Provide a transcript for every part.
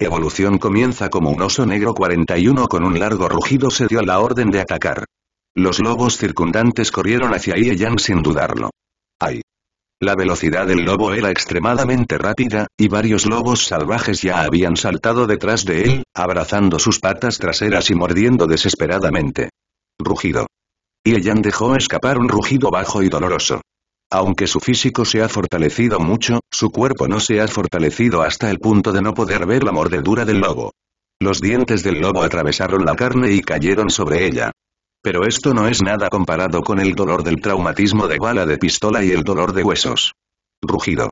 Evolución comienza como un oso negro 41 con un largo rugido se dio la orden de atacar. Los lobos circundantes corrieron hacia Ieyan sin dudarlo. ¡Ay! La velocidad del lobo era extremadamente rápida, y varios lobos salvajes ya habían saltado detrás de él, abrazando sus patas traseras y mordiendo desesperadamente. Rugido. Ieyan dejó escapar un rugido bajo y doloroso. Aunque su físico se ha fortalecido mucho, su cuerpo no se ha fortalecido hasta el punto de no poder ver la mordedura del lobo. Los dientes del lobo atravesaron la carne y cayeron sobre ella. Pero esto no es nada comparado con el dolor del traumatismo de bala de pistola y el dolor de huesos. Rugido.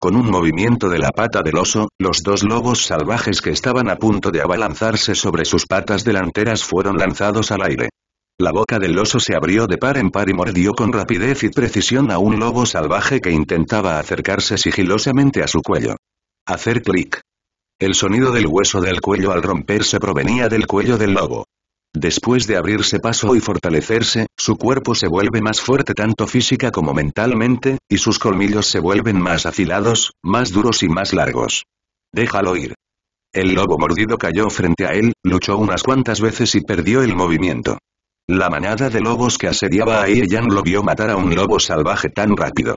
Con un movimiento de la pata del oso, los dos lobos salvajes que estaban a punto de abalanzarse sobre sus patas delanteras fueron lanzados al aire. La boca del oso se abrió de par en par y mordió con rapidez y precisión a un lobo salvaje que intentaba acercarse sigilosamente a su cuello. Hacer clic. El sonido del hueso del cuello al romperse provenía del cuello del lobo. Después de abrirse paso y fortalecerse, su cuerpo se vuelve más fuerte tanto física como mentalmente, y sus colmillos se vuelven más afilados, más duros y más largos. Déjalo ir. El lobo mordido cayó frente a él, luchó unas cuantas veces y perdió el movimiento. La manada de lobos que asediaba a yang lo vio matar a un lobo salvaje tan rápido.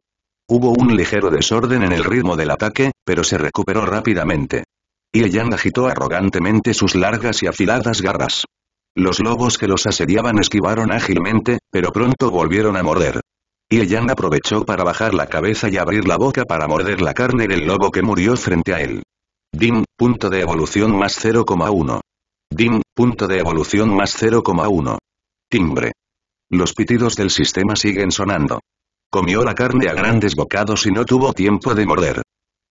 Hubo un ligero desorden en el ritmo del ataque, pero se recuperó rápidamente. yang agitó arrogantemente sus largas y afiladas garras. Los lobos que los asediaban esquivaron ágilmente, pero pronto volvieron a morder. yang aprovechó para bajar la cabeza y abrir la boca para morder la carne del lobo que murió frente a él. Dim, punto de evolución más 0,1. Dim, punto de evolución más 0,1. Timbre. Los pitidos del sistema siguen sonando. Comió la carne a grandes bocados y no tuvo tiempo de morder.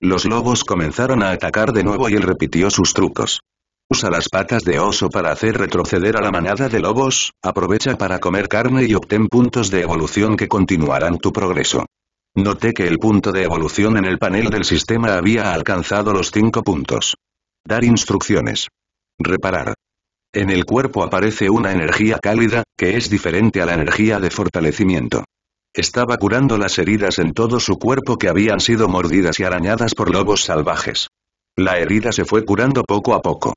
Los lobos comenzaron a atacar de nuevo y él repitió sus trucos. Usa las patas de oso para hacer retroceder a la manada de lobos, aprovecha para comer carne y obtén puntos de evolución que continuarán tu progreso. Noté que el punto de evolución en el panel del sistema había alcanzado los cinco puntos. Dar instrucciones. Reparar. En el cuerpo aparece una energía cálida, que es diferente a la energía de fortalecimiento. Estaba curando las heridas en todo su cuerpo que habían sido mordidas y arañadas por lobos salvajes. La herida se fue curando poco a poco.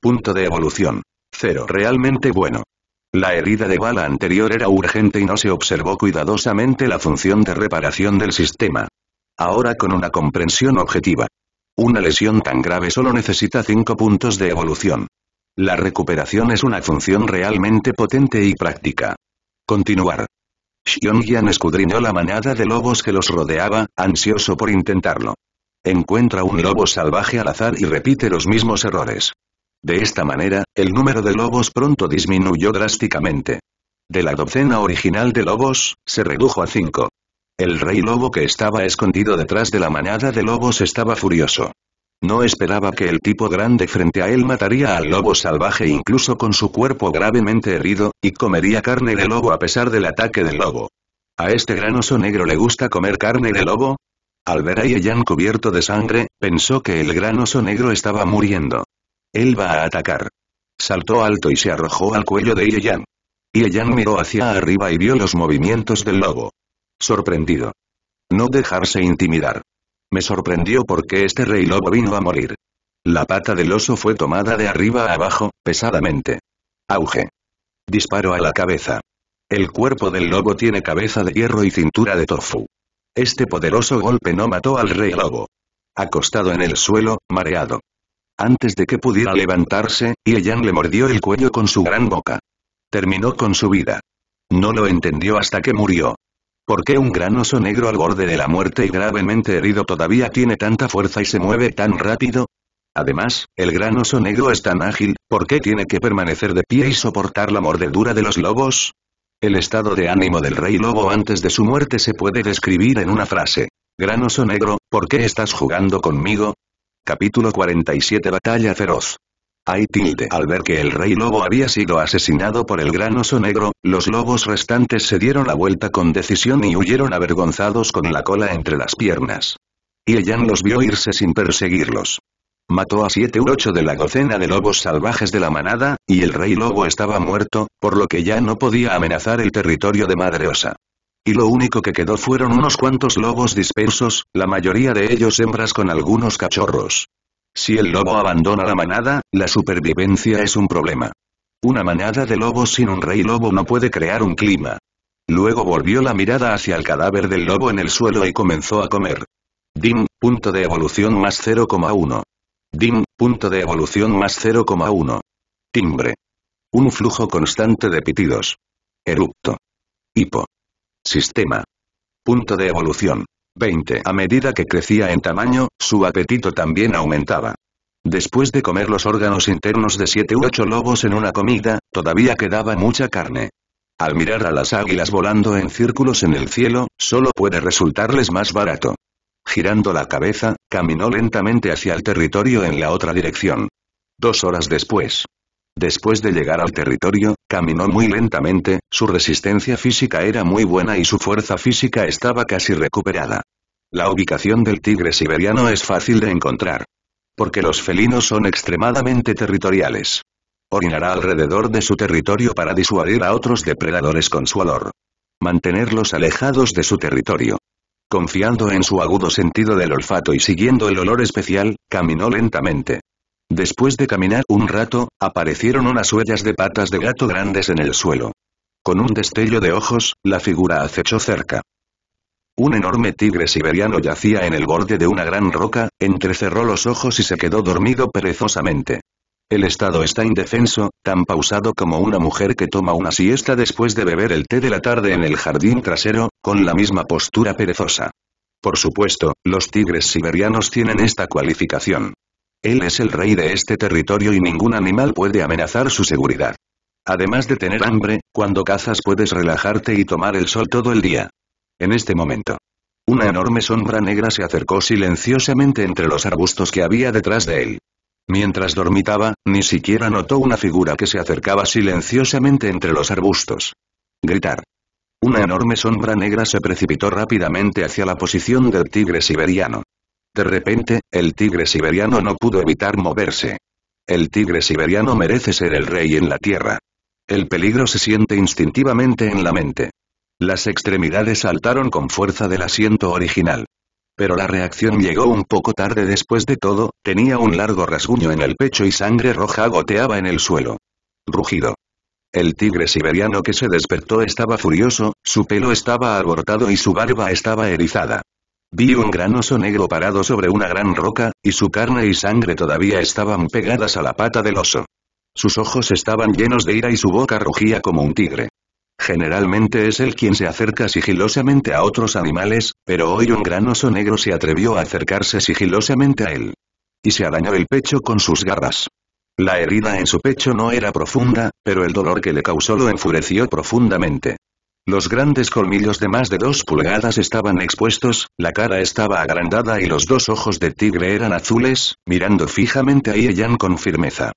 Punto de evolución. Cero. Realmente bueno. La herida de bala anterior era urgente y no se observó cuidadosamente la función de reparación del sistema. Ahora con una comprensión objetiva. Una lesión tan grave solo necesita cinco puntos de evolución. La recuperación es una función realmente potente y práctica. Continuar. Xiongyan escudriñó la manada de lobos que los rodeaba, ansioso por intentarlo. Encuentra un lobo salvaje al azar y repite los mismos errores. De esta manera, el número de lobos pronto disminuyó drásticamente. De la docena original de lobos, se redujo a cinco. El rey lobo que estaba escondido detrás de la manada de lobos estaba furioso. No esperaba que el tipo grande frente a él mataría al lobo salvaje incluso con su cuerpo gravemente herido, y comería carne de lobo a pesar del ataque del lobo. ¿A este gran oso negro le gusta comer carne de lobo? Al ver a Yeyan cubierto de sangre, pensó que el gran oso negro estaba muriendo. Él va a atacar. Saltó alto y se arrojó al cuello de Yeyan. Yeyan miró hacia arriba y vio los movimientos del lobo. Sorprendido. No dejarse intimidar. Me sorprendió porque este rey lobo vino a morir. La pata del oso fue tomada de arriba a abajo, pesadamente. Auge. Disparo a la cabeza. El cuerpo del lobo tiene cabeza de hierro y cintura de tofu. Este poderoso golpe no mató al rey lobo. Acostado en el suelo, mareado. Antes de que pudiera levantarse, Yeyan le mordió el cuello con su gran boca. Terminó con su vida. No lo entendió hasta que murió. ¿Por qué un gran oso negro al borde de la muerte y gravemente herido todavía tiene tanta fuerza y se mueve tan rápido? Además, el gran oso negro es tan ágil, ¿por qué tiene que permanecer de pie y soportar la mordedura de los lobos? El estado de ánimo del rey lobo antes de su muerte se puede describir en una frase. Gran oso negro, ¿por qué estás jugando conmigo? Capítulo 47 Batalla feroz tilde. Al ver que el rey lobo había sido asesinado por el gran oso negro, los lobos restantes se dieron la vuelta con decisión y huyeron avergonzados con la cola entre las piernas. Y ella los vio irse sin perseguirlos. Mató a siete u ocho de la docena de lobos salvajes de la manada, y el rey lobo estaba muerto, por lo que ya no podía amenazar el territorio de Madreosa. Y lo único que quedó fueron unos cuantos lobos dispersos, la mayoría de ellos hembras con algunos cachorros. Si el lobo abandona la manada, la supervivencia es un problema. Una manada de lobos sin un rey lobo no puede crear un clima. Luego volvió la mirada hacia el cadáver del lobo en el suelo y comenzó a comer. Dim, punto de evolución más 0,1. Dim, punto de evolución más 0,1. Timbre. Un flujo constante de pitidos. Erupto. Hipo. Sistema. Punto de evolución. 20. A medida que crecía en tamaño, su apetito también aumentaba. Después de comer los órganos internos de siete u 8 lobos en una comida, todavía quedaba mucha carne. Al mirar a las águilas volando en círculos en el cielo, solo puede resultarles más barato. Girando la cabeza, caminó lentamente hacia el territorio en la otra dirección. Dos horas después, Después de llegar al territorio, caminó muy lentamente, su resistencia física era muy buena y su fuerza física estaba casi recuperada. La ubicación del tigre siberiano es fácil de encontrar. Porque los felinos son extremadamente territoriales. Orinará alrededor de su territorio para disuadir a otros depredadores con su olor. Mantenerlos alejados de su territorio. Confiando en su agudo sentido del olfato y siguiendo el olor especial, caminó lentamente. Después de caminar un rato, aparecieron unas huellas de patas de gato grandes en el suelo. Con un destello de ojos, la figura acechó cerca. Un enorme tigre siberiano yacía en el borde de una gran roca, entrecerró los ojos y se quedó dormido perezosamente. El estado está indefenso, tan pausado como una mujer que toma una siesta después de beber el té de la tarde en el jardín trasero, con la misma postura perezosa. Por supuesto, los tigres siberianos tienen esta cualificación. Él es el rey de este territorio y ningún animal puede amenazar su seguridad. Además de tener hambre, cuando cazas puedes relajarte y tomar el sol todo el día. En este momento. Una enorme sombra negra se acercó silenciosamente entre los arbustos que había detrás de él. Mientras dormitaba, ni siquiera notó una figura que se acercaba silenciosamente entre los arbustos. Gritar. Una enorme sombra negra se precipitó rápidamente hacia la posición del tigre siberiano. De repente, el tigre siberiano no pudo evitar moverse. El tigre siberiano merece ser el rey en la tierra. El peligro se siente instintivamente en la mente. Las extremidades saltaron con fuerza del asiento original. Pero la reacción llegó un poco tarde después de todo, tenía un largo rasguño en el pecho y sangre roja goteaba en el suelo. Rugido. El tigre siberiano que se despertó estaba furioso, su pelo estaba abortado y su barba estaba erizada. Vi un gran oso negro parado sobre una gran roca, y su carne y sangre todavía estaban pegadas a la pata del oso. Sus ojos estaban llenos de ira y su boca rugía como un tigre. Generalmente es él quien se acerca sigilosamente a otros animales, pero hoy un gran oso negro se atrevió a acercarse sigilosamente a él. Y se arañó el pecho con sus garras. La herida en su pecho no era profunda, pero el dolor que le causó lo enfureció profundamente. Los grandes colmillos de más de dos pulgadas estaban expuestos, la cara estaba agrandada y los dos ojos de tigre eran azules, mirando fijamente a Ieyan con firmeza.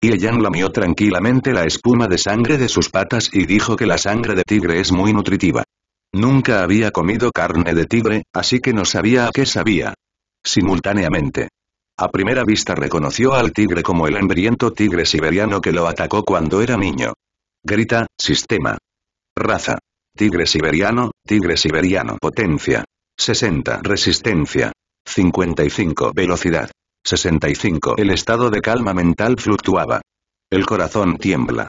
Ieyan lamió tranquilamente la espuma de sangre de sus patas y dijo que la sangre de tigre es muy nutritiva. Nunca había comido carne de tigre, así que no sabía a qué sabía. Simultáneamente. A primera vista reconoció al tigre como el hambriento tigre siberiano que lo atacó cuando era niño. Grita, sistema. Raza. Tigre siberiano, tigre siberiano. Potencia. 60. Resistencia. 55. Velocidad. 65. El estado de calma mental fluctuaba. El corazón tiembla.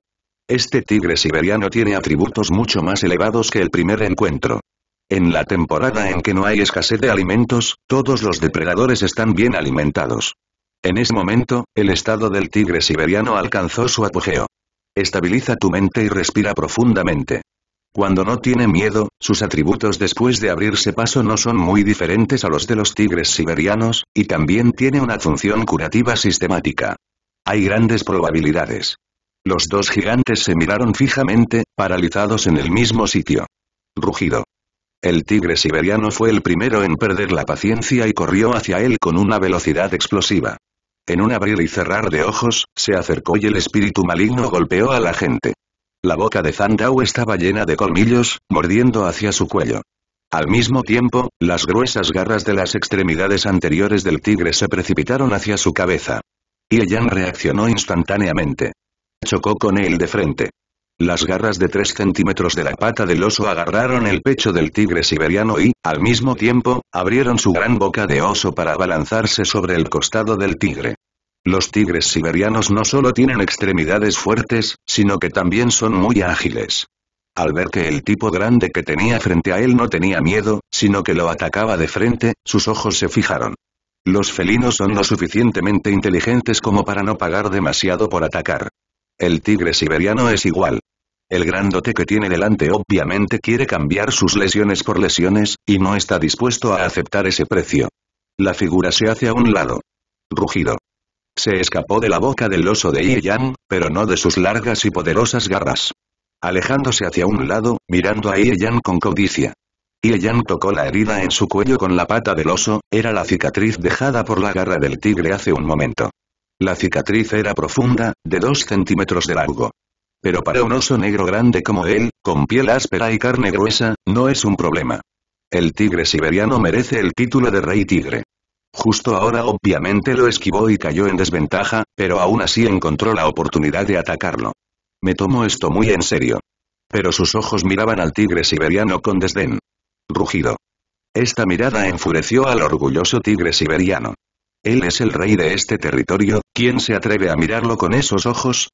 Este tigre siberiano tiene atributos mucho más elevados que el primer encuentro. En la temporada en que no hay escasez de alimentos, todos los depredadores están bien alimentados. En ese momento, el estado del tigre siberiano alcanzó su apogeo. Estabiliza tu mente y respira profundamente. Cuando no tiene miedo, sus atributos después de abrirse paso no son muy diferentes a los de los tigres siberianos, y también tiene una función curativa sistemática. Hay grandes probabilidades. Los dos gigantes se miraron fijamente, paralizados en el mismo sitio. Rugido. El tigre siberiano fue el primero en perder la paciencia y corrió hacia él con una velocidad explosiva. En un abrir y cerrar de ojos, se acercó y el espíritu maligno golpeó a la gente. La boca de Zandau estaba llena de colmillos, mordiendo hacia su cuello. Al mismo tiempo, las gruesas garras de las extremidades anteriores del tigre se precipitaron hacia su cabeza. Y Yan reaccionó instantáneamente. Chocó con él de frente. Las garras de 3 centímetros de la pata del oso agarraron el pecho del tigre siberiano y, al mismo tiempo, abrieron su gran boca de oso para abalanzarse sobre el costado del tigre. Los tigres siberianos no solo tienen extremidades fuertes, sino que también son muy ágiles. Al ver que el tipo grande que tenía frente a él no tenía miedo, sino que lo atacaba de frente, sus ojos se fijaron. Los felinos son lo suficientemente inteligentes como para no pagar demasiado por atacar. El tigre siberiano es igual. El grandote que tiene delante obviamente quiere cambiar sus lesiones por lesiones, y no está dispuesto a aceptar ese precio. La figura se hace a un lado. Rugido. Se escapó de la boca del oso de Yi pero no de sus largas y poderosas garras. Alejándose hacia un lado, mirando a Yi con codicia. Yi Yang tocó la herida en su cuello con la pata del oso, era la cicatriz dejada por la garra del tigre hace un momento. La cicatriz era profunda, de dos centímetros de largo. Pero para un oso negro grande como él, con piel áspera y carne gruesa, no es un problema. El tigre siberiano merece el título de rey tigre. Justo ahora obviamente lo esquivó y cayó en desventaja, pero aún así encontró la oportunidad de atacarlo. Me tomó esto muy en serio. Pero sus ojos miraban al tigre siberiano con desdén. Rugido. Esta mirada enfureció al orgulloso tigre siberiano. Él es el rey de este territorio, ¿quién se atreve a mirarlo con esos ojos?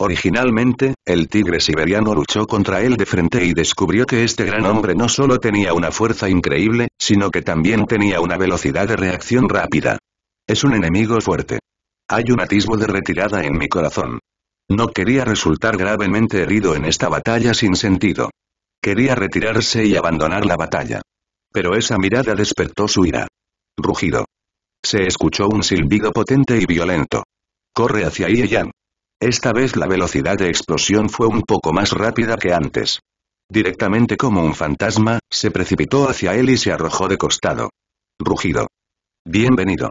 Originalmente, el tigre siberiano luchó contra él de frente y descubrió que este gran hombre no solo tenía una fuerza increíble, sino que también tenía una velocidad de reacción rápida. Es un enemigo fuerte. Hay un atisbo de retirada en mi corazón. No quería resultar gravemente herido en esta batalla sin sentido. Quería retirarse y abandonar la batalla. Pero esa mirada despertó su ira. Rugido. Se escuchó un silbido potente y violento. Corre hacia Ieyang. Esta vez la velocidad de explosión fue un poco más rápida que antes. Directamente como un fantasma, se precipitó hacia él y se arrojó de costado. Rugido. Bienvenido.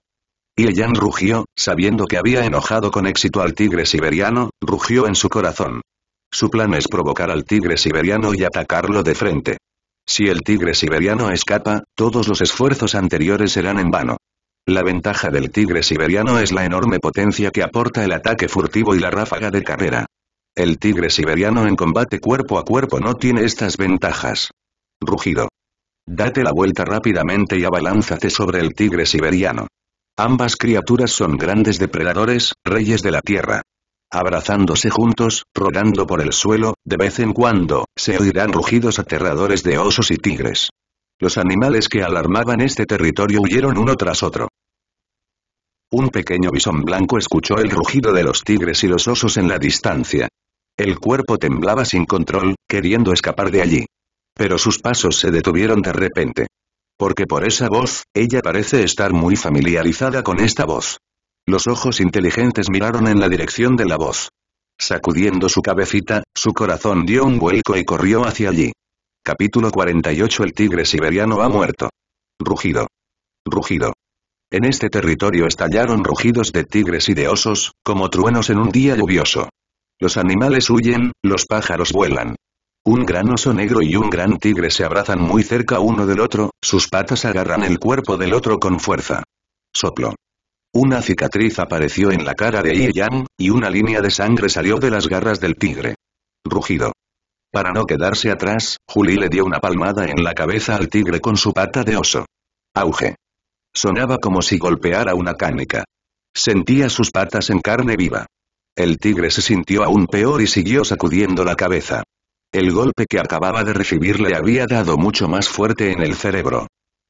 Y rugió, sabiendo que había enojado con éxito al tigre siberiano, rugió en su corazón. Su plan es provocar al tigre siberiano y atacarlo de frente. Si el tigre siberiano escapa, todos los esfuerzos anteriores serán en vano. La ventaja del tigre siberiano es la enorme potencia que aporta el ataque furtivo y la ráfaga de carrera. El tigre siberiano en combate cuerpo a cuerpo no tiene estas ventajas. Rugido. Date la vuelta rápidamente y abalánzate sobre el tigre siberiano. Ambas criaturas son grandes depredadores, reyes de la tierra. Abrazándose juntos, rodando por el suelo, de vez en cuando, se oirán rugidos aterradores de osos y tigres. Los animales que alarmaban este territorio huyeron uno tras otro. Un pequeño bisón blanco escuchó el rugido de los tigres y los osos en la distancia. El cuerpo temblaba sin control, queriendo escapar de allí. Pero sus pasos se detuvieron de repente. Porque por esa voz, ella parece estar muy familiarizada con esta voz. Los ojos inteligentes miraron en la dirección de la voz. Sacudiendo su cabecita, su corazón dio un vuelco y corrió hacia allí. Capítulo 48 El tigre siberiano ha muerto. Rugido. Rugido. En este territorio estallaron rugidos de tigres y de osos, como truenos en un día lluvioso. Los animales huyen, los pájaros vuelan. Un gran oso negro y un gran tigre se abrazan muy cerca uno del otro, sus patas agarran el cuerpo del otro con fuerza. Soplo. Una cicatriz apareció en la cara de Yi Yang, y una línea de sangre salió de las garras del tigre. Rugido. Para no quedarse atrás, Juli le dio una palmada en la cabeza al tigre con su pata de oso. Auge. Sonaba como si golpeara una cánica. Sentía sus patas en carne viva. El tigre se sintió aún peor y siguió sacudiendo la cabeza. El golpe que acababa de recibir le había dado mucho más fuerte en el cerebro.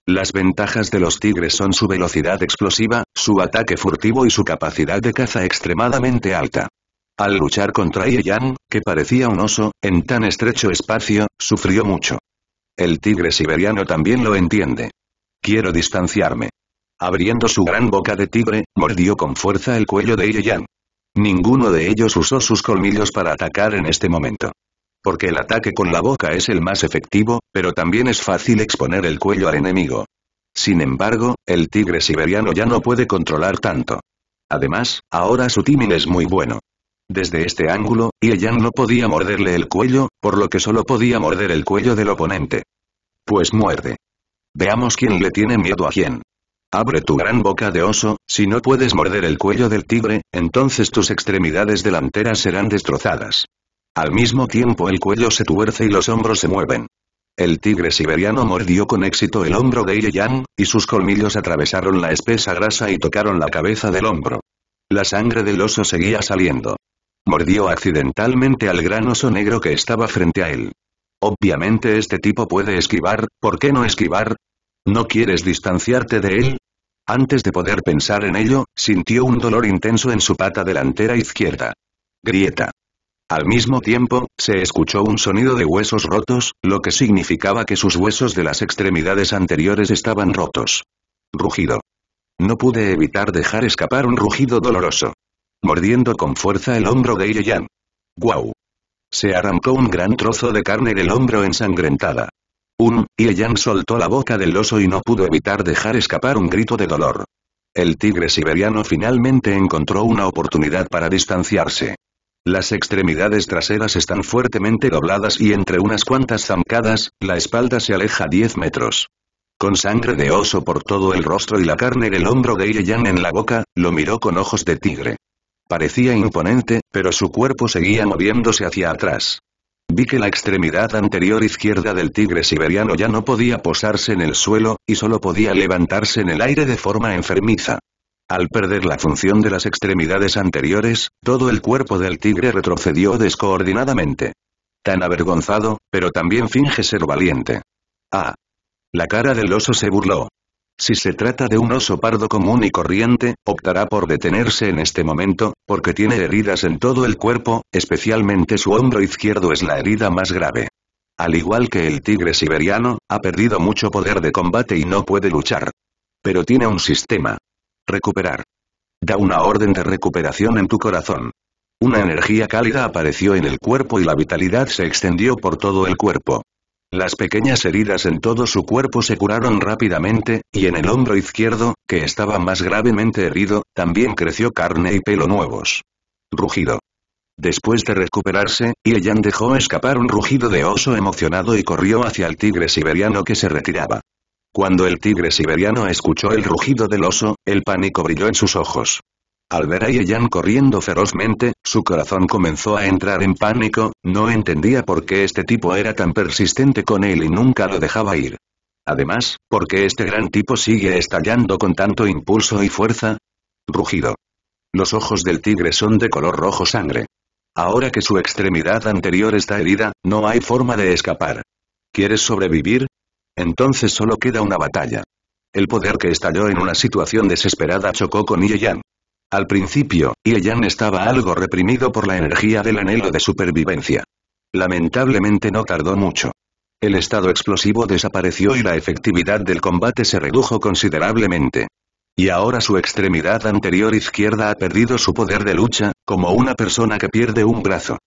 Las ventajas de los tigres son su velocidad explosiva, su ataque furtivo y su capacidad de caza extremadamente alta. Al luchar contra Yang, que parecía un oso, en tan estrecho espacio, sufrió mucho. El tigre siberiano también lo entiende. Quiero distanciarme. Abriendo su gran boca de tigre, mordió con fuerza el cuello de Yeyan. Ninguno de ellos usó sus colmillos para atacar en este momento. Porque el ataque con la boca es el más efectivo, pero también es fácil exponer el cuello al enemigo. Sin embargo, el tigre siberiano ya no puede controlar tanto. Además, ahora su timing es muy bueno. Desde este ángulo, Yeyan no podía morderle el cuello, por lo que solo podía morder el cuello del oponente. Pues muerde. Veamos quién le tiene miedo a quién. Abre tu gran boca de oso, si no puedes morder el cuello del tigre, entonces tus extremidades delanteras serán destrozadas. Al mismo tiempo el cuello se tuerce y los hombros se mueven. El tigre siberiano mordió con éxito el hombro de Ye Yang, y sus colmillos atravesaron la espesa grasa y tocaron la cabeza del hombro. La sangre del oso seguía saliendo. Mordió accidentalmente al gran oso negro que estaba frente a él. Obviamente este tipo puede esquivar, ¿por qué no esquivar? ¿No quieres distanciarte de él? Antes de poder pensar en ello, sintió un dolor intenso en su pata delantera izquierda. Grieta. Al mismo tiempo, se escuchó un sonido de huesos rotos, lo que significaba que sus huesos de las extremidades anteriores estaban rotos. Rugido. No pude evitar dejar escapar un rugido doloroso. Mordiendo con fuerza el hombro de Ireyan. ¡Guau! Se arrancó un gran trozo de carne del hombro ensangrentada. Un, y soltó la boca del oso y no pudo evitar dejar escapar un grito de dolor. El tigre siberiano finalmente encontró una oportunidad para distanciarse. Las extremidades traseras están fuertemente dobladas y entre unas cuantas zancadas, la espalda se aleja 10 metros. Con sangre de oso por todo el rostro y la carne del hombro de Ieyang en la boca, lo miró con ojos de tigre. Parecía imponente, pero su cuerpo seguía moviéndose hacia atrás. Vi que la extremidad anterior izquierda del tigre siberiano ya no podía posarse en el suelo, y solo podía levantarse en el aire de forma enfermiza. Al perder la función de las extremidades anteriores, todo el cuerpo del tigre retrocedió descoordinadamente. Tan avergonzado, pero también finge ser valiente. Ah. La cara del oso se burló. Si se trata de un oso pardo común y corriente, optará por detenerse en este momento, porque tiene heridas en todo el cuerpo, especialmente su hombro izquierdo es la herida más grave. Al igual que el tigre siberiano, ha perdido mucho poder de combate y no puede luchar. Pero tiene un sistema. Recuperar. Da una orden de recuperación en tu corazón. Una energía cálida apareció en el cuerpo y la vitalidad se extendió por todo el cuerpo. Las pequeñas heridas en todo su cuerpo se curaron rápidamente, y en el hombro izquierdo, que estaba más gravemente herido, también creció carne y pelo nuevos. Rugido. Después de recuperarse, Ieyan dejó escapar un rugido de oso emocionado y corrió hacia el tigre siberiano que se retiraba. Cuando el tigre siberiano escuchó el rugido del oso, el pánico brilló en sus ojos. Al ver a Yeyan corriendo ferozmente, su corazón comenzó a entrar en pánico, no entendía por qué este tipo era tan persistente con él y nunca lo dejaba ir. Además, ¿por qué este gran tipo sigue estallando con tanto impulso y fuerza? Rugido. Los ojos del tigre son de color rojo sangre. Ahora que su extremidad anterior está herida, no hay forma de escapar. ¿Quieres sobrevivir? Entonces solo queda una batalla. El poder que estalló en una situación desesperada chocó con Yeyan. Al principio, Ieyan estaba algo reprimido por la energía del anhelo de supervivencia. Lamentablemente no tardó mucho. El estado explosivo desapareció y la efectividad del combate se redujo considerablemente. Y ahora su extremidad anterior izquierda ha perdido su poder de lucha, como una persona que pierde un brazo.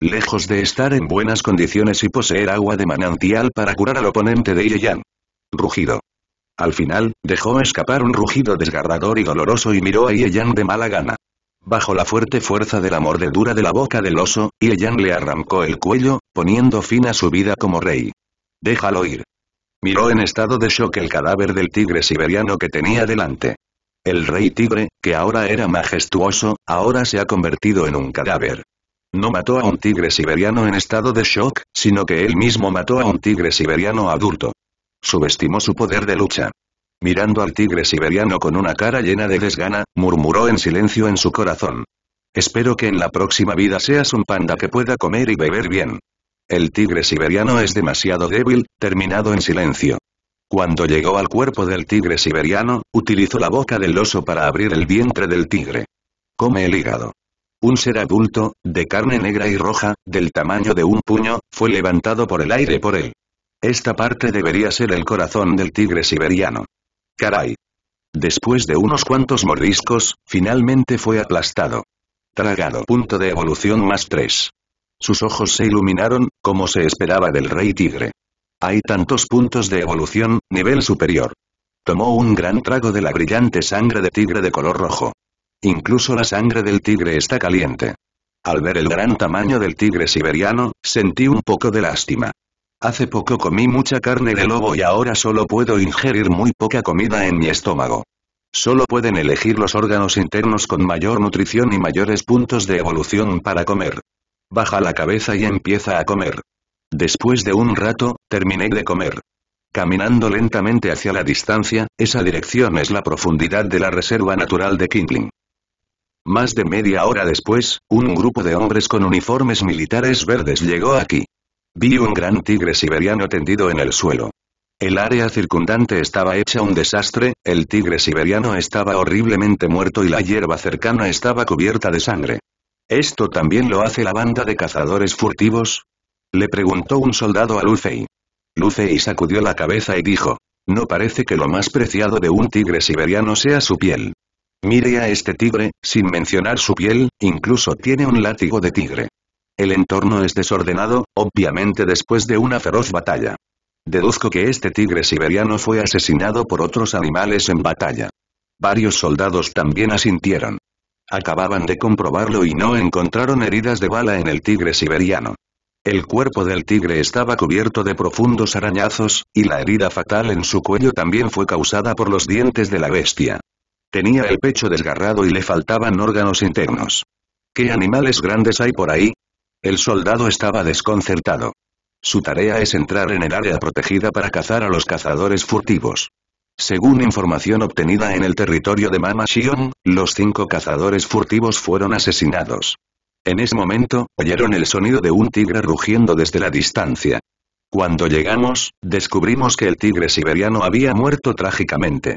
Lejos de estar en buenas condiciones y poseer agua de manantial para curar al oponente de Ieyan. Rugido. Al final, dejó escapar un rugido desgarrador y doloroso y miró a Yeyan de mala gana. Bajo la fuerte fuerza de la mordedura de la boca del oso, Ieyan le arrancó el cuello, poniendo fin a su vida como rey. Déjalo ir. Miró en estado de shock el cadáver del tigre siberiano que tenía delante. El rey tigre, que ahora era majestuoso, ahora se ha convertido en un cadáver. No mató a un tigre siberiano en estado de shock, sino que él mismo mató a un tigre siberiano adulto. Subestimó su poder de lucha. Mirando al tigre siberiano con una cara llena de desgana, murmuró en silencio en su corazón. Espero que en la próxima vida seas un panda que pueda comer y beber bien. El tigre siberiano es demasiado débil, terminado en silencio. Cuando llegó al cuerpo del tigre siberiano, utilizó la boca del oso para abrir el vientre del tigre. Come el hígado. Un ser adulto, de carne negra y roja, del tamaño de un puño, fue levantado por el aire por él. Esta parte debería ser el corazón del tigre siberiano. Caray. Después de unos cuantos mordiscos, finalmente fue aplastado. Tragado. Punto de evolución más 3. Sus ojos se iluminaron, como se esperaba del rey tigre. Hay tantos puntos de evolución, nivel superior. Tomó un gran trago de la brillante sangre de tigre de color rojo. Incluso la sangre del tigre está caliente. Al ver el gran tamaño del tigre siberiano, sentí un poco de lástima. Hace poco comí mucha carne de lobo y ahora solo puedo ingerir muy poca comida en mi estómago. Solo pueden elegir los órganos internos con mayor nutrición y mayores puntos de evolución para comer. Baja la cabeza y empieza a comer. Después de un rato, terminé de comer. Caminando lentamente hacia la distancia, esa dirección es la profundidad de la reserva natural de Kingling. Más de media hora después, un grupo de hombres con uniformes militares verdes llegó aquí. Vi un gran tigre siberiano tendido en el suelo. El área circundante estaba hecha un desastre, el tigre siberiano estaba horriblemente muerto y la hierba cercana estaba cubierta de sangre. ¿Esto también lo hace la banda de cazadores furtivos? Le preguntó un soldado a Lucey. Lucey sacudió la cabeza y dijo, no parece que lo más preciado de un tigre siberiano sea su piel. Mire a este tigre, sin mencionar su piel, incluso tiene un látigo de tigre. El entorno es desordenado, obviamente después de una feroz batalla. Deduzco que este tigre siberiano fue asesinado por otros animales en batalla. Varios soldados también asintieron. Acababan de comprobarlo y no encontraron heridas de bala en el tigre siberiano. El cuerpo del tigre estaba cubierto de profundos arañazos, y la herida fatal en su cuello también fue causada por los dientes de la bestia. Tenía el pecho desgarrado y le faltaban órganos internos. ¿Qué animales grandes hay por ahí? El soldado estaba desconcertado. Su tarea es entrar en el área protegida para cazar a los cazadores furtivos. Según información obtenida en el territorio de Mama Shion, los cinco cazadores furtivos fueron asesinados. En ese momento, oyeron el sonido de un tigre rugiendo desde la distancia. Cuando llegamos, descubrimos que el tigre siberiano había muerto trágicamente.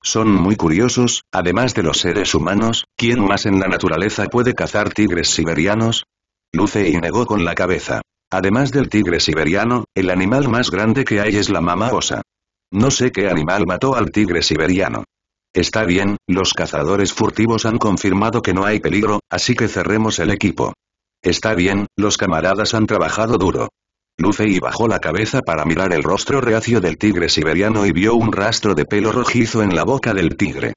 Son muy curiosos, además de los seres humanos, ¿quién más en la naturaleza puede cazar tigres siberianos? y negó con la cabeza. Además del tigre siberiano, el animal más grande que hay es la mama osa. No sé qué animal mató al tigre siberiano. Está bien, los cazadores furtivos han confirmado que no hay peligro, así que cerremos el equipo. Está bien, los camaradas han trabajado duro. y bajó la cabeza para mirar el rostro reacio del tigre siberiano y vio un rastro de pelo rojizo en la boca del tigre.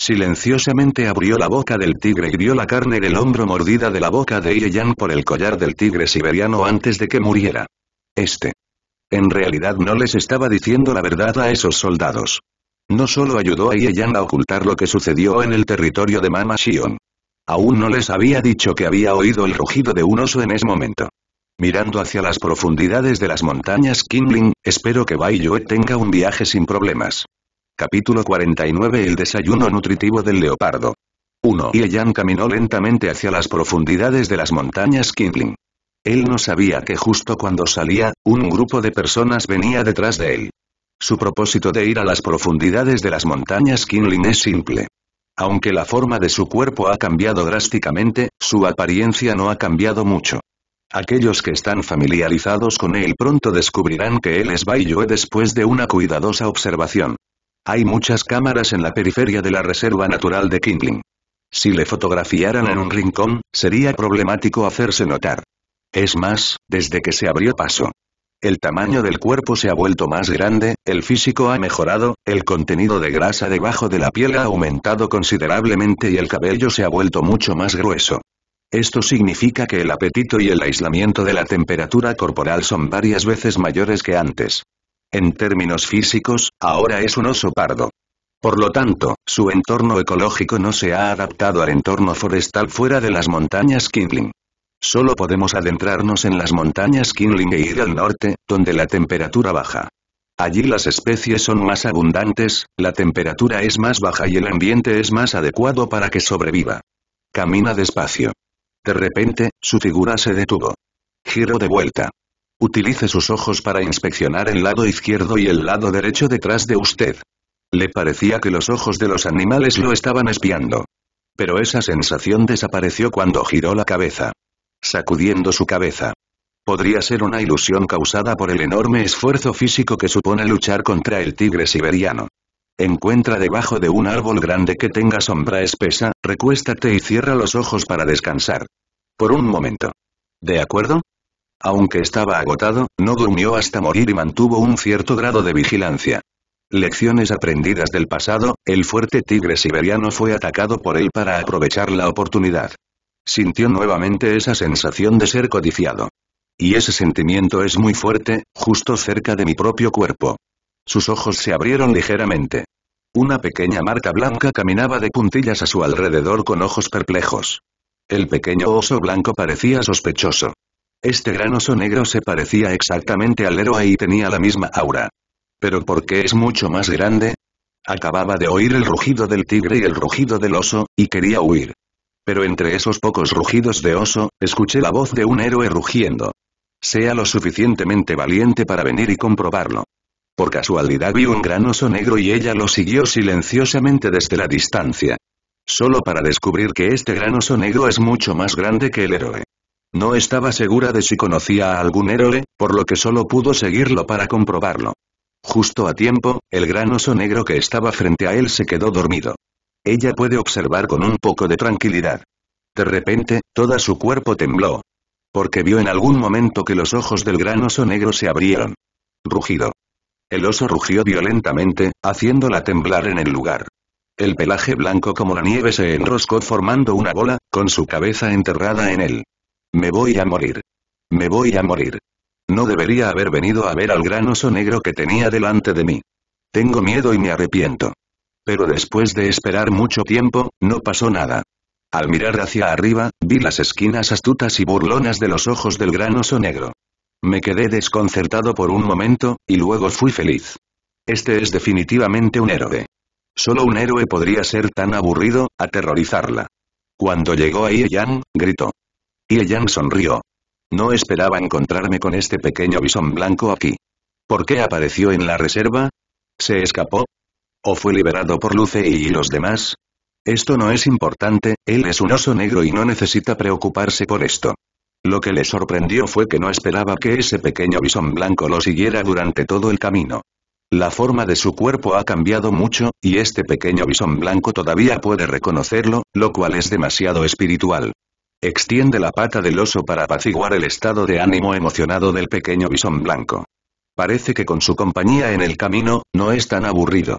Silenciosamente abrió la boca del tigre y vio la carne del hombro mordida de la boca de Yeyan por el collar del tigre siberiano antes de que muriera. Este. En realidad no les estaba diciendo la verdad a esos soldados. No solo ayudó a Yeyan a ocultar lo que sucedió en el territorio de Mama Shion. Aún no les había dicho que había oído el rugido de un oso en ese momento. Mirando hacia las profundidades de las montañas Kimling, espero que Bai Yue tenga un viaje sin problemas. Capítulo 49 El desayuno nutritivo del leopardo. 1. Yeyan caminó lentamente hacia las profundidades de las montañas Kingling. Él no sabía que justo cuando salía, un grupo de personas venía detrás de él. Su propósito de ir a las profundidades de las montañas Kinlin es simple. Aunque la forma de su cuerpo ha cambiado drásticamente, su apariencia no ha cambiado mucho. Aquellos que están familiarizados con él pronto descubrirán que él es Baiyue después de una cuidadosa observación. Hay muchas cámaras en la periferia de la Reserva Natural de Kingling. Si le fotografiaran en un rincón, sería problemático hacerse notar. Es más, desde que se abrió paso. El tamaño del cuerpo se ha vuelto más grande, el físico ha mejorado, el contenido de grasa debajo de la piel ha aumentado considerablemente y el cabello se ha vuelto mucho más grueso. Esto significa que el apetito y el aislamiento de la temperatura corporal son varias veces mayores que antes. En términos físicos, ahora es un oso pardo. Por lo tanto, su entorno ecológico no se ha adaptado al entorno forestal fuera de las montañas Kindling. Solo podemos adentrarnos en las montañas Kinling e ir al norte, donde la temperatura baja. Allí las especies son más abundantes, la temperatura es más baja y el ambiente es más adecuado para que sobreviva. Camina despacio. De repente, su figura se detuvo. Giro de vuelta. Utilice sus ojos para inspeccionar el lado izquierdo y el lado derecho detrás de usted. Le parecía que los ojos de los animales lo estaban espiando. Pero esa sensación desapareció cuando giró la cabeza. Sacudiendo su cabeza. Podría ser una ilusión causada por el enorme esfuerzo físico que supone luchar contra el tigre siberiano. Encuentra debajo de un árbol grande que tenga sombra espesa, recuéstate y cierra los ojos para descansar. Por un momento. ¿De acuerdo? Aunque estaba agotado, no durmió hasta morir y mantuvo un cierto grado de vigilancia. Lecciones aprendidas del pasado, el fuerte tigre siberiano fue atacado por él para aprovechar la oportunidad. Sintió nuevamente esa sensación de ser codiciado. Y ese sentimiento es muy fuerte, justo cerca de mi propio cuerpo. Sus ojos se abrieron ligeramente. Una pequeña marca blanca caminaba de puntillas a su alrededor con ojos perplejos. El pequeño oso blanco parecía sospechoso. Este gran oso negro se parecía exactamente al héroe y tenía la misma aura. ¿Pero por qué es mucho más grande? Acababa de oír el rugido del tigre y el rugido del oso, y quería huir. Pero entre esos pocos rugidos de oso, escuché la voz de un héroe rugiendo. Sea lo suficientemente valiente para venir y comprobarlo. Por casualidad vi un gran oso negro y ella lo siguió silenciosamente desde la distancia. Solo para descubrir que este gran oso negro es mucho más grande que el héroe. No estaba segura de si conocía a algún héroe, por lo que solo pudo seguirlo para comprobarlo. Justo a tiempo, el gran oso negro que estaba frente a él se quedó dormido. Ella puede observar con un poco de tranquilidad. De repente, todo su cuerpo tembló. Porque vio en algún momento que los ojos del gran oso negro se abrieron. Rugido. El oso rugió violentamente, haciéndola temblar en el lugar. El pelaje blanco como la nieve se enroscó formando una bola, con su cabeza enterrada en él. Me voy a morir. Me voy a morir. No debería haber venido a ver al gran oso negro que tenía delante de mí. Tengo miedo y me arrepiento. Pero después de esperar mucho tiempo, no pasó nada. Al mirar hacia arriba, vi las esquinas astutas y burlonas de los ojos del gran oso negro. Me quedé desconcertado por un momento, y luego fui feliz. Este es definitivamente un héroe. Solo un héroe podría ser tan aburrido, aterrorizarla. Cuando llegó a Yang, gritó. Ye Yang sonrió. No esperaba encontrarme con este pequeño bisón blanco aquí. ¿Por qué apareció en la reserva? ¿Se escapó? ¿O fue liberado por Luce y los demás? Esto no es importante, él es un oso negro y no necesita preocuparse por esto. Lo que le sorprendió fue que no esperaba que ese pequeño bisón blanco lo siguiera durante todo el camino. La forma de su cuerpo ha cambiado mucho, y este pequeño bisón blanco todavía puede reconocerlo, lo cual es demasiado espiritual. Extiende la pata del oso para apaciguar el estado de ánimo emocionado del pequeño bisón blanco. Parece que con su compañía en el camino, no es tan aburrido.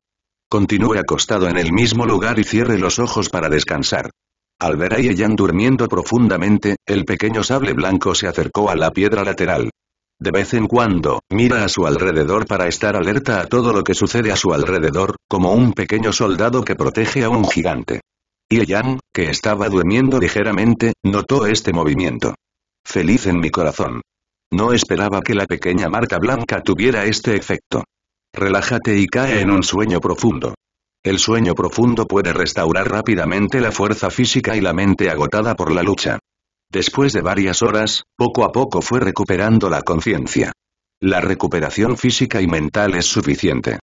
Continúe acostado en el mismo lugar y cierre los ojos para descansar. Al ver a Yeyan durmiendo profundamente, el pequeño sable blanco se acercó a la piedra lateral. De vez en cuando, mira a su alrededor para estar alerta a todo lo que sucede a su alrededor, como un pequeño soldado que protege a un gigante. Y Yang, que estaba durmiendo ligeramente, notó este movimiento. Feliz en mi corazón. No esperaba que la pequeña marca blanca tuviera este efecto. Relájate y cae en un sueño profundo. El sueño profundo puede restaurar rápidamente la fuerza física y la mente agotada por la lucha. Después de varias horas, poco a poco fue recuperando la conciencia. La recuperación física y mental es suficiente.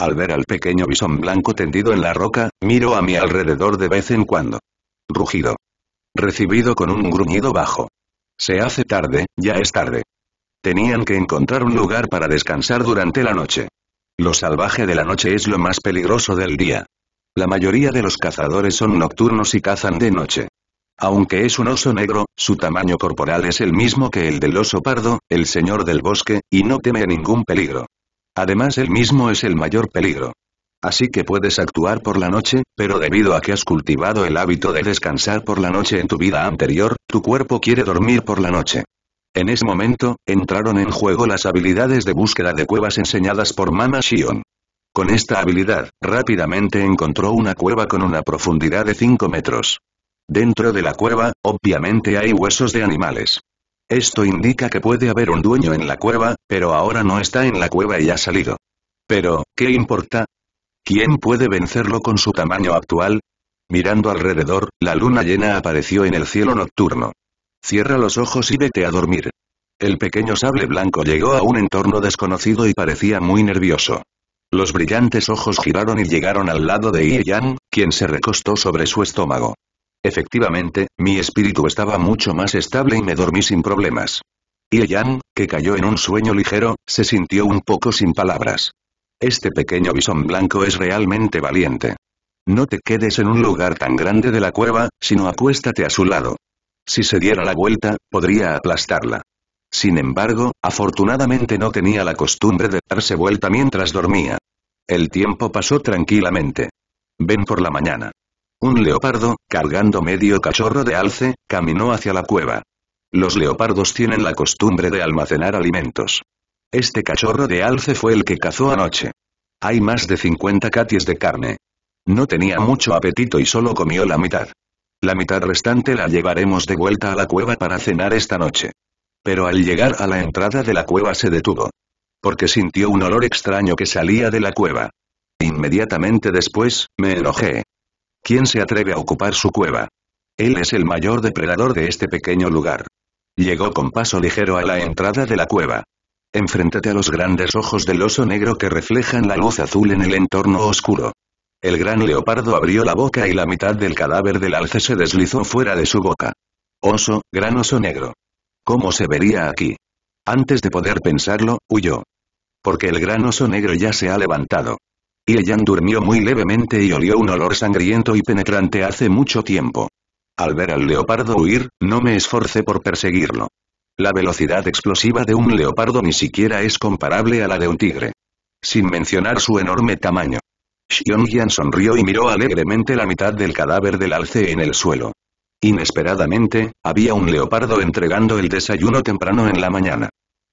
Al ver al pequeño bisón blanco tendido en la roca, miro a mi alrededor de vez en cuando. Rugido. Recibido con un gruñido bajo. Se hace tarde, ya es tarde. Tenían que encontrar un lugar para descansar durante la noche. Lo salvaje de la noche es lo más peligroso del día. La mayoría de los cazadores son nocturnos y cazan de noche. Aunque es un oso negro, su tamaño corporal es el mismo que el del oso pardo, el señor del bosque, y no teme ningún peligro. Además él mismo es el mayor peligro. Así que puedes actuar por la noche, pero debido a que has cultivado el hábito de descansar por la noche en tu vida anterior, tu cuerpo quiere dormir por la noche. En ese momento, entraron en juego las habilidades de búsqueda de cuevas enseñadas por Mama Shion. Con esta habilidad, rápidamente encontró una cueva con una profundidad de 5 metros. Dentro de la cueva, obviamente hay huesos de animales. Esto indica que puede haber un dueño en la cueva, pero ahora no está en la cueva y ha salido. Pero, ¿qué importa? ¿Quién puede vencerlo con su tamaño actual? Mirando alrededor, la luna llena apareció en el cielo nocturno. Cierra los ojos y vete a dormir. El pequeño sable blanco llegó a un entorno desconocido y parecía muy nervioso. Los brillantes ojos giraron y llegaron al lado de Yi Yang, quien se recostó sobre su estómago. Efectivamente, mi espíritu estaba mucho más estable y me dormí sin problemas. Y Yang, que cayó en un sueño ligero, se sintió un poco sin palabras. Este pequeño bisón blanco es realmente valiente. No te quedes en un lugar tan grande de la cueva, sino acuéstate a su lado. Si se diera la vuelta, podría aplastarla. Sin embargo, afortunadamente no tenía la costumbre de darse vuelta mientras dormía. El tiempo pasó tranquilamente. Ven por la mañana. Un leopardo, cargando medio cachorro de alce, caminó hacia la cueva. Los leopardos tienen la costumbre de almacenar alimentos. Este cachorro de alce fue el que cazó anoche. Hay más de 50 caties de carne. No tenía mucho apetito y solo comió la mitad. La mitad restante la llevaremos de vuelta a la cueva para cenar esta noche. Pero al llegar a la entrada de la cueva se detuvo. Porque sintió un olor extraño que salía de la cueva. Inmediatamente después, me enojé. ¿Quién se atreve a ocupar su cueva? Él es el mayor depredador de este pequeño lugar. Llegó con paso ligero a la entrada de la cueva. Enfréntate a los grandes ojos del oso negro que reflejan la luz azul en el entorno oscuro. El gran leopardo abrió la boca y la mitad del cadáver del alce se deslizó fuera de su boca. Oso, gran oso negro. ¿Cómo se vería aquí? Antes de poder pensarlo, huyó. Porque el gran oso negro ya se ha levantado. Ye durmió muy levemente y olió un olor sangriento y penetrante hace mucho tiempo. Al ver al leopardo huir, no me esforcé por perseguirlo. La velocidad explosiva de un leopardo ni siquiera es comparable a la de un tigre. Sin mencionar su enorme tamaño. Xiongyan sonrió y miró alegremente la mitad del cadáver del alce en el suelo. Inesperadamente, había un leopardo entregando el desayuno temprano en la mañana.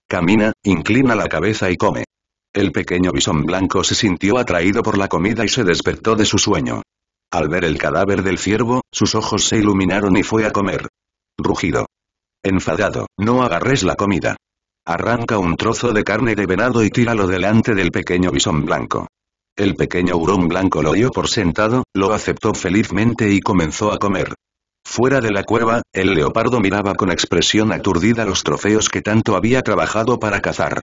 Camina, inclina la cabeza y come. El pequeño bisón blanco se sintió atraído por la comida y se despertó de su sueño. Al ver el cadáver del ciervo, sus ojos se iluminaron y fue a comer. Rugido. Enfadado, no agarres la comida. Arranca un trozo de carne de venado y tíralo delante del pequeño bisón blanco. El pequeño hurón blanco lo dio por sentado, lo aceptó felizmente y comenzó a comer. Fuera de la cueva, el leopardo miraba con expresión aturdida los trofeos que tanto había trabajado para cazar.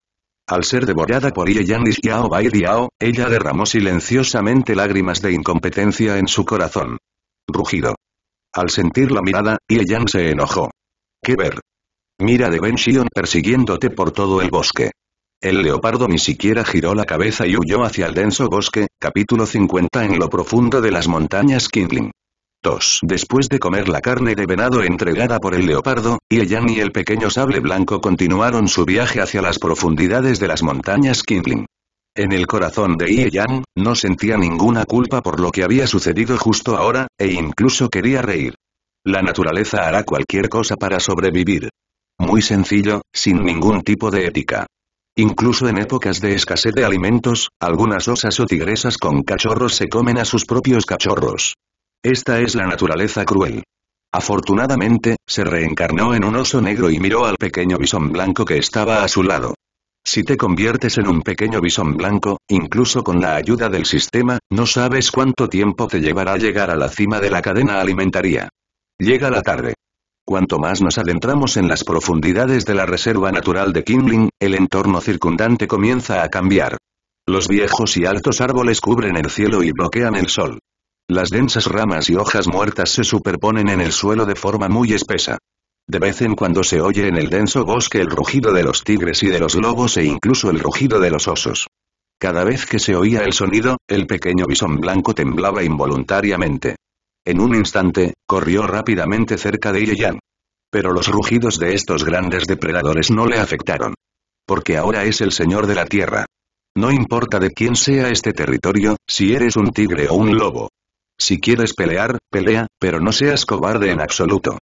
Al ser devorada por Ye Yan Xiao Bai Diao, ella derramó silenciosamente lágrimas de incompetencia en su corazón. Rugido. Al sentir la mirada, Ye Yan se enojó. ¿Qué ver? Mira de Ben persiguiéndote por todo el bosque. El leopardo ni siquiera giró la cabeza y huyó hacia el denso bosque, capítulo 50 en lo profundo de las montañas Kingling. Después de comer la carne de venado entregada por el leopardo, Yeyan y el pequeño sable blanco continuaron su viaje hacia las profundidades de las montañas Kimling. En el corazón de Yeyan, no sentía ninguna culpa por lo que había sucedido justo ahora, e incluso quería reír. La naturaleza hará cualquier cosa para sobrevivir. Muy sencillo, sin ningún tipo de ética. Incluso en épocas de escasez de alimentos, algunas osas o tigresas con cachorros se comen a sus propios cachorros. Esta es la naturaleza cruel. Afortunadamente, se reencarnó en un oso negro y miró al pequeño bisón blanco que estaba a su lado. Si te conviertes en un pequeño bisón blanco, incluso con la ayuda del sistema, no sabes cuánto tiempo te llevará llegar a la cima de la cadena alimentaria. Llega la tarde. Cuanto más nos adentramos en las profundidades de la reserva natural de Kimling, el entorno circundante comienza a cambiar. Los viejos y altos árboles cubren el cielo y bloquean el sol. Las densas ramas y hojas muertas se superponen en el suelo de forma muy espesa. De vez en cuando se oye en el denso bosque el rugido de los tigres y de los lobos e incluso el rugido de los osos. Cada vez que se oía el sonido, el pequeño bisón blanco temblaba involuntariamente. En un instante, corrió rápidamente cerca de Yeyan. Pero los rugidos de estos grandes depredadores no le afectaron. Porque ahora es el señor de la tierra. No importa de quién sea este territorio, si eres un tigre o un lobo, si quieres pelear, pelea, pero no seas cobarde en absoluto.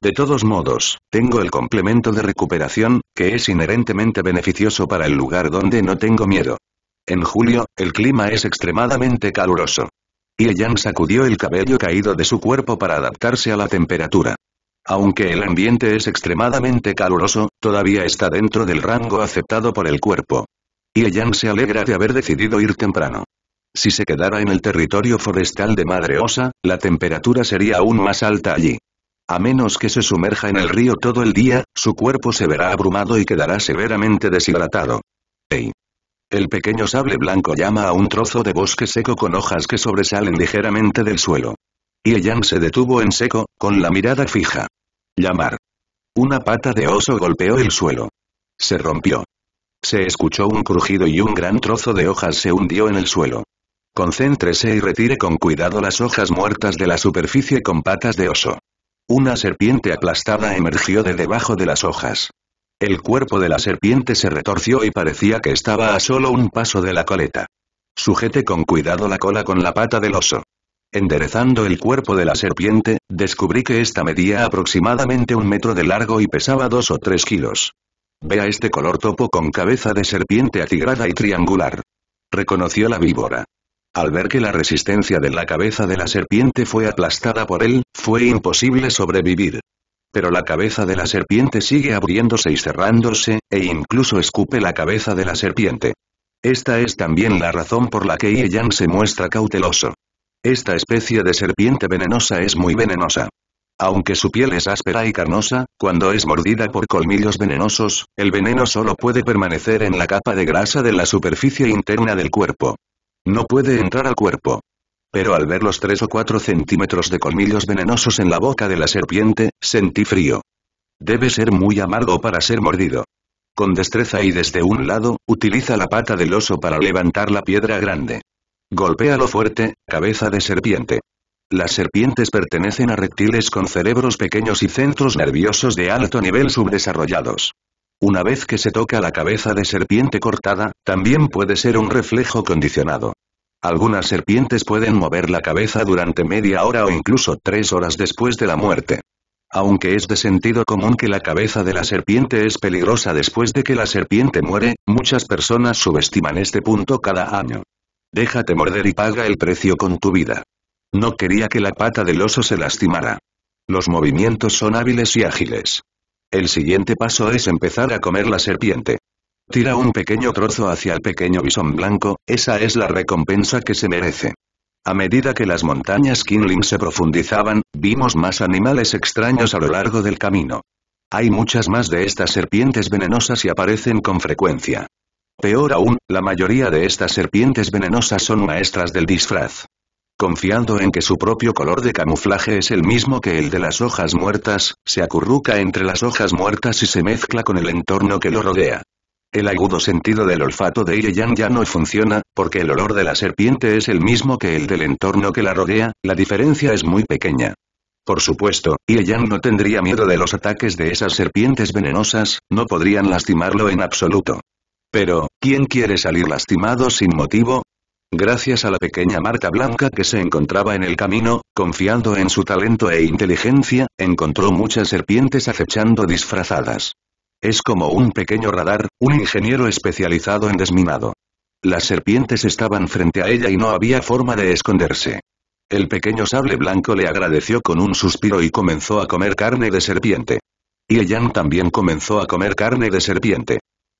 De todos modos, tengo el complemento de recuperación, que es inherentemente beneficioso para el lugar donde no tengo miedo. En julio, el clima es extremadamente caluroso. yang sacudió el cabello caído de su cuerpo para adaptarse a la temperatura. Aunque el ambiente es extremadamente caluroso, todavía está dentro del rango aceptado por el cuerpo. yang se alegra de haber decidido ir temprano. Si se quedara en el territorio forestal de Madre Osa, la temperatura sería aún más alta allí. A menos que se sumerja en el río todo el día, su cuerpo se verá abrumado y quedará severamente deshidratado. ¡Ey! El pequeño sable blanco llama a un trozo de bosque seco con hojas que sobresalen ligeramente del suelo. Y Eyan se detuvo en seco, con la mirada fija. Llamar. Una pata de oso golpeó el suelo. Se rompió. Se escuchó un crujido y un gran trozo de hojas se hundió en el suelo. Concéntrese y retire con cuidado las hojas muertas de la superficie con patas de oso. Una serpiente aplastada emergió de debajo de las hojas. El cuerpo de la serpiente se retorció y parecía que estaba a solo un paso de la coleta. Sujete con cuidado la cola con la pata del oso. Enderezando el cuerpo de la serpiente, descubrí que esta medía aproximadamente un metro de largo y pesaba dos o tres kilos. Vea este color topo con cabeza de serpiente atigrada y triangular. Reconoció la víbora. Al ver que la resistencia de la cabeza de la serpiente fue aplastada por él, fue imposible sobrevivir. Pero la cabeza de la serpiente sigue abriéndose y cerrándose, e incluso escupe la cabeza de la serpiente. Esta es también la razón por la que Ieyan se muestra cauteloso. Esta especie de serpiente venenosa es muy venenosa. Aunque su piel es áspera y carnosa, cuando es mordida por colmillos venenosos, el veneno solo puede permanecer en la capa de grasa de la superficie interna del cuerpo. No puede entrar al cuerpo. Pero al ver los tres o cuatro centímetros de colmillos venenosos en la boca de la serpiente, sentí frío. Debe ser muy amargo para ser mordido. Con destreza y desde un lado, utiliza la pata del oso para levantar la piedra grande. Golpéalo fuerte, cabeza de serpiente. Las serpientes pertenecen a reptiles con cerebros pequeños y centros nerviosos de alto nivel subdesarrollados. Una vez que se toca la cabeza de serpiente cortada, también puede ser un reflejo condicionado. Algunas serpientes pueden mover la cabeza durante media hora o incluso tres horas después de la muerte. Aunque es de sentido común que la cabeza de la serpiente es peligrosa después de que la serpiente muere, muchas personas subestiman este punto cada año. Déjate morder y paga el precio con tu vida. No quería que la pata del oso se lastimara. Los movimientos son hábiles y ágiles. El siguiente paso es empezar a comer la serpiente. Tira un pequeño trozo hacia el pequeño bisón blanco, esa es la recompensa que se merece. A medida que las montañas Kinling se profundizaban, vimos más animales extraños a lo largo del camino. Hay muchas más de estas serpientes venenosas y aparecen con frecuencia. Peor aún, la mayoría de estas serpientes venenosas son maestras del disfraz. Confiando en que su propio color de camuflaje es el mismo que el de las hojas muertas, se acurruca entre las hojas muertas y se mezcla con el entorno que lo rodea. El agudo sentido del olfato de yang ya no funciona, porque el olor de la serpiente es el mismo que el del entorno que la rodea, la diferencia es muy pequeña. Por supuesto, yang no tendría miedo de los ataques de esas serpientes venenosas, no podrían lastimarlo en absoluto. Pero, ¿quién quiere salir lastimado sin motivo? Gracias a la pequeña Marta Blanca que se encontraba en el camino, confiando en su talento e inteligencia, encontró muchas serpientes acechando disfrazadas. Es como un pequeño radar, un ingeniero especializado en desminado. Las serpientes estaban frente a ella y no había forma de esconderse. El pequeño sable blanco le agradeció con un suspiro y comenzó a comer carne de serpiente. Y ella también comenzó a comer carne de serpiente.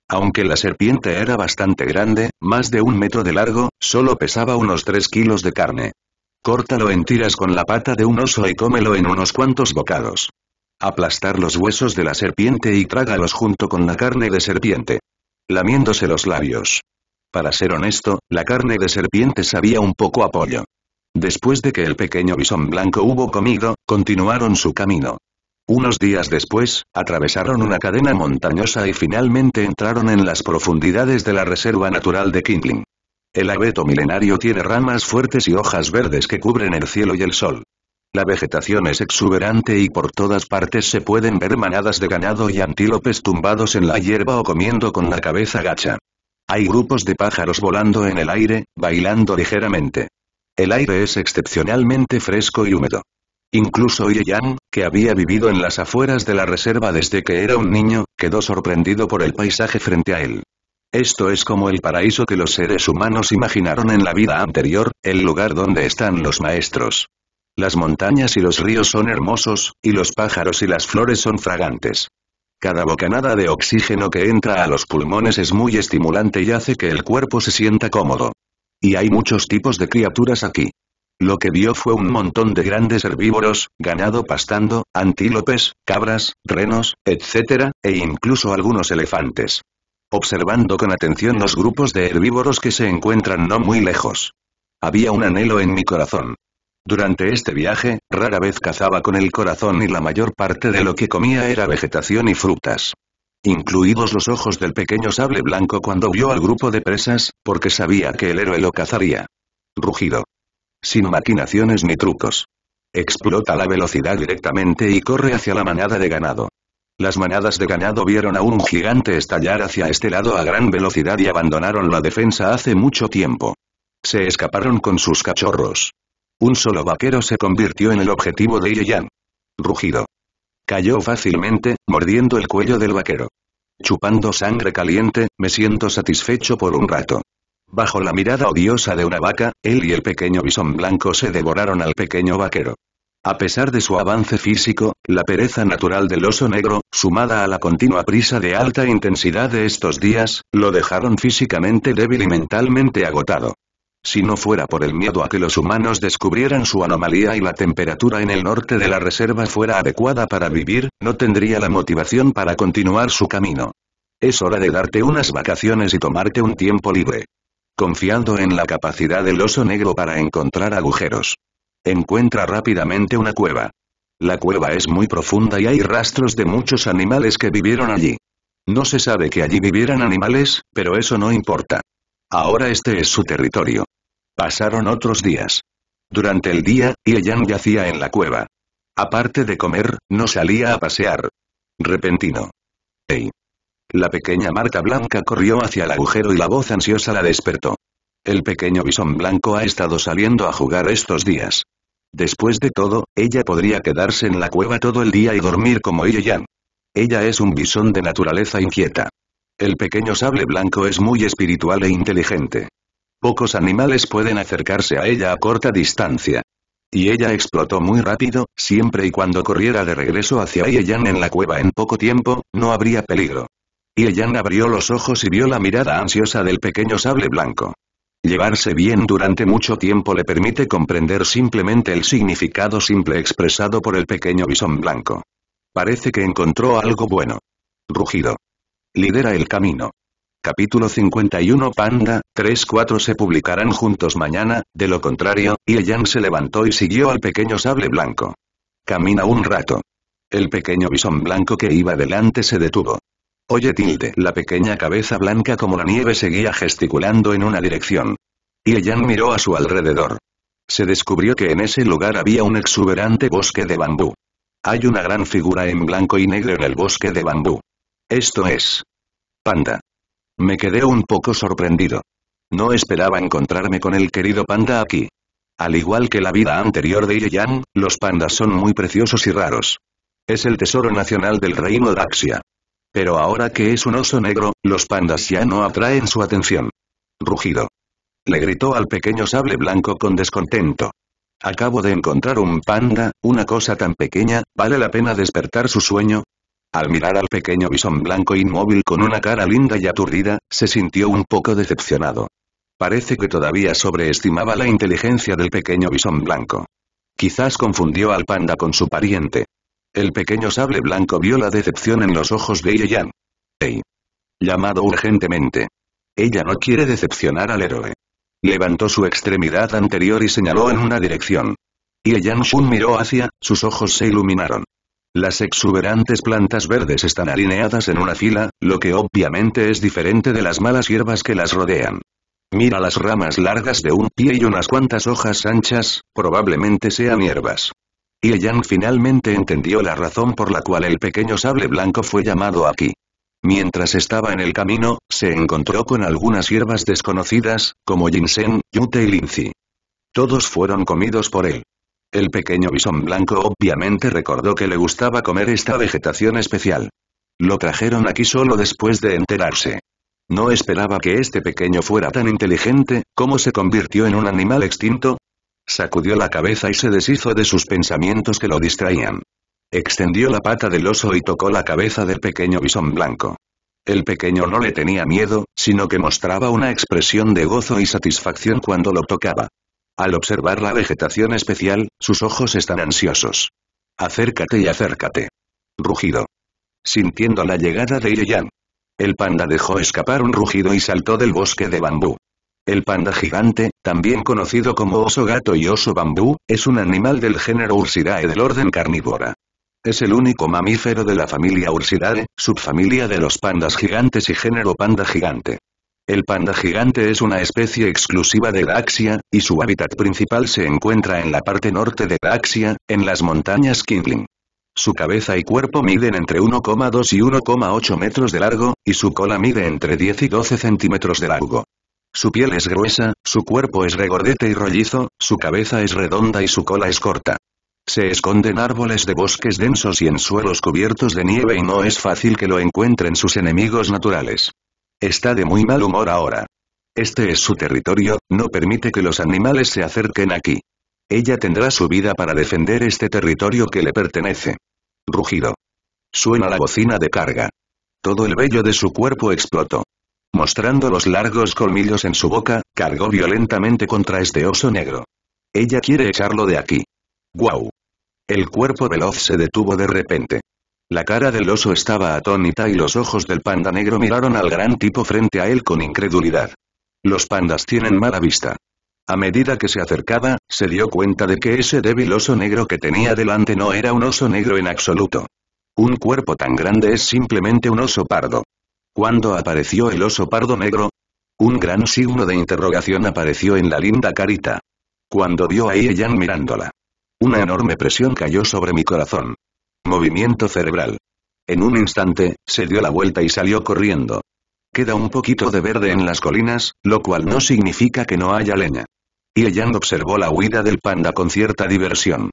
Aunque la serpiente era bastante grande, más de un metro de largo, solo pesaba unos 3 kilos de carne. Córtalo en tiras con la pata de un oso y cómelo en unos cuantos bocados aplastar los huesos de la serpiente y trágalos junto con la carne de serpiente. Lamiéndose los labios. Para ser honesto, la carne de serpiente sabía un poco a pollo. Después de que el pequeño bisón blanco hubo comido, continuaron su camino. Unos días después, atravesaron una cadena montañosa y finalmente entraron en las profundidades de la Reserva Natural de Kindling. El abeto milenario tiene ramas fuertes y hojas verdes que cubren el cielo y el sol. La vegetación es exuberante y por todas partes se pueden ver manadas de ganado y antílopes tumbados en la hierba o comiendo con la cabeza gacha. Hay grupos de pájaros volando en el aire, bailando ligeramente. El aire es excepcionalmente fresco y húmedo. Incluso Ye Yang, que había vivido en las afueras de la reserva desde que era un niño, quedó sorprendido por el paisaje frente a él. Esto es como el paraíso que los seres humanos imaginaron en la vida anterior, el lugar donde están los maestros. Las montañas y los ríos son hermosos, y los pájaros y las flores son fragantes. Cada bocanada de oxígeno que entra a los pulmones es muy estimulante y hace que el cuerpo se sienta cómodo. Y hay muchos tipos de criaturas aquí. Lo que vio fue un montón de grandes herbívoros, ganado pastando, antílopes, cabras, renos, etc., e incluso algunos elefantes. Observando con atención los grupos de herbívoros que se encuentran no muy lejos. Había un anhelo en mi corazón. Durante este viaje, rara vez cazaba con el corazón y la mayor parte de lo que comía era vegetación y frutas. Incluidos los ojos del pequeño sable blanco cuando vio al grupo de presas, porque sabía que el héroe lo cazaría. Rugido. Sin maquinaciones ni trucos. Explota la velocidad directamente y corre hacia la manada de ganado. Las manadas de ganado vieron a un gigante estallar hacia este lado a gran velocidad y abandonaron la defensa hace mucho tiempo. Se escaparon con sus cachorros. Un solo vaquero se convirtió en el objetivo de Ieyan. Rugido. Cayó fácilmente, mordiendo el cuello del vaquero. Chupando sangre caliente, me siento satisfecho por un rato. Bajo la mirada odiosa de una vaca, él y el pequeño bisón blanco se devoraron al pequeño vaquero. A pesar de su avance físico, la pereza natural del oso negro, sumada a la continua prisa de alta intensidad de estos días, lo dejaron físicamente débil y mentalmente agotado. Si no fuera por el miedo a que los humanos descubrieran su anomalía y la temperatura en el norte de la reserva fuera adecuada para vivir, no tendría la motivación para continuar su camino. Es hora de darte unas vacaciones y tomarte un tiempo libre. Confiando en la capacidad del oso negro para encontrar agujeros. Encuentra rápidamente una cueva. La cueva es muy profunda y hay rastros de muchos animales que vivieron allí. No se sabe que allí vivieran animales, pero eso no importa. Ahora este es su territorio. Pasaron otros días. Durante el día, Yang yacía en la cueva. Aparte de comer, no salía a pasear. Repentino. ¡Ey! La pequeña marca blanca corrió hacia el agujero y la voz ansiosa la despertó. El pequeño bisón blanco ha estado saliendo a jugar estos días. Después de todo, ella podría quedarse en la cueva todo el día y dormir como Yang. Ella es un bisón de naturaleza inquieta. El pequeño sable blanco es muy espiritual e inteligente. Pocos animales pueden acercarse a ella a corta distancia. Y ella explotó muy rápido, siempre y cuando corriera de regreso hacia Ieyan en la cueva en poco tiempo, no habría peligro. Ieyan abrió los ojos y vio la mirada ansiosa del pequeño sable blanco. Llevarse bien durante mucho tiempo le permite comprender simplemente el significado simple expresado por el pequeño bisón blanco. Parece que encontró algo bueno. Rugido. Lidera el camino. Capítulo 51 Panda, 3-4 se publicarán juntos mañana, de lo contrario, Yang se levantó y siguió al pequeño sable blanco. Camina un rato. El pequeño bisón blanco que iba delante se detuvo. Oye tilde, la pequeña cabeza blanca como la nieve seguía gesticulando en una dirección. Yang miró a su alrededor. Se descubrió que en ese lugar había un exuberante bosque de bambú. Hay una gran figura en blanco y negro en el bosque de bambú. Esto es. Panda. Me quedé un poco sorprendido. No esperaba encontrarme con el querido panda aquí. Al igual que la vida anterior de Yeyan, los pandas son muy preciosos y raros. Es el tesoro nacional del reino Daxia. Pero ahora que es un oso negro, los pandas ya no atraen su atención. Rugido. Le gritó al pequeño sable blanco con descontento. Acabo de encontrar un panda, una cosa tan pequeña, ¿vale la pena despertar su sueño? Al mirar al pequeño bisón blanco inmóvil con una cara linda y aturdida, se sintió un poco decepcionado. Parece que todavía sobreestimaba la inteligencia del pequeño bisón blanco. Quizás confundió al panda con su pariente. El pequeño sable blanco vio la decepción en los ojos de Yeyan. ¡Ey! Llamado urgentemente. Ella no quiere decepcionar al héroe. Levantó su extremidad anterior y señaló en una dirección. Yeyan Shun miró hacia, sus ojos se iluminaron. Las exuberantes plantas verdes están alineadas en una fila, lo que obviamente es diferente de las malas hierbas que las rodean. Mira las ramas largas de un pie y unas cuantas hojas anchas, probablemente sean hierbas. Y Yang finalmente entendió la razón por la cual el pequeño sable blanco fue llamado aquí. Mientras estaba en el camino, se encontró con algunas hierbas desconocidas, como ginseng, yute y linzi. Todos fueron comidos por él. El pequeño bisón blanco obviamente recordó que le gustaba comer esta vegetación especial. Lo trajeron aquí solo después de enterarse. No esperaba que este pequeño fuera tan inteligente, como se convirtió en un animal extinto? Sacudió la cabeza y se deshizo de sus pensamientos que lo distraían. Extendió la pata del oso y tocó la cabeza del pequeño bisón blanco. El pequeño no le tenía miedo, sino que mostraba una expresión de gozo y satisfacción cuando lo tocaba. Al observar la vegetación especial, sus ojos están ansiosos. Acércate y acércate. Rugido. Sintiendo la llegada de Ireyan. El panda dejó escapar un rugido y saltó del bosque de bambú. El panda gigante, también conocido como oso gato y oso bambú, es un animal del género Ursidae del orden carnívora. Es el único mamífero de la familia Ursidae, subfamilia de los pandas gigantes y género panda gigante. El panda gigante es una especie exclusiva de Daxia, y su hábitat principal se encuentra en la parte norte de Daxia, en las montañas Kindling. Su cabeza y cuerpo miden entre 1,2 y 1,8 metros de largo, y su cola mide entre 10 y 12 centímetros de largo. Su piel es gruesa, su cuerpo es regordete y rollizo, su cabeza es redonda y su cola es corta. Se esconde en árboles de bosques densos y en suelos cubiertos de nieve y no es fácil que lo encuentren sus enemigos naturales. Está de muy mal humor ahora. Este es su territorio, no permite que los animales se acerquen aquí. Ella tendrá su vida para defender este territorio que le pertenece. Rugido. Suena la bocina de carga. Todo el vello de su cuerpo explotó. Mostrando los largos colmillos en su boca, cargó violentamente contra este oso negro. Ella quiere echarlo de aquí. ¡Guau! El cuerpo veloz se detuvo de repente. La cara del oso estaba atónita y los ojos del panda negro miraron al gran tipo frente a él con incredulidad. Los pandas tienen mala vista. A medida que se acercaba, se dio cuenta de que ese débil oso negro que tenía delante no era un oso negro en absoluto. Un cuerpo tan grande es simplemente un oso pardo. Cuando apareció el oso pardo negro? Un gran signo de interrogación apareció en la linda carita. Cuando vio a ella mirándola. Una enorme presión cayó sobre mi corazón. Movimiento cerebral. En un instante, se dio la vuelta y salió corriendo. Queda un poquito de verde en las colinas, lo cual no significa que no haya leña. Y Yang observó la huida del panda con cierta diversión.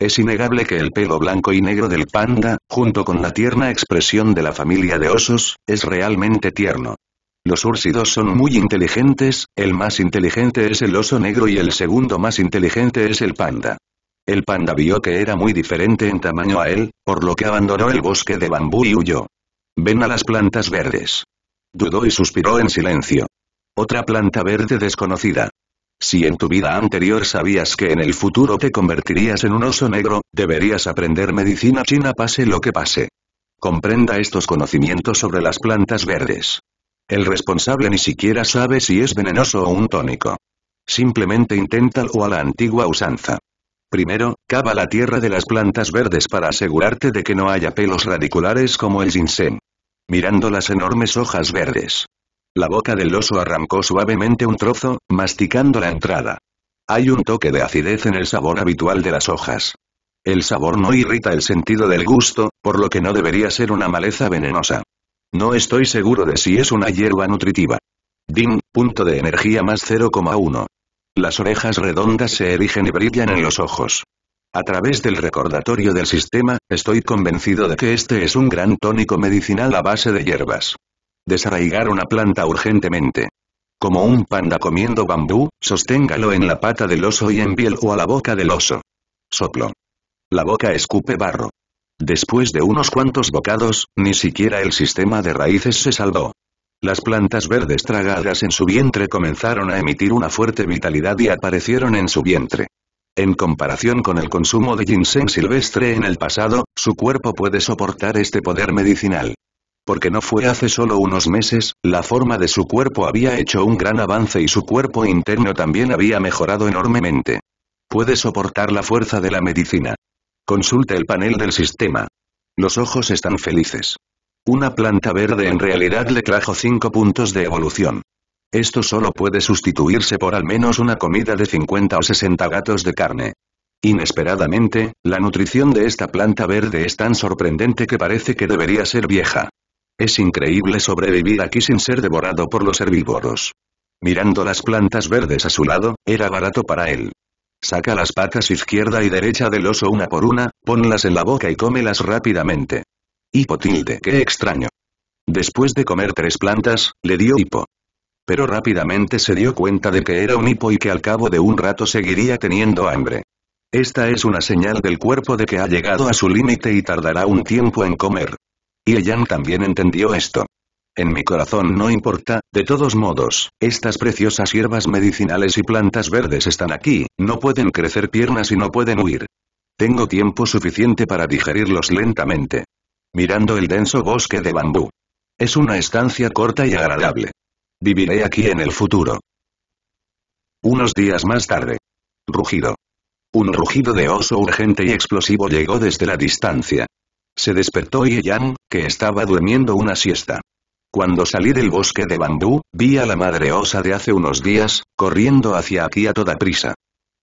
Es innegable que el pelo blanco y negro del panda, junto con la tierna expresión de la familia de osos, es realmente tierno. Los úrsidos son muy inteligentes, el más inteligente es el oso negro y el segundo más inteligente es el panda. El panda vio que era muy diferente en tamaño a él, por lo que abandonó el bosque de bambú y huyó. Ven a las plantas verdes. Dudó y suspiró en silencio. Otra planta verde desconocida. Si en tu vida anterior sabías que en el futuro te convertirías en un oso negro, deberías aprender medicina china pase lo que pase. Comprenda estos conocimientos sobre las plantas verdes. El responsable ni siquiera sabe si es venenoso o un tónico. Simplemente inténtalo a la antigua usanza. Primero, cava la tierra de las plantas verdes para asegurarte de que no haya pelos radiculares como el ginseng. Mirando las enormes hojas verdes. La boca del oso arrancó suavemente un trozo, masticando la entrada. Hay un toque de acidez en el sabor habitual de las hojas. El sabor no irrita el sentido del gusto, por lo que no debería ser una maleza venenosa. No estoy seguro de si es una hierba nutritiva. DIN, punto de energía más 0,1. Las orejas redondas se erigen y brillan en los ojos. A través del recordatorio del sistema, estoy convencido de que este es un gran tónico medicinal a base de hierbas. Desarraigar una planta urgentemente. Como un panda comiendo bambú, sosténgalo en la pata del oso y en piel o a la boca del oso. Soplo. La boca escupe barro. Después de unos cuantos bocados, ni siquiera el sistema de raíces se salvó. Las plantas verdes tragadas en su vientre comenzaron a emitir una fuerte vitalidad y aparecieron en su vientre. En comparación con el consumo de ginseng silvestre en el pasado, su cuerpo puede soportar este poder medicinal. Porque no fue hace solo unos meses, la forma de su cuerpo había hecho un gran avance y su cuerpo interno también había mejorado enormemente. Puede soportar la fuerza de la medicina. Consulte el panel del sistema. Los ojos están felices. Una planta verde en realidad le trajo 5 puntos de evolución. Esto solo puede sustituirse por al menos una comida de 50 o 60 gatos de carne. Inesperadamente, la nutrición de esta planta verde es tan sorprendente que parece que debería ser vieja. Es increíble sobrevivir aquí sin ser devorado por los herbívoros. Mirando las plantas verdes a su lado, era barato para él. Saca las patas izquierda y derecha del oso una por una, ponlas en la boca y cómelas rápidamente. Hipotilde, qué extraño. Después de comer tres plantas, le dio hipo. Pero rápidamente se dio cuenta de que era un hipo y que al cabo de un rato seguiría teniendo hambre. Esta es una señal del cuerpo de que ha llegado a su límite y tardará un tiempo en comer. Y Eyan también entendió esto. En mi corazón no importa, de todos modos, estas preciosas hierbas medicinales y plantas verdes están aquí, no pueden crecer piernas y no pueden huir. Tengo tiempo suficiente para digerirlos lentamente mirando el denso bosque de bambú. Es una estancia corta y agradable. Viviré aquí en el futuro. Unos días más tarde. Rugido. Un rugido de oso urgente y explosivo llegó desde la distancia. Se despertó ye Yang, que estaba durmiendo una siesta. Cuando salí del bosque de bambú, vi a la madre osa de hace unos días, corriendo hacia aquí a toda prisa.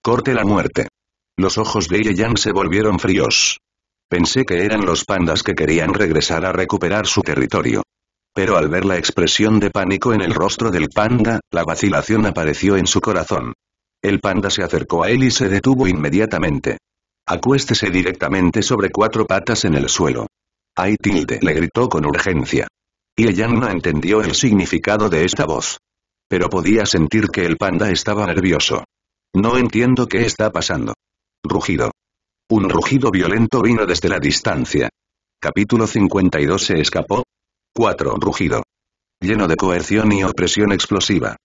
Corte la muerte. Los ojos de Ye Yang se volvieron fríos. Pensé que eran los pandas que querían regresar a recuperar su territorio. Pero al ver la expresión de pánico en el rostro del panda, la vacilación apareció en su corazón. El panda se acercó a él y se detuvo inmediatamente. Acuéstese directamente sobre cuatro patas en el suelo. ¡Ay tilde! le gritó con urgencia. Y ella no entendió el significado de esta voz. Pero podía sentir que el panda estaba nervioso. No entiendo qué está pasando. Rugido. Un rugido violento vino desde la distancia. Capítulo 52 se escapó. 4. Rugido. Lleno de coerción y opresión explosiva.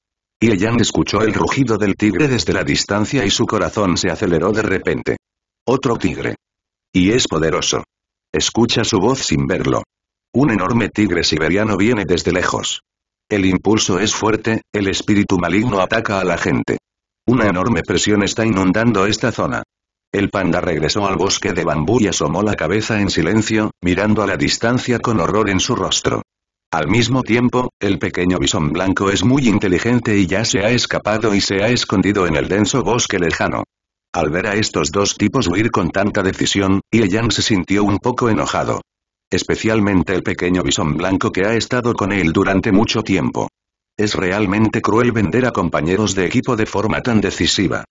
Y escuchó el rugido del tigre desde la distancia y su corazón se aceleró de repente. Otro tigre. Y es poderoso. Escucha su voz sin verlo. Un enorme tigre siberiano viene desde lejos. El impulso es fuerte, el espíritu maligno ataca a la gente. Una enorme presión está inundando esta zona. El panda regresó al bosque de bambú y asomó la cabeza en silencio, mirando a la distancia con horror en su rostro. Al mismo tiempo, el pequeño bisón blanco es muy inteligente y ya se ha escapado y se ha escondido en el denso bosque lejano. Al ver a estos dos tipos huir con tanta decisión, Yang se sintió un poco enojado. Especialmente el pequeño bisón blanco que ha estado con él durante mucho tiempo. Es realmente cruel vender a compañeros de equipo de forma tan decisiva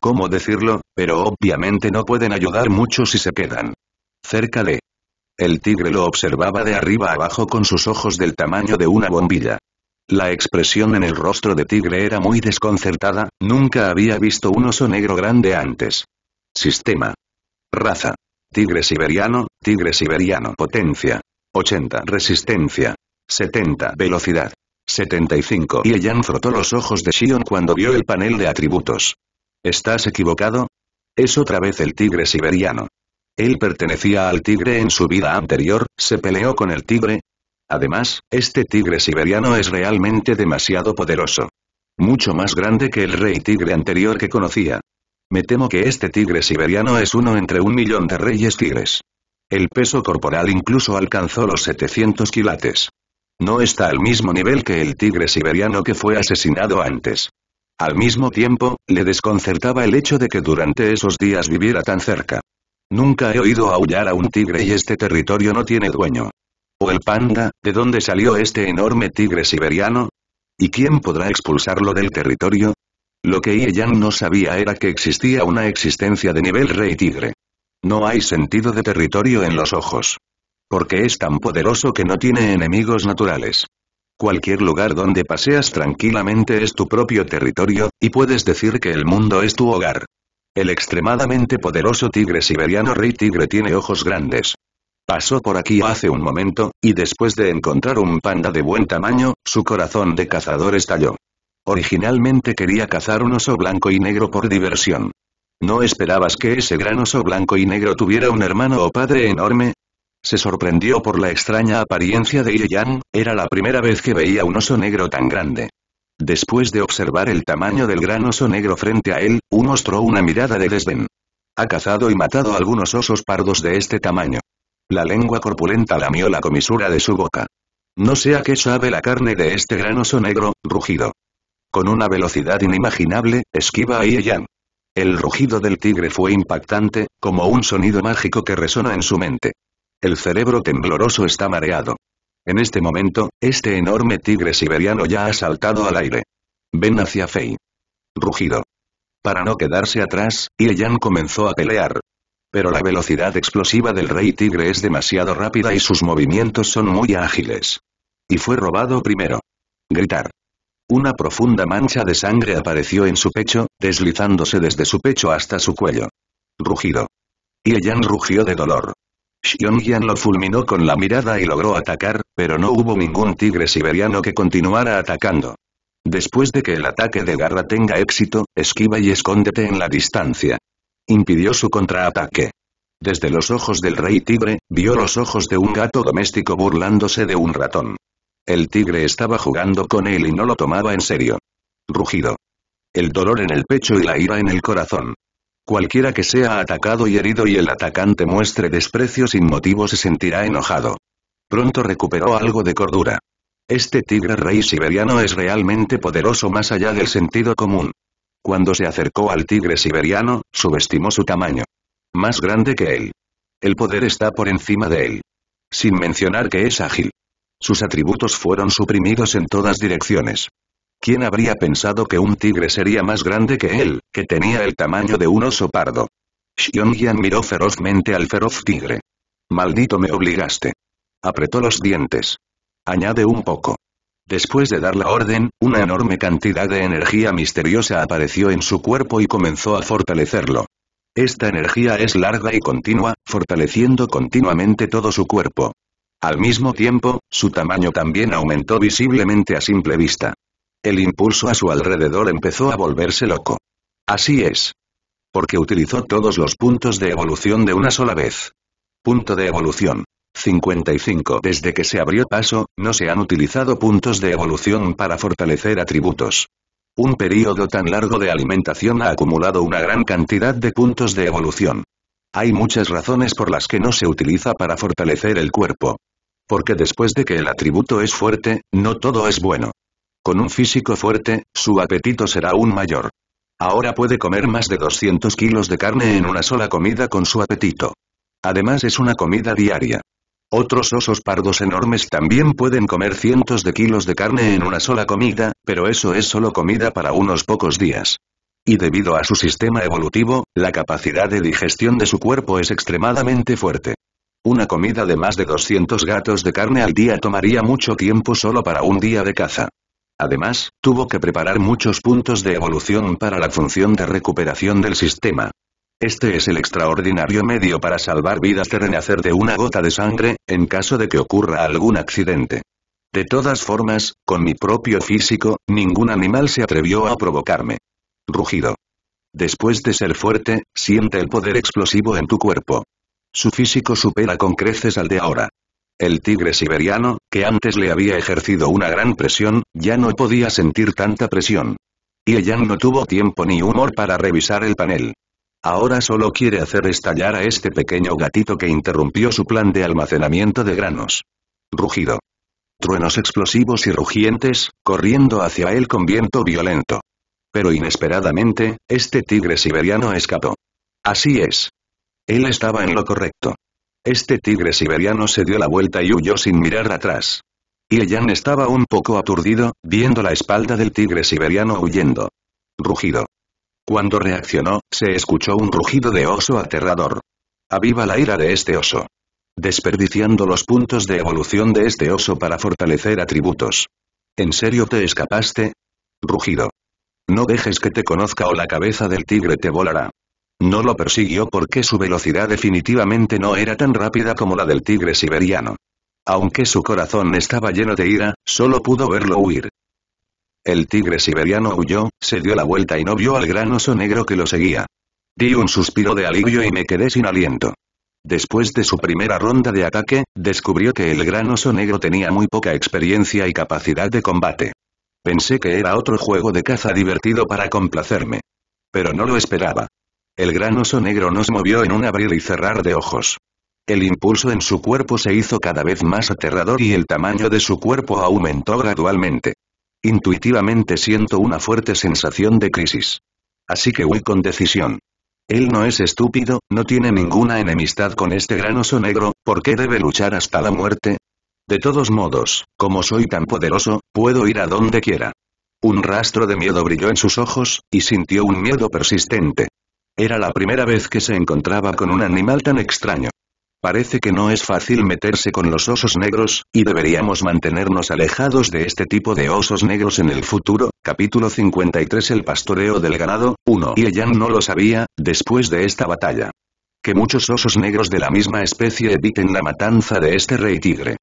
cómo decirlo, pero obviamente no pueden ayudar mucho si se quedan. Cerca de. El tigre lo observaba de arriba abajo con sus ojos del tamaño de una bombilla. La expresión en el rostro de tigre era muy desconcertada, nunca había visto un oso negro grande antes. Sistema. Raza. Tigre siberiano, tigre siberiano. Potencia. 80. Resistencia. 70. Velocidad. 75. Y Ellan frotó los ojos de Shion cuando vio el panel de atributos. Estás equivocado. Es otra vez el tigre siberiano. Él pertenecía al tigre en su vida anterior, se peleó con el tigre. Además, este tigre siberiano es realmente demasiado poderoso. Mucho más grande que el rey tigre anterior que conocía. Me temo que este tigre siberiano es uno entre un millón de reyes tigres. El peso corporal incluso alcanzó los 700 kilates. No está al mismo nivel que el tigre siberiano que fue asesinado antes. Al mismo tiempo, le desconcertaba el hecho de que durante esos días viviera tan cerca. Nunca he oído aullar a un tigre y este territorio no tiene dueño. ¿O el panda, de dónde salió este enorme tigre siberiano? ¿Y quién podrá expulsarlo del territorio? Lo que Ieyang no sabía era que existía una existencia de nivel rey tigre. No hay sentido de territorio en los ojos. Porque es tan poderoso que no tiene enemigos naturales. Cualquier lugar donde paseas tranquilamente es tu propio territorio, y puedes decir que el mundo es tu hogar. El extremadamente poderoso tigre siberiano rey tigre tiene ojos grandes. Pasó por aquí hace un momento, y después de encontrar un panda de buen tamaño, su corazón de cazador estalló. Originalmente quería cazar un oso blanco y negro por diversión. No esperabas que ese gran oso blanco y negro tuviera un hermano o padre enorme, se sorprendió por la extraña apariencia de Ye era la primera vez que veía un oso negro tan grande. Después de observar el tamaño del gran oso negro frente a él, U mostró una mirada de desdén. Ha cazado y matado algunos osos pardos de este tamaño. La lengua corpulenta lamió la comisura de su boca. No sé a qué sabe la carne de este gran oso negro, rugido. Con una velocidad inimaginable, esquiva a Ye El rugido del tigre fue impactante, como un sonido mágico que resonó en su mente. El cerebro tembloroso está mareado. En este momento, este enorme tigre siberiano ya ha saltado al aire. Ven hacia Fei. Rugido. Para no quedarse atrás, Yan comenzó a pelear. Pero la velocidad explosiva del rey tigre es demasiado rápida y sus movimientos son muy ágiles. Y fue robado primero. Gritar. Una profunda mancha de sangre apareció en su pecho, deslizándose desde su pecho hasta su cuello. Rugido. Yan rugió de dolor. Xiongyan lo fulminó con la mirada y logró atacar, pero no hubo ningún tigre siberiano que continuara atacando. Después de que el ataque de garra tenga éxito, esquiva y escóndete en la distancia. Impidió su contraataque. Desde los ojos del rey tigre, vio los ojos de un gato doméstico burlándose de un ratón. El tigre estaba jugando con él y no lo tomaba en serio. Rugido. El dolor en el pecho y la ira en el corazón. Cualquiera que sea atacado y herido y el atacante muestre desprecio sin motivo se sentirá enojado. Pronto recuperó algo de cordura. Este tigre rey siberiano es realmente poderoso más allá del sentido común. Cuando se acercó al tigre siberiano, subestimó su tamaño. Más grande que él. El poder está por encima de él. Sin mencionar que es ágil. Sus atributos fueron suprimidos en todas direcciones. ¿Quién habría pensado que un tigre sería más grande que él, que tenía el tamaño de un oso pardo? Xiongyan miró ferozmente al feroz tigre. Maldito me obligaste. Apretó los dientes. Añade un poco. Después de dar la orden, una enorme cantidad de energía misteriosa apareció en su cuerpo y comenzó a fortalecerlo. Esta energía es larga y continua, fortaleciendo continuamente todo su cuerpo. Al mismo tiempo, su tamaño también aumentó visiblemente a simple vista. El impulso a su alrededor empezó a volverse loco. Así es. Porque utilizó todos los puntos de evolución de una sola vez. Punto de evolución. 55. Desde que se abrió paso, no se han utilizado puntos de evolución para fortalecer atributos. Un período tan largo de alimentación ha acumulado una gran cantidad de puntos de evolución. Hay muchas razones por las que no se utiliza para fortalecer el cuerpo. Porque después de que el atributo es fuerte, no todo es bueno. Con un físico fuerte, su apetito será aún mayor. Ahora puede comer más de 200 kilos de carne en una sola comida con su apetito. Además es una comida diaria. Otros osos pardos enormes también pueden comer cientos de kilos de carne en una sola comida, pero eso es solo comida para unos pocos días. Y debido a su sistema evolutivo, la capacidad de digestión de su cuerpo es extremadamente fuerte. Una comida de más de 200 gatos de carne al día tomaría mucho tiempo solo para un día de caza. Además, tuvo que preparar muchos puntos de evolución para la función de recuperación del sistema. Este es el extraordinario medio para salvar vidas de renacer de una gota de sangre, en caso de que ocurra algún accidente. De todas formas, con mi propio físico, ningún animal se atrevió a provocarme. Rugido. Después de ser fuerte, siente el poder explosivo en tu cuerpo. Su físico supera con creces al de ahora. El tigre siberiano, que antes le había ejercido una gran presión, ya no podía sentir tanta presión. Y no tuvo tiempo ni humor para revisar el panel. Ahora solo quiere hacer estallar a este pequeño gatito que interrumpió su plan de almacenamiento de granos. Rugido. Truenos explosivos y rugientes, corriendo hacia él con viento violento. Pero inesperadamente, este tigre siberiano escapó. Así es. Él estaba en lo correcto. Este tigre siberiano se dio la vuelta y huyó sin mirar atrás. Y estaba un poco aturdido, viendo la espalda del tigre siberiano huyendo. Rugido. Cuando reaccionó, se escuchó un rugido de oso aterrador. Aviva la ira de este oso. Desperdiciando los puntos de evolución de este oso para fortalecer atributos. ¿En serio te escapaste? Rugido. No dejes que te conozca o la cabeza del tigre te volará. No lo persiguió porque su velocidad definitivamente no era tan rápida como la del tigre siberiano. Aunque su corazón estaba lleno de ira, solo pudo verlo huir. El tigre siberiano huyó, se dio la vuelta y no vio al gran oso negro que lo seguía. Di un suspiro de alivio y me quedé sin aliento. Después de su primera ronda de ataque, descubrió que el gran oso negro tenía muy poca experiencia y capacidad de combate. Pensé que era otro juego de caza divertido para complacerme. Pero no lo esperaba. El gran oso negro nos movió en un abrir y cerrar de ojos. El impulso en su cuerpo se hizo cada vez más aterrador y el tamaño de su cuerpo aumentó gradualmente. Intuitivamente siento una fuerte sensación de crisis. Así que huí con decisión. Él no es estúpido, no tiene ninguna enemistad con este gran oso negro, ¿por qué debe luchar hasta la muerte? De todos modos, como soy tan poderoso, puedo ir a donde quiera. Un rastro de miedo brilló en sus ojos, y sintió un miedo persistente. Era la primera vez que se encontraba con un animal tan extraño. Parece que no es fácil meterse con los osos negros, y deberíamos mantenernos alejados de este tipo de osos negros en el futuro. Capítulo 53 El pastoreo del ganado, 1 Y no lo sabía, después de esta batalla. Que muchos osos negros de la misma especie eviten la matanza de este rey tigre.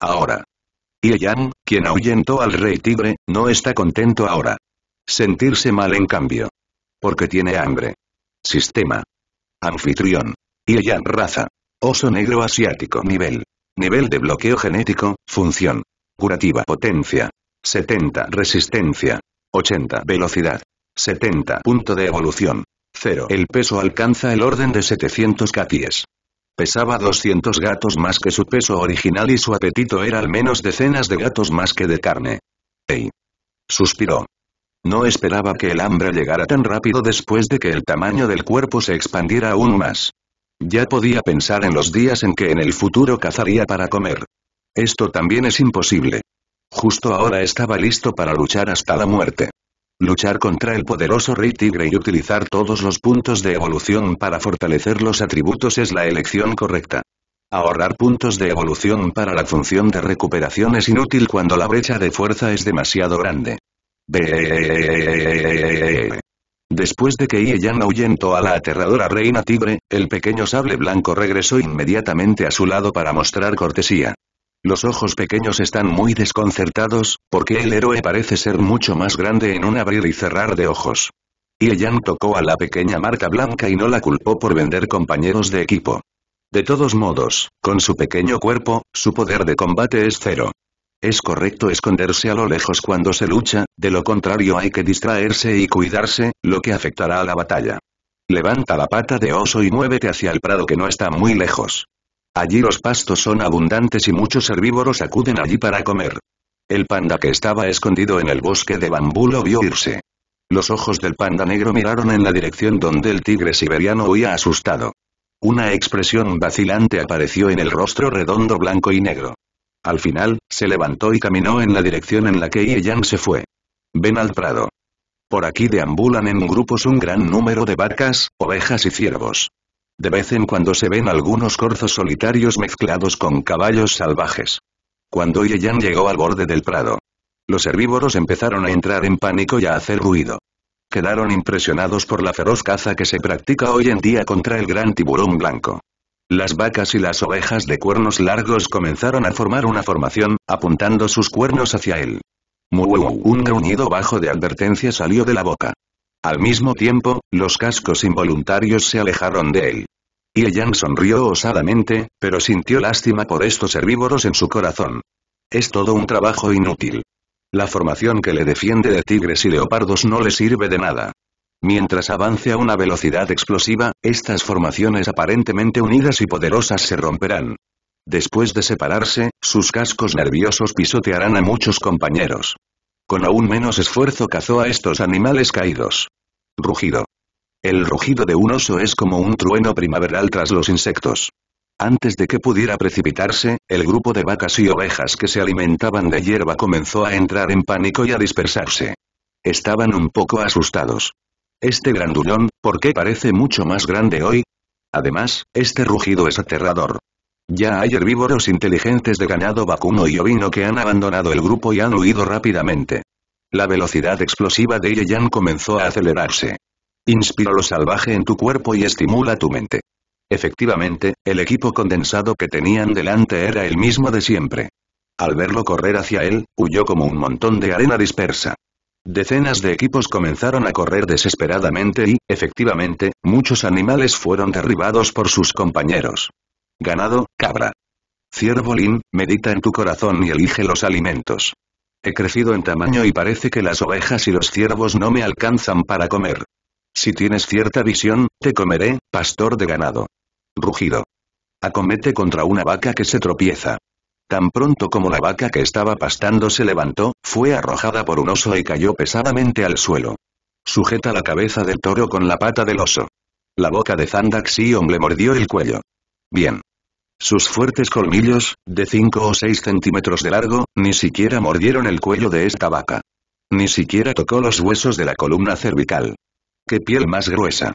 Ahora. Y quien ahuyentó al rey tigre, no está contento ahora. Sentirse mal en cambio. Porque tiene hambre. Sistema. Anfitrión. Ilian raza. Oso negro asiático nivel. Nivel de bloqueo genético, función. Curativa potencia. 70 resistencia. 80 velocidad. 70 punto de evolución. 0 el peso alcanza el orden de 700 kpies. Pesaba 200 gatos más que su peso original y su apetito era al menos decenas de gatos más que de carne. ¡Ey! Suspiró. No esperaba que el hambre llegara tan rápido después de que el tamaño del cuerpo se expandiera aún más. Ya podía pensar en los días en que en el futuro cazaría para comer. Esto también es imposible. Justo ahora estaba listo para luchar hasta la muerte. Luchar contra el poderoso Rey Tigre y utilizar todos los puntos de evolución para fortalecer los atributos es la elección correcta. Ahorrar puntos de evolución para la función de recuperación es inútil cuando la brecha de fuerza es demasiado grande. Después de que Ieyan ahuyentó a la aterradora reina tigre, el pequeño sable blanco regresó inmediatamente a su lado para mostrar cortesía. Los ojos pequeños están muy desconcertados, porque el héroe parece ser mucho más grande en un abrir y cerrar de ojos. Ieyan tocó a la pequeña marca blanca y no la culpó por vender compañeros de equipo. De todos modos, con su pequeño cuerpo, su poder de combate es cero. Es correcto esconderse a lo lejos cuando se lucha, de lo contrario hay que distraerse y cuidarse, lo que afectará a la batalla. Levanta la pata de oso y muévete hacia el prado que no está muy lejos. Allí los pastos son abundantes y muchos herbívoros acuden allí para comer. El panda que estaba escondido en el bosque de bambú lo vio irse. Los ojos del panda negro miraron en la dirección donde el tigre siberiano huía asustado. Una expresión vacilante apareció en el rostro redondo blanco y negro. Al final, se levantó y caminó en la dirección en la que Ye-Yang se fue. Ven al prado. Por aquí deambulan en grupos un gran número de vacas, ovejas y ciervos. De vez en cuando se ven algunos corzos solitarios mezclados con caballos salvajes. Cuando Ye-Yang llegó al borde del prado, los herbívoros empezaron a entrar en pánico y a hacer ruido. Quedaron impresionados por la feroz caza que se practica hoy en día contra el gran tiburón blanco. Las vacas y las ovejas de cuernos largos comenzaron a formar una formación, apuntando sus cuernos hacia él. Muuu, un gruñido bajo de advertencia salió de la boca. Al mismo tiempo, los cascos involuntarios se alejaron de él. Y Yang sonrió osadamente, pero sintió lástima por estos herbívoros en su corazón. Es todo un trabajo inútil. La formación que le defiende de tigres y leopardos no le sirve de nada. Mientras avance a una velocidad explosiva, estas formaciones aparentemente unidas y poderosas se romperán. Después de separarse, sus cascos nerviosos pisotearán a muchos compañeros. Con aún menos esfuerzo cazó a estos animales caídos. Rugido. El rugido de un oso es como un trueno primaveral tras los insectos. Antes de que pudiera precipitarse, el grupo de vacas y ovejas que se alimentaban de hierba comenzó a entrar en pánico y a dispersarse. Estaban un poco asustados este grandulón, ¿por qué parece mucho más grande hoy? Además, este rugido es aterrador. Ya hay herbívoros inteligentes de ganado vacuno y ovino que han abandonado el grupo y han huido rápidamente. La velocidad explosiva de Yeyan comenzó a acelerarse. Inspira lo salvaje en tu cuerpo y estimula tu mente. Efectivamente, el equipo condensado que tenían delante era el mismo de siempre. Al verlo correr hacia él, huyó como un montón de arena dispersa. Decenas de equipos comenzaron a correr desesperadamente y, efectivamente, muchos animales fueron derribados por sus compañeros. Ganado, cabra. ciervo, lin, medita en tu corazón y elige los alimentos. He crecido en tamaño y parece que las ovejas y los ciervos no me alcanzan para comer. Si tienes cierta visión, te comeré, pastor de ganado. Rugido. Acomete contra una vaca que se tropieza. Tan pronto como la vaca que estaba pastando se levantó, fue arrojada por un oso y cayó pesadamente al suelo. Sujeta la cabeza del toro con la pata del oso. La boca de Zandaxion le mordió el cuello. Bien. Sus fuertes colmillos, de 5 o 6 centímetros de largo, ni siquiera mordieron el cuello de esta vaca. Ni siquiera tocó los huesos de la columna cervical. ¡Qué piel más gruesa!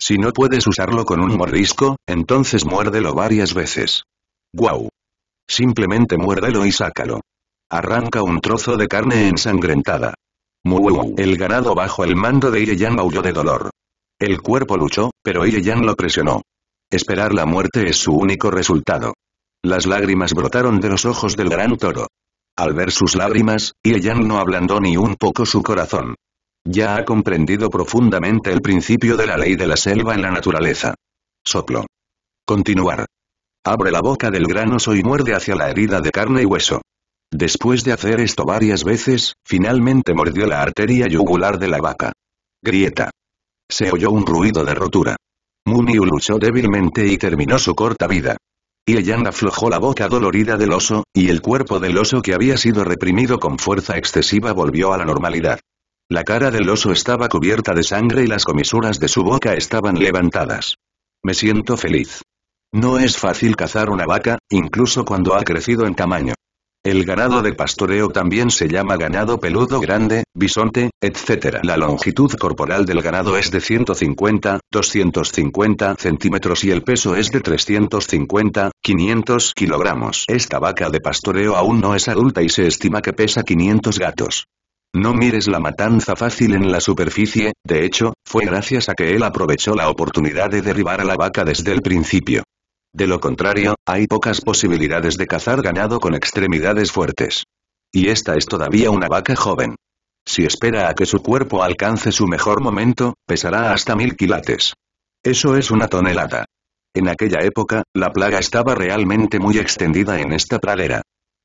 Si no puedes usarlo con un mordisco, entonces muérdelo varias veces. ¡Guau! Simplemente muérdelo y sácalo. Arranca un trozo de carne ensangrentada. Muuu, el ganado bajo el mando de Ireyan maulló de dolor. El cuerpo luchó, pero Ireyan lo presionó. Esperar la muerte es su único resultado. Las lágrimas brotaron de los ojos del gran toro. Al ver sus lágrimas, Ireyan no ablandó ni un poco su corazón. Ya ha comprendido profundamente el principio de la ley de la selva en la naturaleza. Soplo. Continuar. Abre la boca del gran oso y muerde hacia la herida de carne y hueso. Después de hacer esto varias veces, finalmente mordió la arteria yugular de la vaca. Grieta. Se oyó un ruido de rotura. Muniu luchó débilmente y terminó su corta vida. Y aflojó la boca dolorida del oso, y el cuerpo del oso que había sido reprimido con fuerza excesiva volvió a la normalidad. La cara del oso estaba cubierta de sangre y las comisuras de su boca estaban levantadas. Me siento feliz. No es fácil cazar una vaca, incluso cuando ha crecido en tamaño. El ganado de pastoreo también se llama ganado peludo grande, bisonte, etc. La longitud corporal del ganado es de 150, 250 centímetros y el peso es de 350, 500 kilogramos. Esta vaca de pastoreo aún no es adulta y se estima que pesa 500 gatos. No mires la matanza fácil en la superficie, de hecho, fue gracias a que él aprovechó la oportunidad de derribar a la vaca desde el principio. De lo contrario, hay pocas posibilidades de cazar ganado con extremidades fuertes. Y esta es todavía una vaca joven. Si espera a que su cuerpo alcance su mejor momento, pesará hasta mil quilates. Eso es una tonelada. En aquella época, la plaga estaba realmente muy extendida en esta pradera.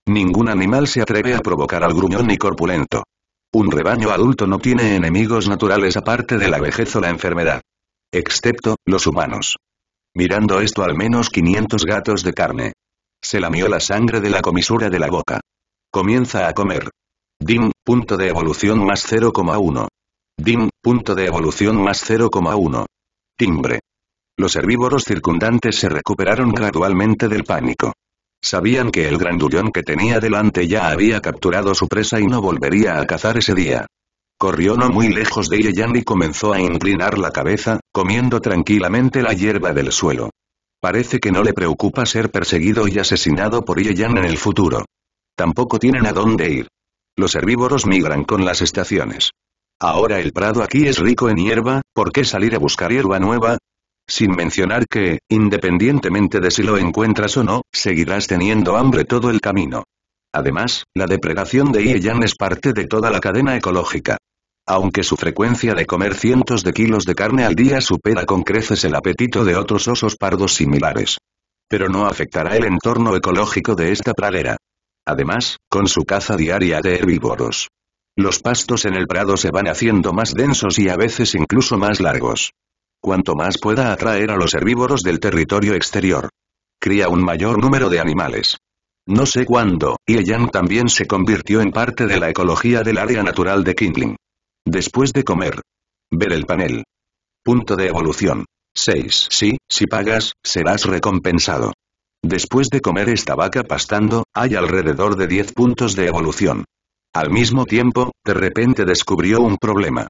Ningún animal se atreve a provocar al gruñón y corpulento. Un rebaño adulto no tiene enemigos naturales aparte de la vejez o la enfermedad. Excepto, los humanos mirando esto al menos 500 gatos de carne. Se lamió la sangre de la comisura de la boca. Comienza a comer. Dim, punto de evolución más 0,1. Dim, punto de evolución más 0,1. Timbre. Los herbívoros circundantes se recuperaron gradualmente del pánico. Sabían que el grandullón que tenía delante ya había capturado su presa y no volvería a cazar ese día. Corrió no muy lejos de Yeyan y comenzó a inclinar la cabeza, comiendo tranquilamente la hierba del suelo. Parece que no le preocupa ser perseguido y asesinado por Yeyan en el futuro. Tampoco tienen a dónde ir. Los herbívoros migran con las estaciones. Ahora el prado aquí es rico en hierba, ¿por qué salir a buscar hierba nueva? Sin mencionar que, independientemente de si lo encuentras o no, seguirás teniendo hambre todo el camino. Además, la depredación de Ieyan es parte de toda la cadena ecológica aunque su frecuencia de comer cientos de kilos de carne al día supera con creces el apetito de otros osos pardos similares. Pero no afectará el entorno ecológico de esta pradera. Además, con su caza diaria de herbívoros. Los pastos en el prado se van haciendo más densos y a veces incluso más largos. Cuanto más pueda atraer a los herbívoros del territorio exterior. Cría un mayor número de animales. No sé cuándo, Yan también se convirtió en parte de la ecología del área natural de Kindling. Después de comer. Ver el panel. Punto de evolución. 6. Sí, si pagas, serás recompensado. Después de comer esta vaca pastando, hay alrededor de 10 puntos de evolución. Al mismo tiempo, de repente descubrió un problema.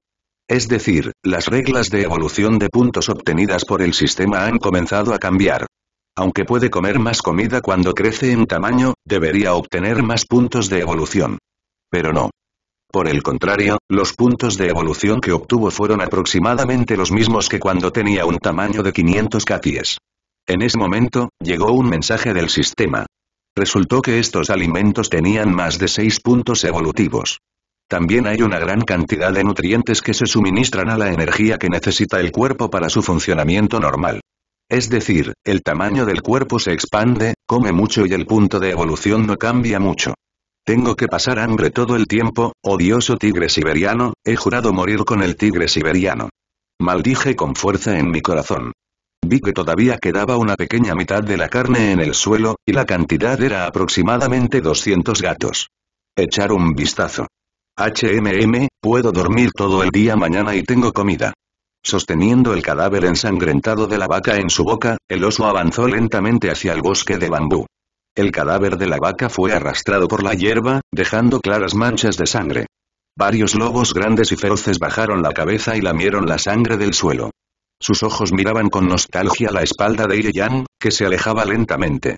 Es decir, las reglas de evolución de puntos obtenidas por el sistema han comenzado a cambiar. Aunque puede comer más comida cuando crece en tamaño, debería obtener más puntos de evolución. Pero no. Por el contrario, los puntos de evolución que obtuvo fueron aproximadamente los mismos que cuando tenía un tamaño de 500 caties. En ese momento, llegó un mensaje del sistema. Resultó que estos alimentos tenían más de 6 puntos evolutivos. También hay una gran cantidad de nutrientes que se suministran a la energía que necesita el cuerpo para su funcionamiento normal. Es decir, el tamaño del cuerpo se expande, come mucho y el punto de evolución no cambia mucho. Tengo que pasar hambre todo el tiempo, odioso tigre siberiano, he jurado morir con el tigre siberiano. Maldije con fuerza en mi corazón. Vi que todavía quedaba una pequeña mitad de la carne en el suelo, y la cantidad era aproximadamente 200 gatos. Echar un vistazo. HMM, puedo dormir todo el día mañana y tengo comida. Sosteniendo el cadáver ensangrentado de la vaca en su boca, el oso avanzó lentamente hacia el bosque de bambú. El cadáver de la vaca fue arrastrado por la hierba, dejando claras manchas de sangre. Varios lobos grandes y feroces bajaron la cabeza y lamieron la sangre del suelo. Sus ojos miraban con nostalgia la espalda de yang que se alejaba lentamente.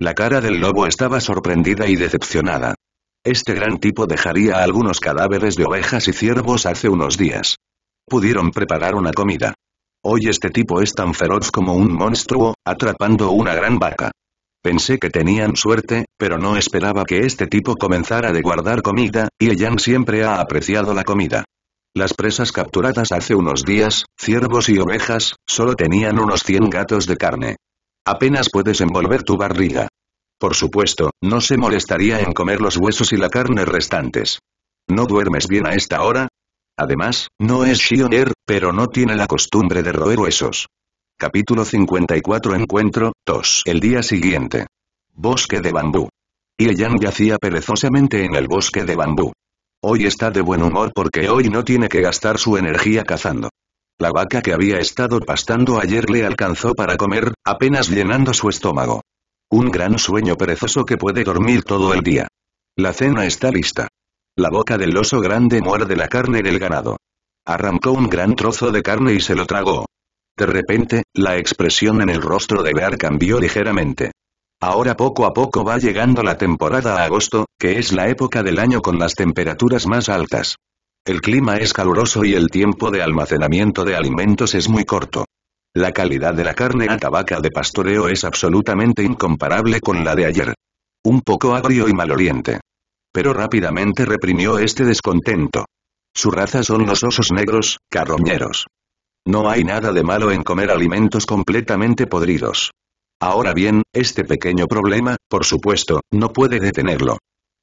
La cara del lobo estaba sorprendida y decepcionada. Este gran tipo dejaría algunos cadáveres de ovejas y ciervos hace unos días. Pudieron preparar una comida. Hoy este tipo es tan feroz como un monstruo, atrapando una gran vaca. Pensé que tenían suerte, pero no esperaba que este tipo comenzara de guardar comida, y Eyan siempre ha apreciado la comida. Las presas capturadas hace unos días, ciervos y ovejas, solo tenían unos 100 gatos de carne. Apenas puedes envolver tu barriga. Por supuesto, no se molestaría en comer los huesos y la carne restantes. ¿No duermes bien a esta hora? Además, no es Shioner, pero no tiene la costumbre de roer huesos. Capítulo 54 Encuentro, 2 El día siguiente. Bosque de bambú. Yang yacía perezosamente en el bosque de bambú. Hoy está de buen humor porque hoy no tiene que gastar su energía cazando. La vaca que había estado pastando ayer le alcanzó para comer, apenas llenando su estómago. Un gran sueño perezoso que puede dormir todo el día. La cena está lista. La boca del oso grande muerde la carne del ganado. Arrancó un gran trozo de carne y se lo tragó. De repente, la expresión en el rostro de Bear cambió ligeramente. Ahora poco a poco va llegando la temporada a agosto, que es la época del año con las temperaturas más altas. El clima es caluroso y el tiempo de almacenamiento de alimentos es muy corto. La calidad de la carne tabaca de pastoreo es absolutamente incomparable con la de ayer. Un poco agrio y maloliente. Pero rápidamente reprimió este descontento. Su raza son los osos negros, carroñeros. No hay nada de malo en comer alimentos completamente podridos. Ahora bien, este pequeño problema, por supuesto, no puede detenerlo.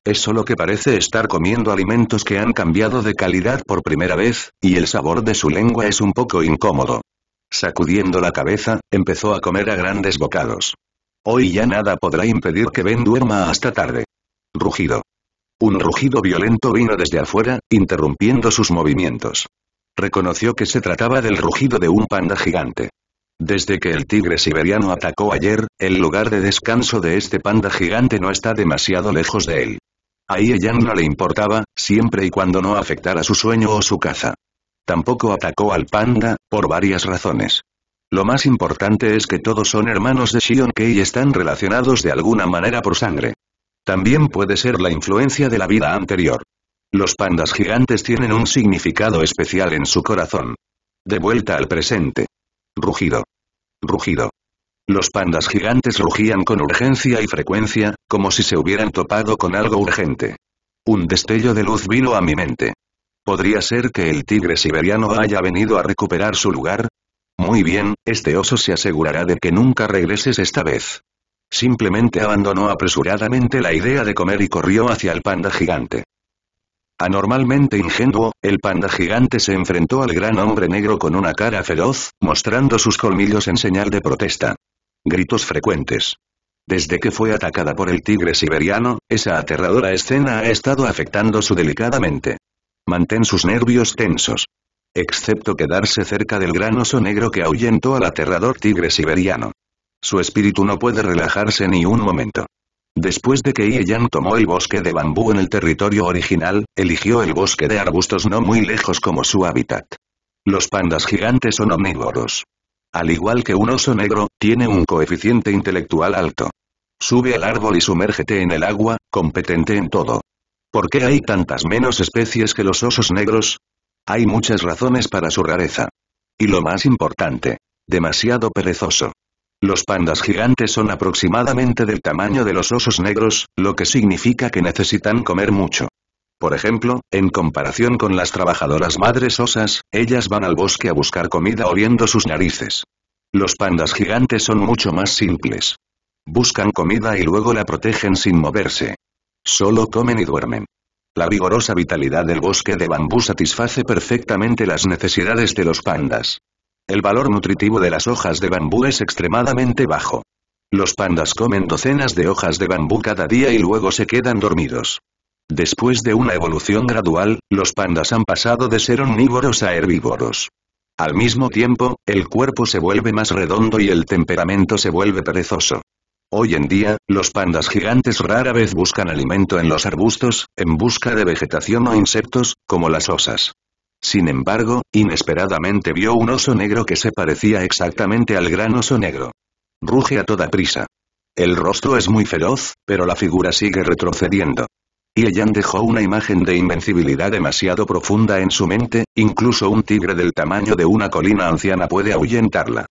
Es solo que parece estar comiendo alimentos que han cambiado de calidad por primera vez, y el sabor de su lengua es un poco incómodo. Sacudiendo la cabeza, empezó a comer a grandes bocados. Hoy ya nada podrá impedir que Ben duerma hasta tarde. Rugido. Un rugido violento vino desde afuera, interrumpiendo sus movimientos. Reconoció que se trataba del rugido de un panda gigante. Desde que el tigre siberiano atacó ayer, el lugar de descanso de este panda gigante no está demasiado lejos de él. A ella no le importaba, siempre y cuando no afectara su sueño o su caza. Tampoco atacó al panda, por varias razones. Lo más importante es que todos son hermanos de Shionke y están relacionados de alguna manera por sangre. También puede ser la influencia de la vida anterior. Los pandas gigantes tienen un significado especial en su corazón. De vuelta al presente. Rugido. Rugido. Los pandas gigantes rugían con urgencia y frecuencia, como si se hubieran topado con algo urgente. Un destello de luz vino a mi mente. ¿Podría ser que el tigre siberiano haya venido a recuperar su lugar? Muy bien, este oso se asegurará de que nunca regreses esta vez. Simplemente abandonó apresuradamente la idea de comer y corrió hacia el panda gigante. Anormalmente ingenuo, el panda gigante se enfrentó al gran hombre negro con una cara feroz, mostrando sus colmillos en señal de protesta. Gritos frecuentes. Desde que fue atacada por el tigre siberiano, esa aterradora escena ha estado afectando su delicadamente. Mantén sus nervios tensos. Excepto quedarse cerca del gran oso negro que ahuyentó al aterrador tigre siberiano. Su espíritu no puede relajarse ni un momento. Después de que Ieyan tomó el bosque de bambú en el territorio original, eligió el bosque de arbustos no muy lejos como su hábitat. Los pandas gigantes son omnívoros. Al igual que un oso negro, tiene un coeficiente intelectual alto. Sube al árbol y sumérgete en el agua, competente en todo. ¿Por qué hay tantas menos especies que los osos negros? Hay muchas razones para su rareza. Y lo más importante, demasiado perezoso. Los pandas gigantes son aproximadamente del tamaño de los osos negros, lo que significa que necesitan comer mucho. Por ejemplo, en comparación con las trabajadoras madres osas, ellas van al bosque a buscar comida oliendo sus narices. Los pandas gigantes son mucho más simples. Buscan comida y luego la protegen sin moverse. Solo comen y duermen. La vigorosa vitalidad del bosque de bambú satisface perfectamente las necesidades de los pandas. El valor nutritivo de las hojas de bambú es extremadamente bajo. Los pandas comen docenas de hojas de bambú cada día y luego se quedan dormidos. Después de una evolución gradual, los pandas han pasado de ser omnívoros a herbívoros. Al mismo tiempo, el cuerpo se vuelve más redondo y el temperamento se vuelve perezoso. Hoy en día, los pandas gigantes rara vez buscan alimento en los arbustos, en busca de vegetación o insectos, como las osas. Sin embargo, inesperadamente vio un oso negro que se parecía exactamente al gran oso negro. Ruge a toda prisa. El rostro es muy feroz, pero la figura sigue retrocediendo. Y Yan dejó una imagen de invencibilidad demasiado profunda en su mente, incluso un tigre del tamaño de una colina anciana puede ahuyentarla.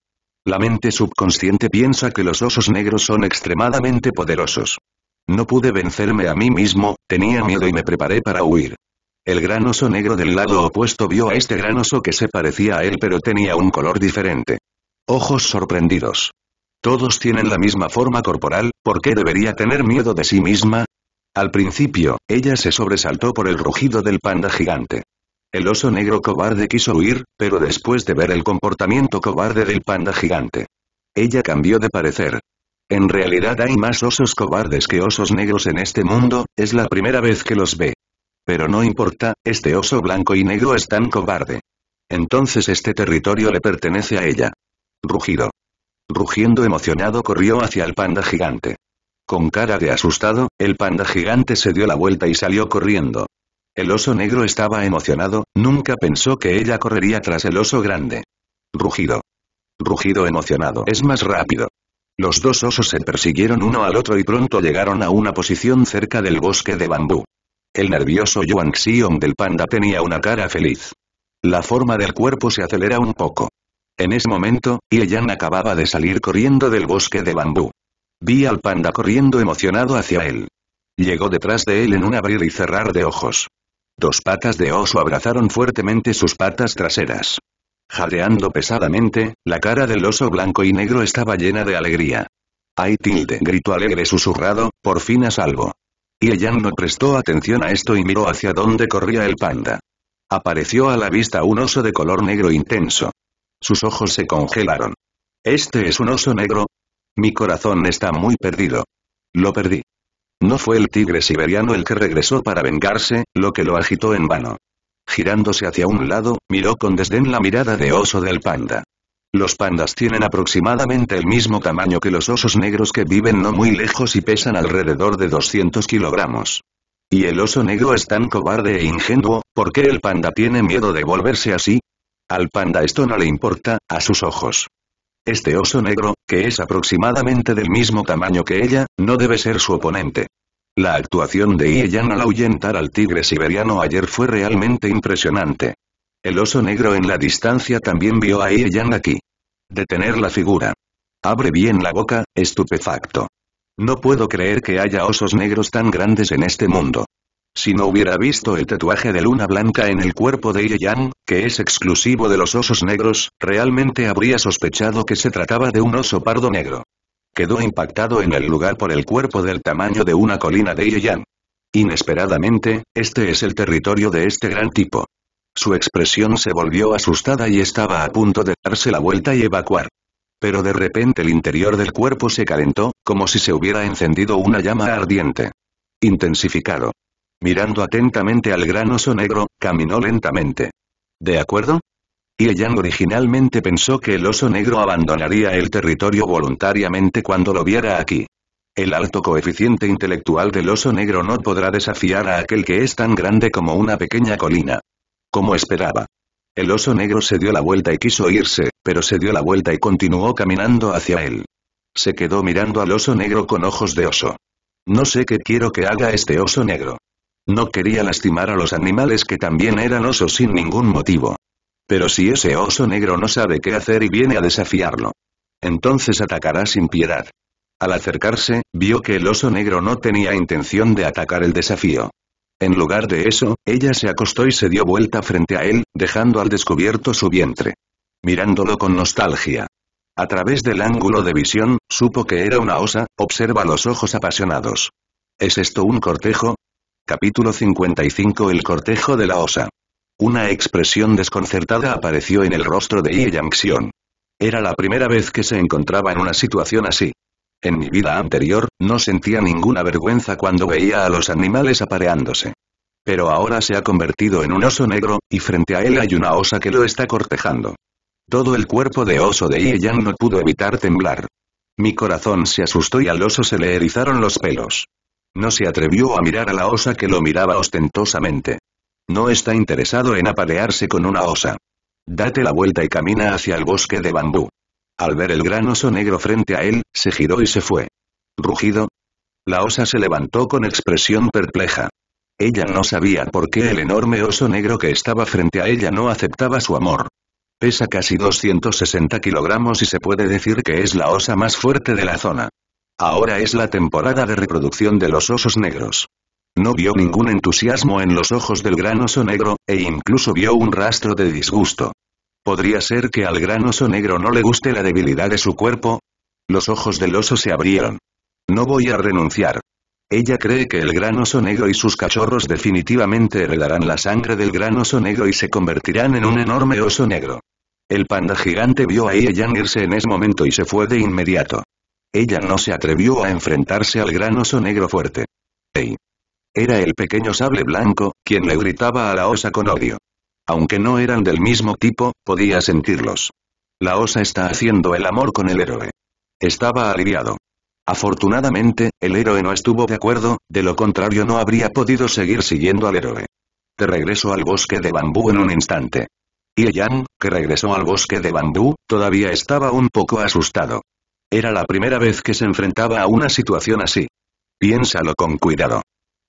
La mente subconsciente piensa que los osos negros son extremadamente poderosos. No pude vencerme a mí mismo, tenía miedo y me preparé para huir. El gran oso negro del lado opuesto vio a este gran oso que se parecía a él pero tenía un color diferente. Ojos sorprendidos. Todos tienen la misma forma corporal, ¿por qué debería tener miedo de sí misma? Al principio, ella se sobresaltó por el rugido del panda gigante. El oso negro cobarde quiso huir, pero después de ver el comportamiento cobarde del panda gigante. Ella cambió de parecer. En realidad hay más osos cobardes que osos negros en este mundo, es la primera vez que los ve. Pero no importa, este oso blanco y negro es tan cobarde. Entonces este territorio le pertenece a ella. Rugido. Rugiendo emocionado corrió hacia el panda gigante. Con cara de asustado, el panda gigante se dio la vuelta y salió corriendo. El oso negro estaba emocionado, nunca pensó que ella correría tras el oso grande. Rugido. Rugido emocionado es más rápido. Los dos osos se persiguieron uno al otro y pronto llegaron a una posición cerca del bosque de bambú. El nervioso Yuan Xiong del panda tenía una cara feliz. La forma del cuerpo se acelera un poco. En ese momento, Yan acababa de salir corriendo del bosque de bambú. Vi al panda corriendo emocionado hacia él. Llegó detrás de él en un abrir y cerrar de ojos. Dos patas de oso abrazaron fuertemente sus patas traseras. Jadeando pesadamente, la cara del oso blanco y negro estaba llena de alegría. ¡Ay tilde! gritó alegre susurrado, por fin a salvo. Yang no prestó atención a esto y miró hacia donde corría el panda. Apareció a la vista un oso de color negro intenso. Sus ojos se congelaron. ¿Este es un oso negro? Mi corazón está muy perdido. Lo perdí. No fue el tigre siberiano el que regresó para vengarse, lo que lo agitó en vano. Girándose hacia un lado, miró con desdén la mirada de oso del panda. Los pandas tienen aproximadamente el mismo tamaño que los osos negros que viven no muy lejos y pesan alrededor de 200 kilogramos. Y el oso negro es tan cobarde e ingenuo, ¿por qué el panda tiene miedo de volverse así? Al panda esto no le importa, a sus ojos. Este oso negro, que es aproximadamente del mismo tamaño que ella, no debe ser su oponente. La actuación de Ieyan al ahuyentar al tigre siberiano ayer fue realmente impresionante. El oso negro en la distancia también vio a Ye aquí. Detener la figura. Abre bien la boca, estupefacto. No puedo creer que haya osos negros tan grandes en este mundo. Si no hubiera visto el tatuaje de luna blanca en el cuerpo de Ye que es exclusivo de los osos negros, realmente habría sospechado que se trataba de un oso pardo negro. Quedó impactado en el lugar por el cuerpo del tamaño de una colina de Ye Inesperadamente, este es el territorio de este gran tipo. Su expresión se volvió asustada y estaba a punto de darse la vuelta y evacuar. Pero de repente el interior del cuerpo se calentó, como si se hubiera encendido una llama ardiente. Intensificado. Mirando atentamente al gran oso negro, caminó lentamente. ¿De acuerdo? Y originalmente pensó que el oso negro abandonaría el territorio voluntariamente cuando lo viera aquí. El alto coeficiente intelectual del oso negro no podrá desafiar a aquel que es tan grande como una pequeña colina como esperaba. El oso negro se dio la vuelta y quiso irse, pero se dio la vuelta y continuó caminando hacia él. Se quedó mirando al oso negro con ojos de oso. No sé qué quiero que haga este oso negro. No quería lastimar a los animales que también eran osos sin ningún motivo. Pero si ese oso negro no sabe qué hacer y viene a desafiarlo, entonces atacará sin piedad. Al acercarse, vio que el oso negro no tenía intención de atacar el desafío. En lugar de eso, ella se acostó y se dio vuelta frente a él, dejando al descubierto su vientre. Mirándolo con nostalgia. A través del ángulo de visión, supo que era una osa, observa los ojos apasionados. ¿Es esto un cortejo? Capítulo 55 El cortejo de la osa. Una expresión desconcertada apareció en el rostro de Yi Yangxion. Era la primera vez que se encontraba en una situación así. En mi vida anterior, no sentía ninguna vergüenza cuando veía a los animales apareándose. Pero ahora se ha convertido en un oso negro, y frente a él hay una osa que lo está cortejando. Todo el cuerpo de oso de Ieyang no pudo evitar temblar. Mi corazón se asustó y al oso se le erizaron los pelos. No se atrevió a mirar a la osa que lo miraba ostentosamente. No está interesado en aparearse con una osa. Date la vuelta y camina hacia el bosque de bambú. Al ver el gran oso negro frente a él, se giró y se fue. ¿Rugido? La osa se levantó con expresión perpleja. Ella no sabía por qué el enorme oso negro que estaba frente a ella no aceptaba su amor. Pesa casi 260 kilogramos y se puede decir que es la osa más fuerte de la zona. Ahora es la temporada de reproducción de los osos negros. No vio ningún entusiasmo en los ojos del gran oso negro, e incluso vio un rastro de disgusto. ¿Podría ser que al gran oso negro no le guste la debilidad de su cuerpo? Los ojos del oso se abrieron. No voy a renunciar. Ella cree que el gran oso negro y sus cachorros definitivamente heredarán la sangre del gran oso negro y se convertirán en un enorme oso negro. El panda gigante vio a ella irse en ese momento y se fue de inmediato. Ella no se atrevió a enfrentarse al gran oso negro fuerte. ¡Ey! Era el pequeño sable blanco, quien le gritaba a la osa con odio. Aunque no eran del mismo tipo, podía sentirlos. La osa está haciendo el amor con el héroe. Estaba aliviado. Afortunadamente, el héroe no estuvo de acuerdo, de lo contrario no habría podido seguir siguiendo al héroe. Te regreso al bosque de bambú en un instante. Y Yang, que regresó al bosque de bambú, todavía estaba un poco asustado. Era la primera vez que se enfrentaba a una situación así. Piénsalo con cuidado.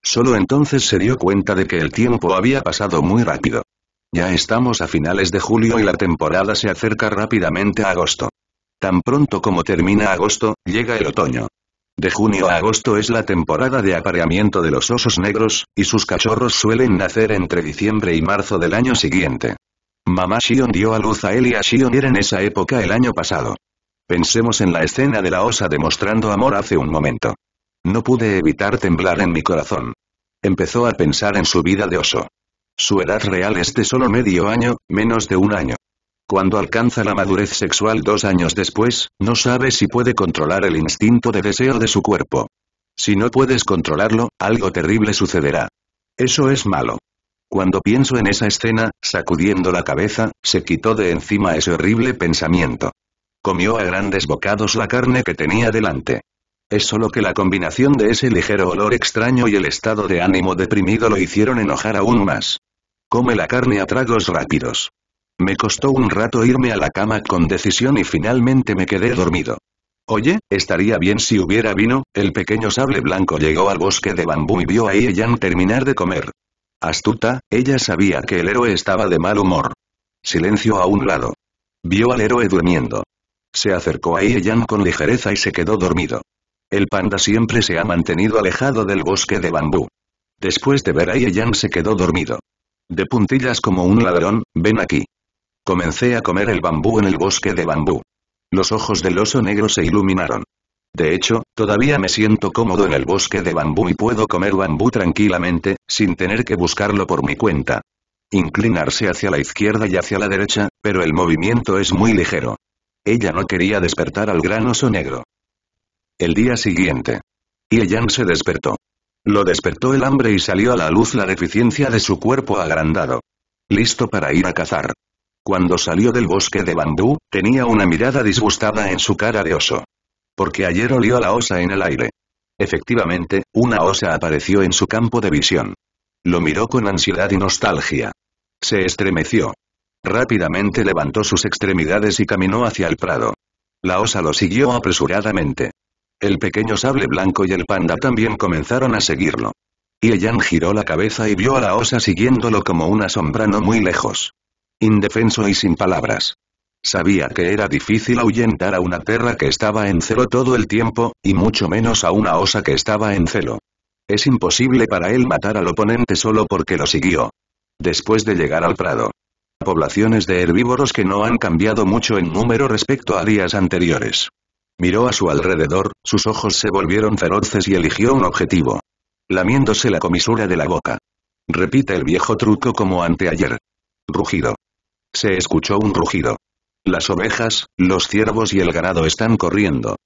Solo entonces se dio cuenta de que el tiempo había pasado muy rápido. Ya estamos a finales de julio y la temporada se acerca rápidamente a agosto. Tan pronto como termina agosto, llega el otoño. De junio a agosto es la temporada de apareamiento de los osos negros, y sus cachorros suelen nacer entre diciembre y marzo del año siguiente. Mamá Shion dio a luz a él y a Shion en esa época el año pasado. Pensemos en la escena de la osa demostrando amor hace un momento. No pude evitar temblar en mi corazón. Empezó a pensar en su vida de oso. Su edad real es de solo medio año, menos de un año. Cuando alcanza la madurez sexual dos años después, no sabe si puede controlar el instinto de deseo de su cuerpo. Si no puedes controlarlo, algo terrible sucederá. Eso es malo. Cuando pienso en esa escena, sacudiendo la cabeza, se quitó de encima ese horrible pensamiento. Comió a grandes bocados la carne que tenía delante. Es solo que la combinación de ese ligero olor extraño y el estado de ánimo deprimido lo hicieron enojar aún más. Come la carne a tragos rápidos. Me costó un rato irme a la cama con decisión y finalmente me quedé dormido. Oye, estaría bien si hubiera vino, el pequeño sable blanco llegó al bosque de bambú y vio a Ieyan terminar de comer. Astuta, ella sabía que el héroe estaba de mal humor. Silencio a un lado. Vio al héroe durmiendo. Se acercó a Ieyan con ligereza y se quedó dormido. El panda siempre se ha mantenido alejado del bosque de bambú. Después de ver a Ieyan se quedó dormido. De puntillas como un ladrón, ven aquí. Comencé a comer el bambú en el bosque de bambú. Los ojos del oso negro se iluminaron. De hecho, todavía me siento cómodo en el bosque de bambú y puedo comer bambú tranquilamente, sin tener que buscarlo por mi cuenta. Inclinarse hacia la izquierda y hacia la derecha, pero el movimiento es muy ligero. Ella no quería despertar al gran oso negro. El día siguiente. yang se despertó. Lo despertó el hambre y salió a la luz la deficiencia de su cuerpo agrandado. Listo para ir a cazar. Cuando salió del bosque de Bandú, tenía una mirada disgustada en su cara de oso. Porque ayer olió a la osa en el aire. Efectivamente, una osa apareció en su campo de visión. Lo miró con ansiedad y nostalgia. Se estremeció. Rápidamente levantó sus extremidades y caminó hacia el prado. La osa lo siguió apresuradamente. El pequeño sable blanco y el panda también comenzaron a seguirlo. Y giró la cabeza y vio a la osa siguiéndolo como una sombra no muy lejos. Indefenso y sin palabras. Sabía que era difícil ahuyentar a una tierra que estaba en celo todo el tiempo, y mucho menos a una osa que estaba en celo. Es imposible para él matar al oponente solo porque lo siguió. Después de llegar al prado. Poblaciones de herbívoros que no han cambiado mucho en número respecto a días anteriores. Miró a su alrededor, sus ojos se volvieron feroces y eligió un objetivo. Lamiéndose la comisura de la boca. Repite el viejo truco como anteayer. Rugido. Se escuchó un rugido. Las ovejas, los ciervos y el ganado están corriendo.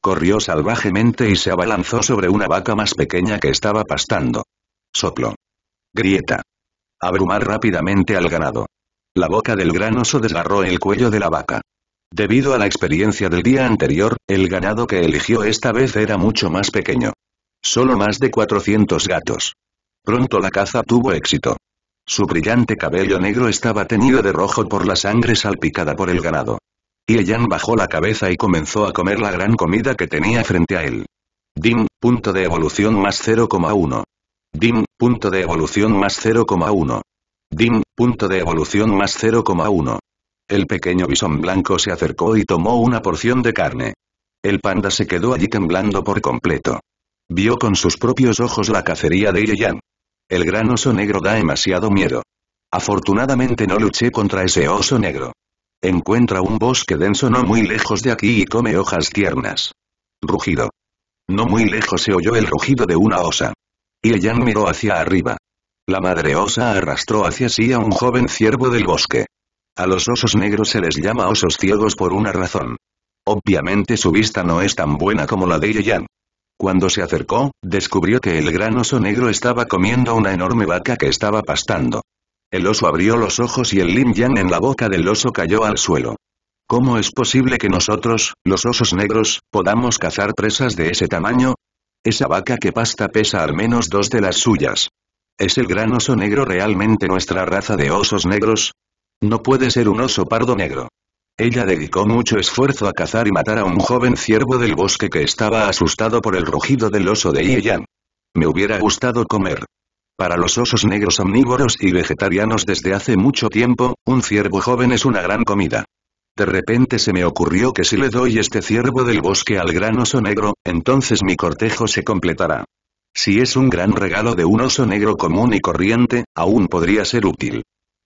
Corrió salvajemente y se abalanzó sobre una vaca más pequeña que estaba pastando. Soplo. Grieta. Abrumar rápidamente al ganado. La boca del gran oso desgarró el cuello de la vaca. Debido a la experiencia del día anterior, el ganado que eligió esta vez era mucho más pequeño. Solo más de 400 gatos. Pronto la caza tuvo éxito. Su brillante cabello negro estaba teñido de rojo por la sangre salpicada por el ganado. Y Eyan bajó la cabeza y comenzó a comer la gran comida que tenía frente a él. Dim, punto de evolución más 0,1. Dim, punto de evolución más 0,1. Dim, punto de evolución más 0,1. El pequeño bisón blanco se acercó y tomó una porción de carne. El panda se quedó allí temblando por completo. Vio con sus propios ojos la cacería de Yeyan. El gran oso negro da demasiado miedo. Afortunadamente no luché contra ese oso negro. Encuentra un bosque denso no muy lejos de aquí y come hojas tiernas. Rugido. No muy lejos se oyó el rugido de una osa. Yeyan miró hacia arriba. La madre osa arrastró hacia sí a un joven ciervo del bosque. A los osos negros se les llama osos ciegos por una razón. Obviamente su vista no es tan buena como la de Yeyan. Cuando se acercó, descubrió que el gran oso negro estaba comiendo una enorme vaca que estaba pastando. El oso abrió los ojos y el Lin Yang en la boca del oso cayó al suelo. ¿Cómo es posible que nosotros, los osos negros, podamos cazar presas de ese tamaño? Esa vaca que pasta pesa al menos dos de las suyas. ¿Es el gran oso negro realmente nuestra raza de osos negros? No puede ser un oso pardo negro. Ella dedicó mucho esfuerzo a cazar y matar a un joven ciervo del bosque que estaba asustado por el rugido del oso de Ieyan. Me hubiera gustado comer. Para los osos negros omnívoros y vegetarianos desde hace mucho tiempo, un ciervo joven es una gran comida. De repente se me ocurrió que si le doy este ciervo del bosque al gran oso negro, entonces mi cortejo se completará. Si es un gran regalo de un oso negro común y corriente, aún podría ser útil.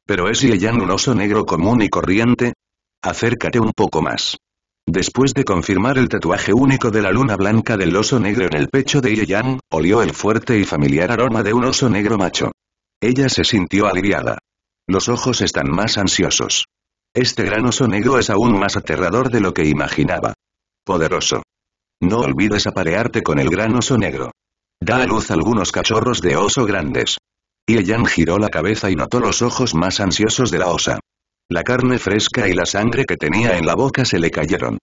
Pero ¿es Ye-Yang un oso negro común y corriente? Acércate un poco más. Después de confirmar el tatuaje único de la luna blanca del oso negro en el pecho de Ye-Yang, olió el fuerte y familiar aroma de un oso negro macho. Ella se sintió aliviada. Los ojos están más ansiosos. Este gran oso negro es aún más aterrador de lo que imaginaba. Poderoso. No olvides aparearte con el gran oso negro. Da a luz algunos cachorros de oso grandes. Y giró la cabeza y notó los ojos más ansiosos de la osa. La carne fresca y la sangre que tenía en la boca se le cayeron.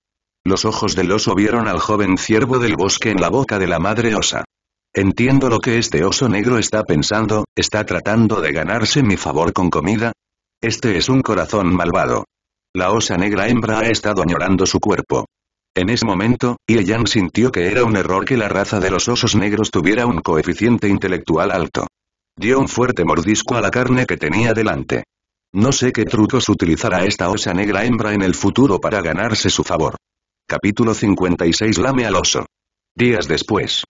Los ojos del oso vieron al joven ciervo del bosque en la boca de la madre osa. Entiendo lo que este oso negro está pensando, está tratando de ganarse mi favor con comida. Este es un corazón malvado. La osa negra hembra ha estado añorando su cuerpo. En ese momento, Yeyan sintió que era un error que la raza de los osos negros tuviera un coeficiente intelectual alto. Dio un fuerte mordisco a la carne que tenía delante. No sé qué trucos utilizará esta osa negra hembra en el futuro para ganarse su favor. Capítulo 56 Lame al oso. Días después.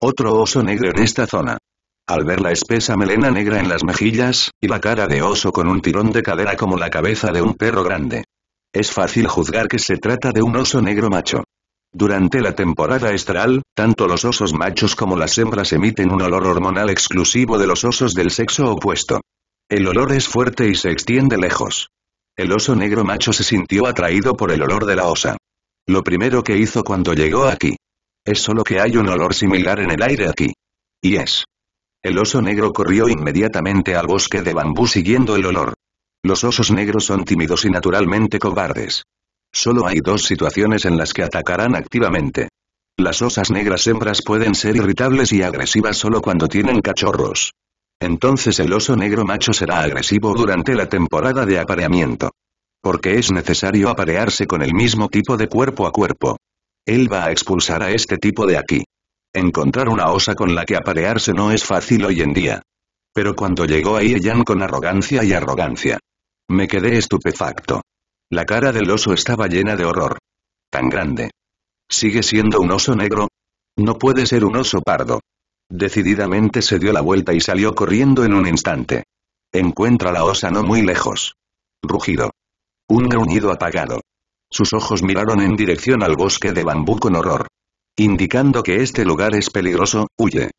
Otro oso negro en esta zona. Al ver la espesa melena negra en las mejillas, y la cara de oso con un tirón de cadera como la cabeza de un perro grande. Es fácil juzgar que se trata de un oso negro macho. Durante la temporada estral, tanto los osos machos como las hembras emiten un olor hormonal exclusivo de los osos del sexo opuesto. El olor es fuerte y se extiende lejos. El oso negro macho se sintió atraído por el olor de la osa. Lo primero que hizo cuando llegó aquí. Es solo que hay un olor similar en el aire aquí. Y es. El oso negro corrió inmediatamente al bosque de bambú siguiendo el olor. Los osos negros son tímidos y naturalmente cobardes. Solo hay dos situaciones en las que atacarán activamente. Las osas negras hembras pueden ser irritables y agresivas solo cuando tienen cachorros. Entonces el oso negro macho será agresivo durante la temporada de apareamiento. Porque es necesario aparearse con el mismo tipo de cuerpo a cuerpo. Él va a expulsar a este tipo de aquí. Encontrar una osa con la que aparearse no es fácil hoy en día. Pero cuando llegó ahí, Ian con arrogancia y arrogancia. Me quedé estupefacto. La cara del oso estaba llena de horror. Tan grande. ¿Sigue siendo un oso negro? No puede ser un oso pardo. Decididamente se dio la vuelta y salió corriendo en un instante. Encuentra la osa no muy lejos. Rugido. Un gruñido apagado. Sus ojos miraron en dirección al bosque de bambú con horror. Indicando que este lugar es peligroso, huye.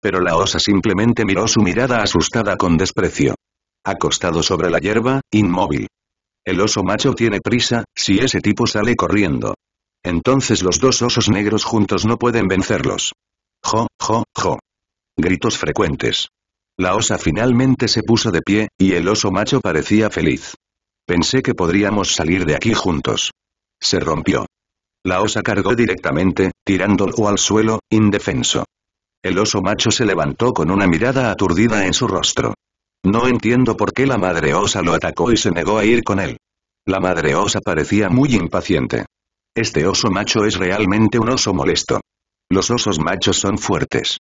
Pero la osa simplemente miró su mirada asustada con desprecio. Acostado sobre la hierba, inmóvil. El oso macho tiene prisa, si ese tipo sale corriendo. Entonces los dos osos negros juntos no pueden vencerlos. Jo, jo, jo. Gritos frecuentes. La osa finalmente se puso de pie, y el oso macho parecía feliz. Pensé que podríamos salir de aquí juntos. Se rompió. La osa cargó directamente, tirándolo al suelo, indefenso. El oso macho se levantó con una mirada aturdida en su rostro. No entiendo por qué la madre osa lo atacó y se negó a ir con él. La madre osa parecía muy impaciente. Este oso macho es realmente un oso molesto. Los osos machos son fuertes.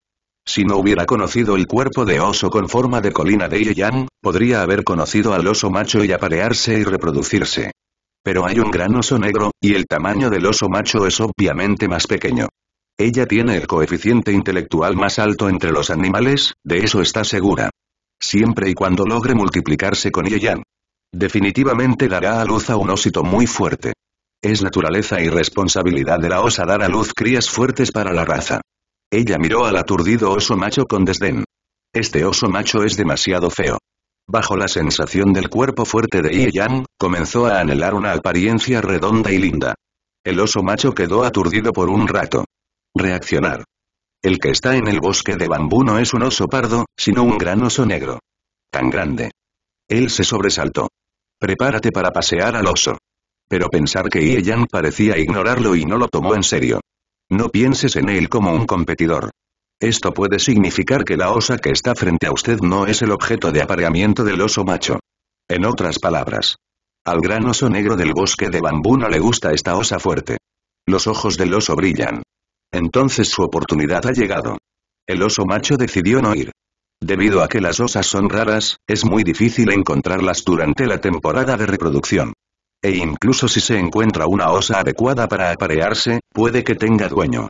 Si no hubiera conocido el cuerpo de oso con forma de colina de Yeyang, podría haber conocido al oso macho y aparearse y reproducirse. Pero hay un gran oso negro, y el tamaño del oso macho es obviamente más pequeño. Ella tiene el coeficiente intelectual más alto entre los animales, de eso está segura siempre y cuando logre multiplicarse con Yeyan. Definitivamente dará a luz a un ósito muy fuerte. Es naturaleza y responsabilidad de la osa dar a luz crías fuertes para la raza. Ella miró al aturdido oso macho con desdén. Este oso macho es demasiado feo. Bajo la sensación del cuerpo fuerte de Ye comenzó a anhelar una apariencia redonda y linda. El oso macho quedó aturdido por un rato. Reaccionar. El que está en el bosque de bambú no es un oso pardo, sino un gran oso negro. Tan grande. Él se sobresaltó. Prepárate para pasear al oso. Pero pensar que Ieyang parecía ignorarlo y no lo tomó en serio. No pienses en él como un competidor. Esto puede significar que la osa que está frente a usted no es el objeto de apareamiento del oso macho. En otras palabras, al gran oso negro del bosque de bambú no le gusta esta osa fuerte. Los ojos del oso brillan. Entonces su oportunidad ha llegado. El oso macho decidió no ir. Debido a que las osas son raras, es muy difícil encontrarlas durante la temporada de reproducción. E incluso si se encuentra una osa adecuada para aparearse, puede que tenga dueño.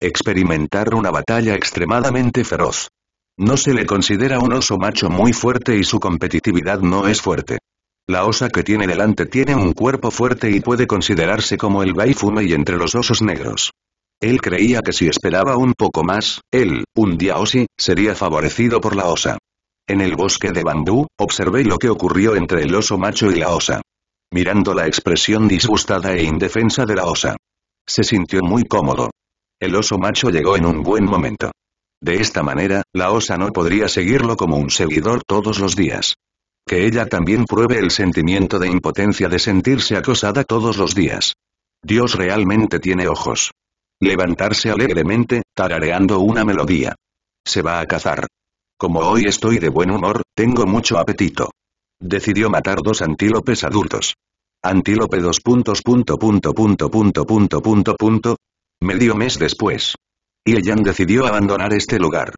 Experimentar una batalla extremadamente feroz. No se le considera un oso macho muy fuerte y su competitividad no es fuerte. La osa que tiene delante tiene un cuerpo fuerte y puede considerarse como el baifume y entre los osos negros. Él creía que si esperaba un poco más, él, un día o sí, sería favorecido por la osa. En el bosque de bambú, observé lo que ocurrió entre el oso macho y la osa. Mirando la expresión disgustada e indefensa de la osa. Se sintió muy cómodo. El oso macho llegó en un buen momento. De esta manera, la osa no podría seguirlo como un seguidor todos los días. Que ella también pruebe el sentimiento de impotencia de sentirse acosada todos los días. Dios realmente tiene ojos levantarse alegremente, tarareando una melodía. Se va a cazar. Como hoy estoy de buen humor, tengo mucho apetito. Decidió matar dos antílopes adultos. Antílope dos puntos punto punto punto punto punto punto punto. Medio mes después. y Yeyan decidió abandonar este lugar.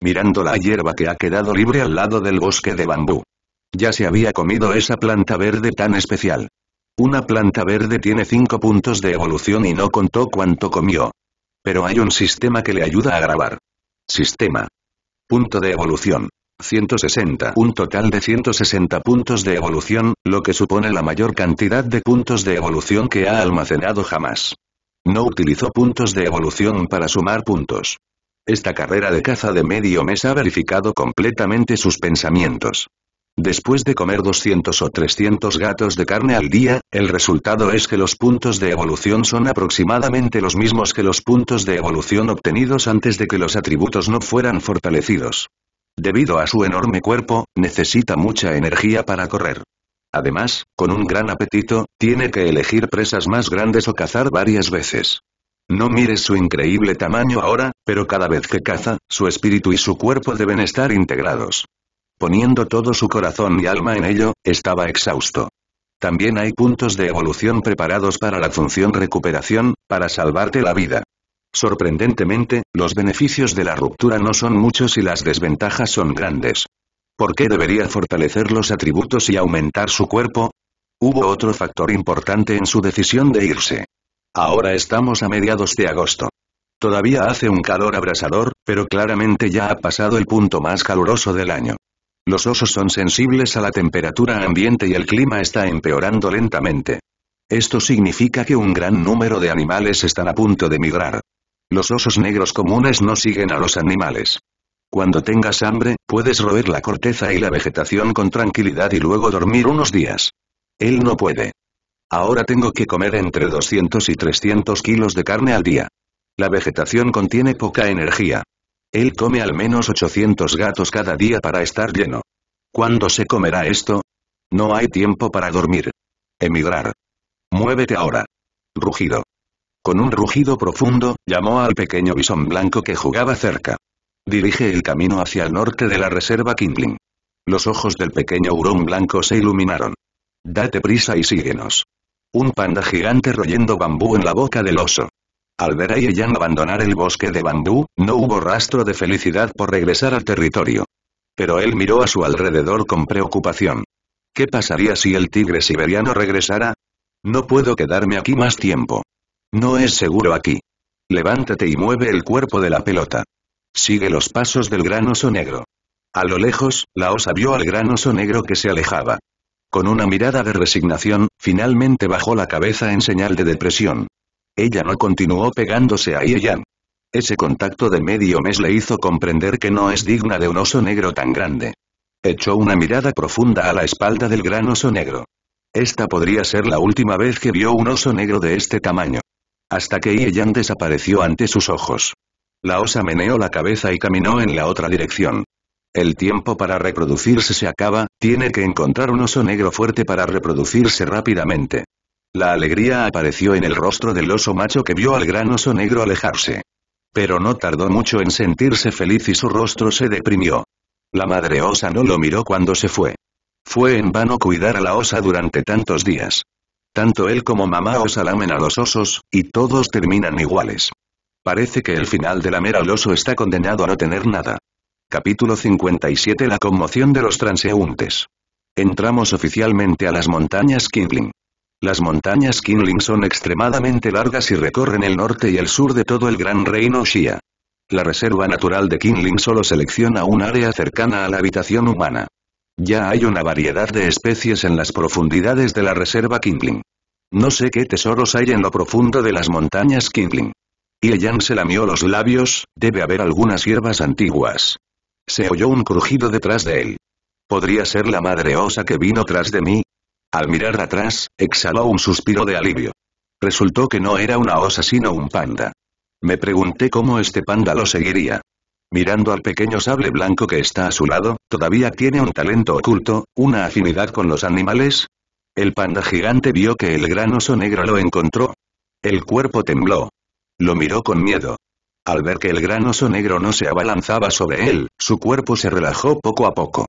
Mirando la hierba que ha quedado libre al lado del bosque de bambú. Ya se había comido esa planta verde tan especial. Una planta verde tiene 5 puntos de evolución y no contó cuánto comió. Pero hay un sistema que le ayuda a grabar. Sistema. Punto de evolución. 160. Un total de 160 puntos de evolución, lo que supone la mayor cantidad de puntos de evolución que ha almacenado jamás. No utilizó puntos de evolución para sumar puntos. Esta carrera de caza de medio mes ha verificado completamente sus pensamientos. Después de comer 200 o 300 gatos de carne al día, el resultado es que los puntos de evolución son aproximadamente los mismos que los puntos de evolución obtenidos antes de que los atributos no fueran fortalecidos. Debido a su enorme cuerpo, necesita mucha energía para correr. Además, con un gran apetito, tiene que elegir presas más grandes o cazar varias veces. No mires su increíble tamaño ahora, pero cada vez que caza, su espíritu y su cuerpo deben estar integrados. Poniendo todo su corazón y alma en ello, estaba exhausto. También hay puntos de evolución preparados para la función recuperación, para salvarte la vida. Sorprendentemente, los beneficios de la ruptura no son muchos y las desventajas son grandes. ¿Por qué debería fortalecer los atributos y aumentar su cuerpo? Hubo otro factor importante en su decisión de irse. Ahora estamos a mediados de agosto. Todavía hace un calor abrasador, pero claramente ya ha pasado el punto más caluroso del año. Los osos son sensibles a la temperatura ambiente y el clima está empeorando lentamente. Esto significa que un gran número de animales están a punto de migrar. Los osos negros comunes no siguen a los animales. Cuando tengas hambre, puedes roer la corteza y la vegetación con tranquilidad y luego dormir unos días. Él no puede. Ahora tengo que comer entre 200 y 300 kilos de carne al día. La vegetación contiene poca energía. Él come al menos 800 gatos cada día para estar lleno. ¿Cuándo se comerá esto? No hay tiempo para dormir. Emigrar. Muévete ahora. Rugido. Con un rugido profundo, llamó al pequeño bisón blanco que jugaba cerca. Dirige el camino hacia el norte de la reserva Kindling. Los ojos del pequeño hurón blanco se iluminaron. Date prisa y síguenos. Un panda gigante royendo bambú en la boca del oso. Al ver a Yeyan abandonar el bosque de Bambú, no hubo rastro de felicidad por regresar al territorio. Pero él miró a su alrededor con preocupación. ¿Qué pasaría si el tigre siberiano regresara? No puedo quedarme aquí más tiempo. No es seguro aquí. Levántate y mueve el cuerpo de la pelota. Sigue los pasos del gran oso negro. A lo lejos, la osa vio al gran oso negro que se alejaba. Con una mirada de resignación, finalmente bajó la cabeza en señal de depresión. Ella no continuó pegándose a Ieyan. Ese contacto de medio mes le hizo comprender que no es digna de un oso negro tan grande. Echó una mirada profunda a la espalda del gran oso negro. Esta podría ser la última vez que vio un oso negro de este tamaño. Hasta que Ieyan desapareció ante sus ojos. La osa meneó la cabeza y caminó en la otra dirección. El tiempo para reproducirse se acaba, tiene que encontrar un oso negro fuerte para reproducirse rápidamente. La alegría apareció en el rostro del oso macho que vio al gran oso negro alejarse. Pero no tardó mucho en sentirse feliz y su rostro se deprimió. La madre osa no lo miró cuando se fue. Fue en vano cuidar a la osa durante tantos días. Tanto él como mamá osa lamen a los osos, y todos terminan iguales. Parece que el final de la mera al oso está condenado a no tener nada. Capítulo 57 La conmoción de los transeúntes. Entramos oficialmente a las montañas Kingling. Las montañas Kinling son extremadamente largas y recorren el norte y el sur de todo el gran reino Xia. La reserva natural de Kinling solo selecciona un área cercana a la habitación humana. Ya hay una variedad de especies en las profundidades de la reserva Kinling. No sé qué tesoros hay en lo profundo de las montañas y Yan se lamió los labios, debe haber algunas hierbas antiguas. Se oyó un crujido detrás de él. Podría ser la madre osa que vino tras de mí, al mirar atrás, exhaló un suspiro de alivio. Resultó que no era una osa sino un panda. Me pregunté cómo este panda lo seguiría. Mirando al pequeño sable blanco que está a su lado, ¿todavía tiene un talento oculto, una afinidad con los animales? El panda gigante vio que el gran oso negro lo encontró. El cuerpo tembló. Lo miró con miedo. Al ver que el gran oso negro no se abalanzaba sobre él, su cuerpo se relajó poco a poco.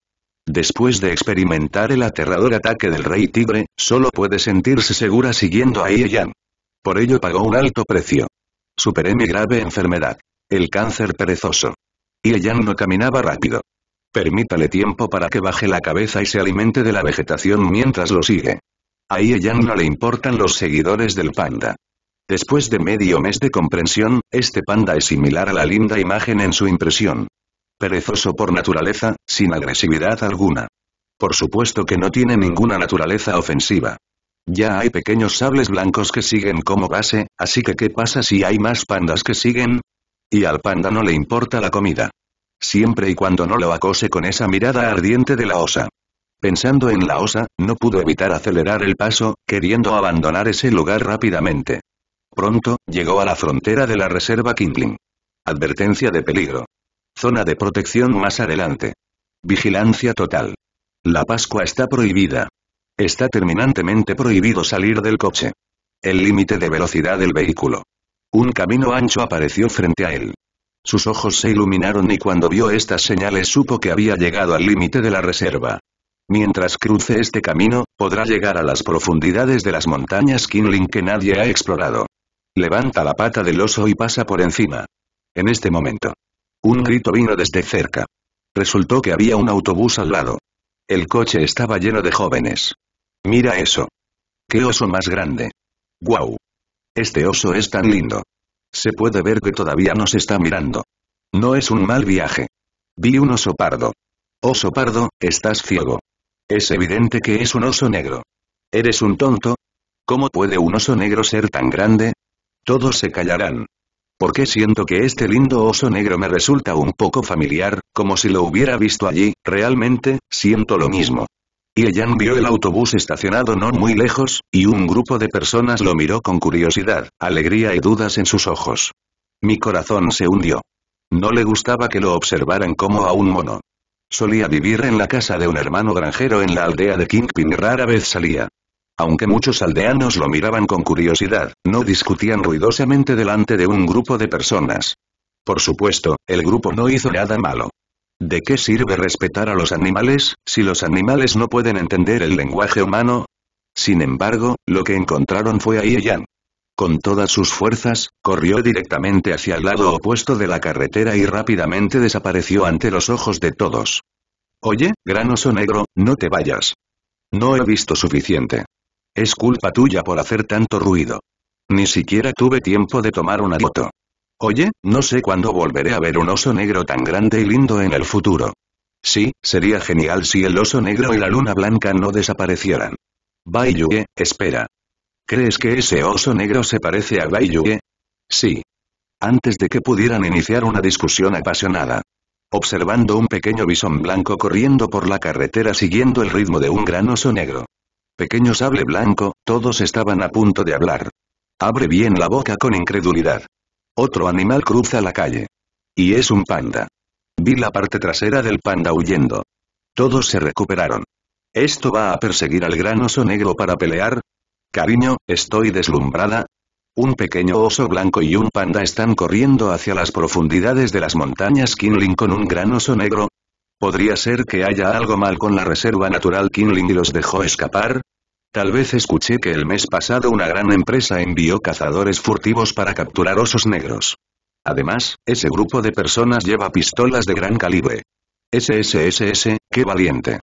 Después de experimentar el aterrador ataque del rey tigre, solo puede sentirse segura siguiendo a Ieyang. Por ello pagó un alto precio. Superé mi grave enfermedad. El cáncer perezoso. Ieyang no caminaba rápido. Permítale tiempo para que baje la cabeza y se alimente de la vegetación mientras lo sigue. A Ieyang no le importan los seguidores del panda. Después de medio mes de comprensión, este panda es similar a la linda imagen en su impresión. Perezoso por naturaleza, sin agresividad alguna. Por supuesto que no tiene ninguna naturaleza ofensiva. Ya hay pequeños sables blancos que siguen como base, así que ¿qué pasa si hay más pandas que siguen? Y al panda no le importa la comida. Siempre y cuando no lo acose con esa mirada ardiente de la osa. Pensando en la osa, no pudo evitar acelerar el paso, queriendo abandonar ese lugar rápidamente. Pronto, llegó a la frontera de la reserva Kingling. Advertencia de peligro. Zona de protección más adelante. Vigilancia total. La Pascua está prohibida. Está terminantemente prohibido salir del coche. El límite de velocidad del vehículo. Un camino ancho apareció frente a él. Sus ojos se iluminaron y cuando vio estas señales supo que había llegado al límite de la reserva. Mientras cruce este camino, podrá llegar a las profundidades de las montañas Kinling que nadie ha explorado. Levanta la pata del oso y pasa por encima. En este momento. Un grito vino desde cerca. Resultó que había un autobús al lado. El coche estaba lleno de jóvenes. Mira eso. ¡Qué oso más grande! ¡Guau! Este oso es tan lindo. Se puede ver que todavía nos está mirando. No es un mal viaje. Vi un oso pardo. Oso pardo, estás ciego. Es evidente que es un oso negro. ¿Eres un tonto? ¿Cómo puede un oso negro ser tan grande? Todos se callarán porque siento que este lindo oso negro me resulta un poco familiar, como si lo hubiera visto allí, realmente, siento lo mismo. Y Eyan vio el autobús estacionado no muy lejos, y un grupo de personas lo miró con curiosidad, alegría y dudas en sus ojos. Mi corazón se hundió. No le gustaba que lo observaran como a un mono. Solía vivir en la casa de un hermano granjero en la aldea de Kingpin y rara vez salía. Aunque muchos aldeanos lo miraban con curiosidad, no discutían ruidosamente delante de un grupo de personas. Por supuesto, el grupo no hizo nada malo. ¿De qué sirve respetar a los animales, si los animales no pueden entender el lenguaje humano? Sin embargo, lo que encontraron fue a Ieyan. Con todas sus fuerzas, corrió directamente hacia el lado opuesto de la carretera y rápidamente desapareció ante los ojos de todos. Oye, gran oso negro, no te vayas. No he visto suficiente. Es culpa tuya por hacer tanto ruido. Ni siquiera tuve tiempo de tomar una foto. Oye, no sé cuándo volveré a ver un oso negro tan grande y lindo en el futuro. Sí, sería genial si el oso negro y la luna blanca no desaparecieran. Baiyue, espera. ¿Crees que ese oso negro se parece a Baiyue? Sí. Antes de que pudieran iniciar una discusión apasionada. Observando un pequeño bisón blanco corriendo por la carretera siguiendo el ritmo de un gran oso negro. Pequeño sable blanco, todos estaban a punto de hablar. Abre bien la boca con incredulidad. Otro animal cruza la calle. Y es un panda. Vi la parte trasera del panda huyendo. Todos se recuperaron. ¿Esto va a perseguir al gran oso negro para pelear? Cariño, estoy deslumbrada. Un pequeño oso blanco y un panda están corriendo hacia las profundidades de las montañas Kinling con un gran oso negro. ¿Podría ser que haya algo mal con la reserva natural Kinling y los dejó escapar? Tal vez escuché que el mes pasado una gran empresa envió cazadores furtivos para capturar osos negros. Además, ese grupo de personas lleva pistolas de gran calibre. SSSS, qué valiente.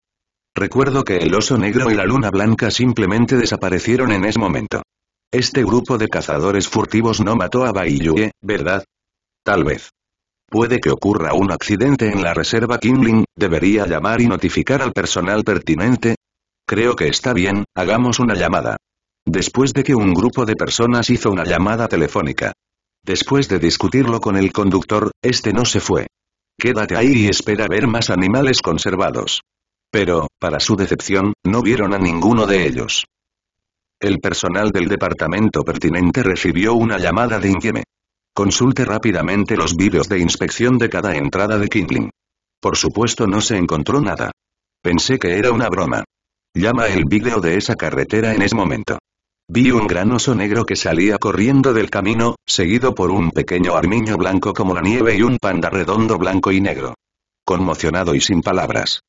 Recuerdo que el oso negro y la luna blanca simplemente desaparecieron en ese momento. Este grupo de cazadores furtivos no mató a Baiyue, ¿verdad? Tal vez. Puede que ocurra un accidente en la reserva Kimling. debería llamar y notificar al personal pertinente, Creo que está bien, hagamos una llamada. Después de que un grupo de personas hizo una llamada telefónica. Después de discutirlo con el conductor, este no se fue. Quédate ahí y espera ver más animales conservados. Pero, para su decepción, no vieron a ninguno de ellos. El personal del departamento pertinente recibió una llamada de Inquieme. Consulte rápidamente los vídeos de inspección de cada entrada de Kingling. Por supuesto no se encontró nada. Pensé que era una broma. Llama el vídeo de esa carretera en ese momento. Vi un gran oso negro que salía corriendo del camino, seguido por un pequeño armiño blanco como la nieve y un panda redondo blanco y negro. Conmocionado y sin palabras.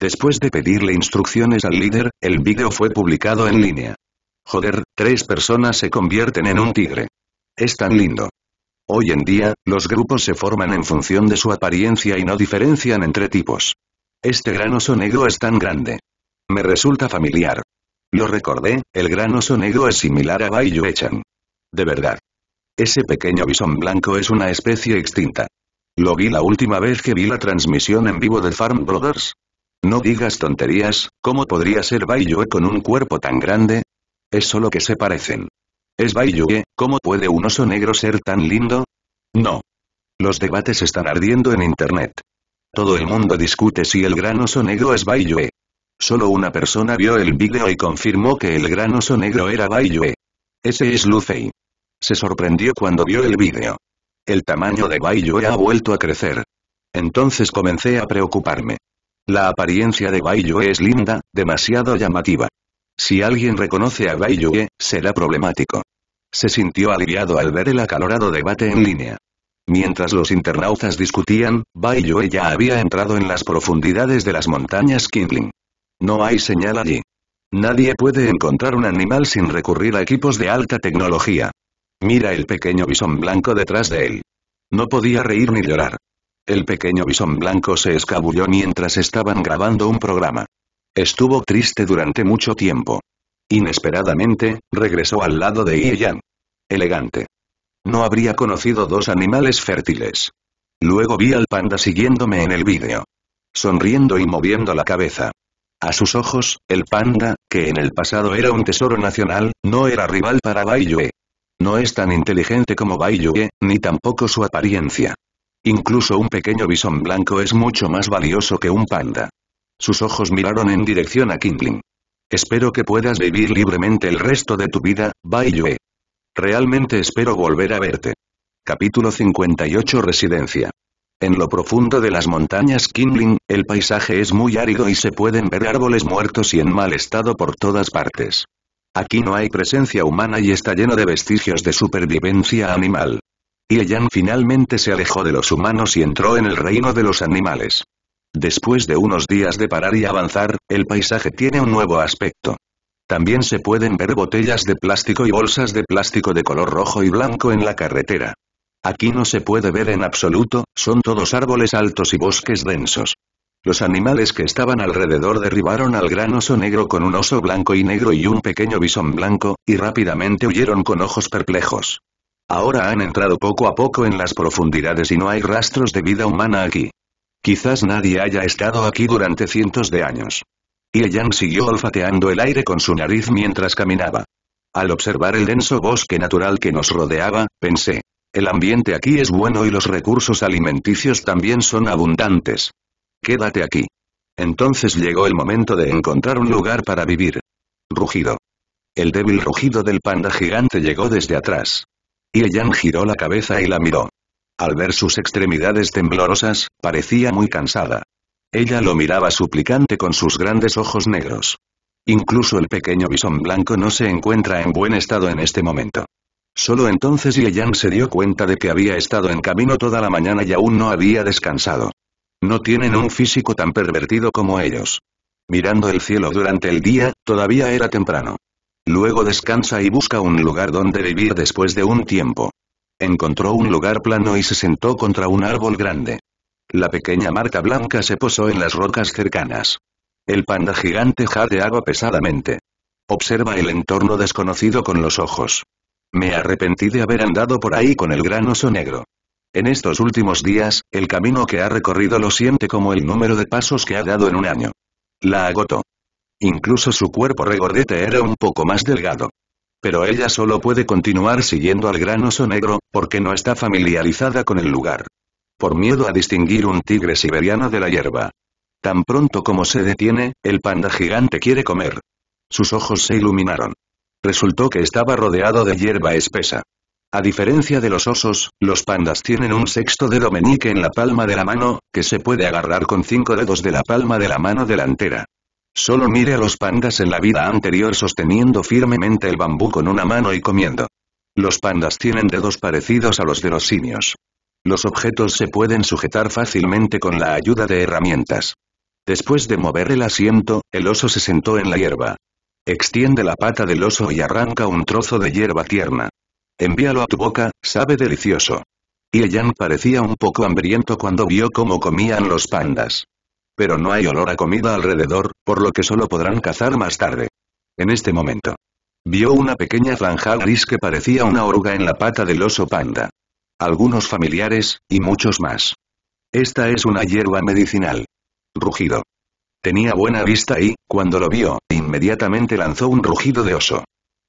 Después de pedirle instrucciones al líder, el vídeo fue publicado en línea. Joder, tres personas se convierten en un tigre. Es tan lindo. Hoy en día, los grupos se forman en función de su apariencia y no diferencian entre tipos. Este gran oso negro es tan grande. Me resulta familiar. Lo recordé, el gran oso negro es similar a Bai Yuechan. De verdad. Ese pequeño bisón blanco es una especie extinta. Lo vi la última vez que vi la transmisión en vivo de Farm Brothers. No digas tonterías, ¿cómo podría ser Bai con un cuerpo tan grande? Es solo que se parecen. Es Bai ¿cómo puede un oso negro ser tan lindo? No. Los debates están ardiendo en internet. Todo el mundo discute si el gran oso negro es Bai Solo una persona vio el vídeo y confirmó que el gran oso negro era Bai Ese es Luffy. Se sorprendió cuando vio el vídeo. El tamaño de Bai ha vuelto a crecer. Entonces comencé a preocuparme. La apariencia de Bai es linda, demasiado llamativa. Si alguien reconoce a Bai será problemático. Se sintió aliviado al ver el acalorado debate en línea. Mientras los internautas discutían, Bai ya había entrado en las profundidades de las montañas kindling no hay señal allí. Nadie puede encontrar un animal sin recurrir a equipos de alta tecnología. Mira el pequeño bisón blanco detrás de él. No podía reír ni llorar. El pequeño bisón blanco se escabulló mientras estaban grabando un programa. Estuvo triste durante mucho tiempo. Inesperadamente, regresó al lado de Ie-Yan. Elegante. No habría conocido dos animales fértiles. Luego vi al panda siguiéndome en el vídeo. Sonriendo y moviendo la cabeza. A sus ojos, el panda, que en el pasado era un tesoro nacional, no era rival para Bai No es tan inteligente como Bai ni tampoco su apariencia. Incluso un pequeño bisón blanco es mucho más valioso que un panda. Sus ojos miraron en dirección a Kingling. Espero que puedas vivir libremente el resto de tu vida, Bai Realmente espero volver a verte. Capítulo 58 Residencia en lo profundo de las montañas Kinling, el paisaje es muy árido y se pueden ver árboles muertos y en mal estado por todas partes. Aquí no hay presencia humana y está lleno de vestigios de supervivencia animal. Yan finalmente se alejó de los humanos y entró en el reino de los animales. Después de unos días de parar y avanzar, el paisaje tiene un nuevo aspecto. También se pueden ver botellas de plástico y bolsas de plástico de color rojo y blanco en la carretera. Aquí no se puede ver en absoluto, son todos árboles altos y bosques densos. Los animales que estaban alrededor derribaron al gran oso negro con un oso blanco y negro y un pequeño bisón blanco, y rápidamente huyeron con ojos perplejos. Ahora han entrado poco a poco en las profundidades y no hay rastros de vida humana aquí. Quizás nadie haya estado aquí durante cientos de años. Y Yang siguió olfateando el aire con su nariz mientras caminaba. Al observar el denso bosque natural que nos rodeaba, pensé, el ambiente aquí es bueno y los recursos alimenticios también son abundantes. Quédate aquí. Entonces llegó el momento de encontrar un lugar para vivir. Rugido. El débil rugido del panda gigante llegó desde atrás. Y Yan giró la cabeza y la miró. Al ver sus extremidades temblorosas, parecía muy cansada. Ella lo miraba suplicante con sus grandes ojos negros. Incluso el pequeño bisón blanco no se encuentra en buen estado en este momento. Solo entonces Ye-Yang se dio cuenta de que había estado en camino toda la mañana y aún no había descansado. No tienen un físico tan pervertido como ellos. Mirando el cielo durante el día, todavía era temprano. Luego descansa y busca un lugar donde vivir después de un tiempo. Encontró un lugar plano y se sentó contra un árbol grande. La pequeña marca blanca se posó en las rocas cercanas. El panda gigante jadeaba pesadamente. Observa el entorno desconocido con los ojos. Me arrepentí de haber andado por ahí con el gran oso negro. En estos últimos días, el camino que ha recorrido lo siente como el número de pasos que ha dado en un año. La agotó. Incluso su cuerpo regordete era un poco más delgado. Pero ella solo puede continuar siguiendo al gran oso negro, porque no está familiarizada con el lugar. Por miedo a distinguir un tigre siberiano de la hierba. Tan pronto como se detiene, el panda gigante quiere comer. Sus ojos se iluminaron. Resultó que estaba rodeado de hierba espesa. A diferencia de los osos, los pandas tienen un sexto dedo meñique en la palma de la mano, que se puede agarrar con cinco dedos de la palma de la mano delantera. Solo mire a los pandas en la vida anterior sosteniendo firmemente el bambú con una mano y comiendo. Los pandas tienen dedos parecidos a los de los simios. Los objetos se pueden sujetar fácilmente con la ayuda de herramientas. Después de mover el asiento, el oso se sentó en la hierba. Extiende la pata del oso y arranca un trozo de hierba tierna. Envíalo a tu boca, sabe delicioso. Y Yan parecía un poco hambriento cuando vio cómo comían los pandas. Pero no hay olor a comida alrededor, por lo que solo podrán cazar más tarde. En este momento. Vio una pequeña franja gris que parecía una oruga en la pata del oso panda. Algunos familiares, y muchos más. Esta es una hierba medicinal. Rugido. Tenía buena vista y, cuando lo vio, inmediatamente lanzó un rugido de oso.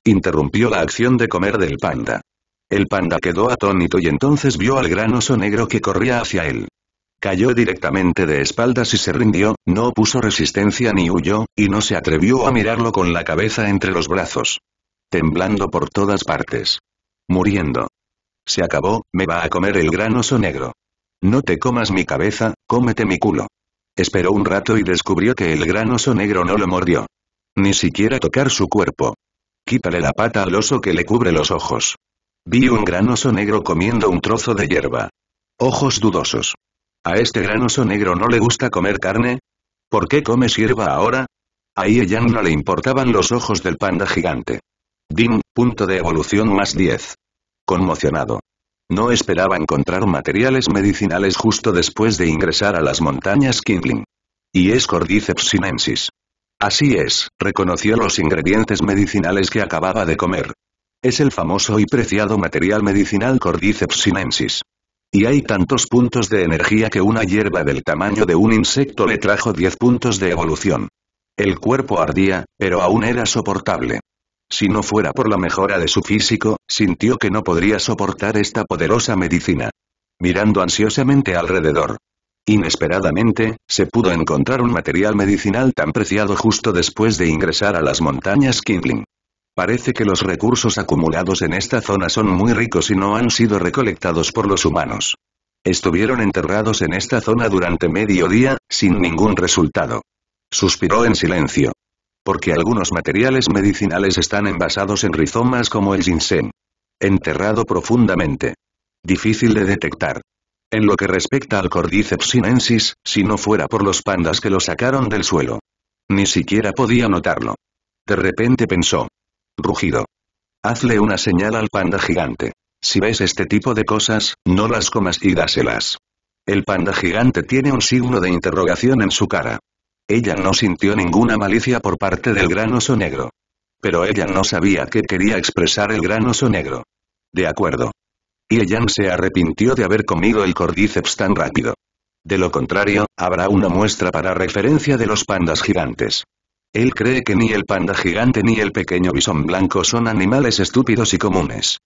Interrumpió la acción de comer del panda. El panda quedó atónito y entonces vio al gran oso negro que corría hacia él. Cayó directamente de espaldas y se rindió, no puso resistencia ni huyó, y no se atrevió a mirarlo con la cabeza entre los brazos. Temblando por todas partes. Muriendo. Se acabó, me va a comer el gran oso negro. No te comas mi cabeza, cómete mi culo. Esperó un rato y descubrió que el gran oso negro no lo mordió. Ni siquiera tocar su cuerpo. Quítale la pata al oso que le cubre los ojos. Vi un gran oso negro comiendo un trozo de hierba. Ojos dudosos. ¿A este gran oso negro no le gusta comer carne? ¿Por qué come hierba ahora? A ya no le importaban los ojos del panda gigante. Dim, punto de evolución más 10. Conmocionado. No esperaba encontrar materiales medicinales justo después de ingresar a las montañas Kindling. Y es Cordyceps sinensis. Así es, reconoció los ingredientes medicinales que acababa de comer. Es el famoso y preciado material medicinal Cordyceps sinensis. Y hay tantos puntos de energía que una hierba del tamaño de un insecto le trajo 10 puntos de evolución. El cuerpo ardía, pero aún era soportable. Si no fuera por la mejora de su físico, sintió que no podría soportar esta poderosa medicina. Mirando ansiosamente alrededor. Inesperadamente, se pudo encontrar un material medicinal tan preciado justo después de ingresar a las montañas Kindling. Parece que los recursos acumulados en esta zona son muy ricos y no han sido recolectados por los humanos. Estuvieron enterrados en esta zona durante medio día, sin ningún resultado. Suspiró en silencio. Porque algunos materiales medicinales están envasados en rizomas como el ginseng. Enterrado profundamente. Difícil de detectar. En lo que respecta al Cordyceps sinensis, si no fuera por los pandas que lo sacaron del suelo. Ni siquiera podía notarlo. De repente pensó. Rugido. Hazle una señal al panda gigante. Si ves este tipo de cosas, no las comas y dáselas. El panda gigante tiene un signo de interrogación en su cara. Ella no sintió ninguna malicia por parte del gran oso negro. Pero ella no sabía qué quería expresar el gran oso negro. De acuerdo. Y Eyan se arrepintió de haber comido el cordíceps tan rápido. De lo contrario, habrá una muestra para referencia de los pandas gigantes. Él cree que ni el panda gigante ni el pequeño bisón blanco son animales estúpidos y comunes.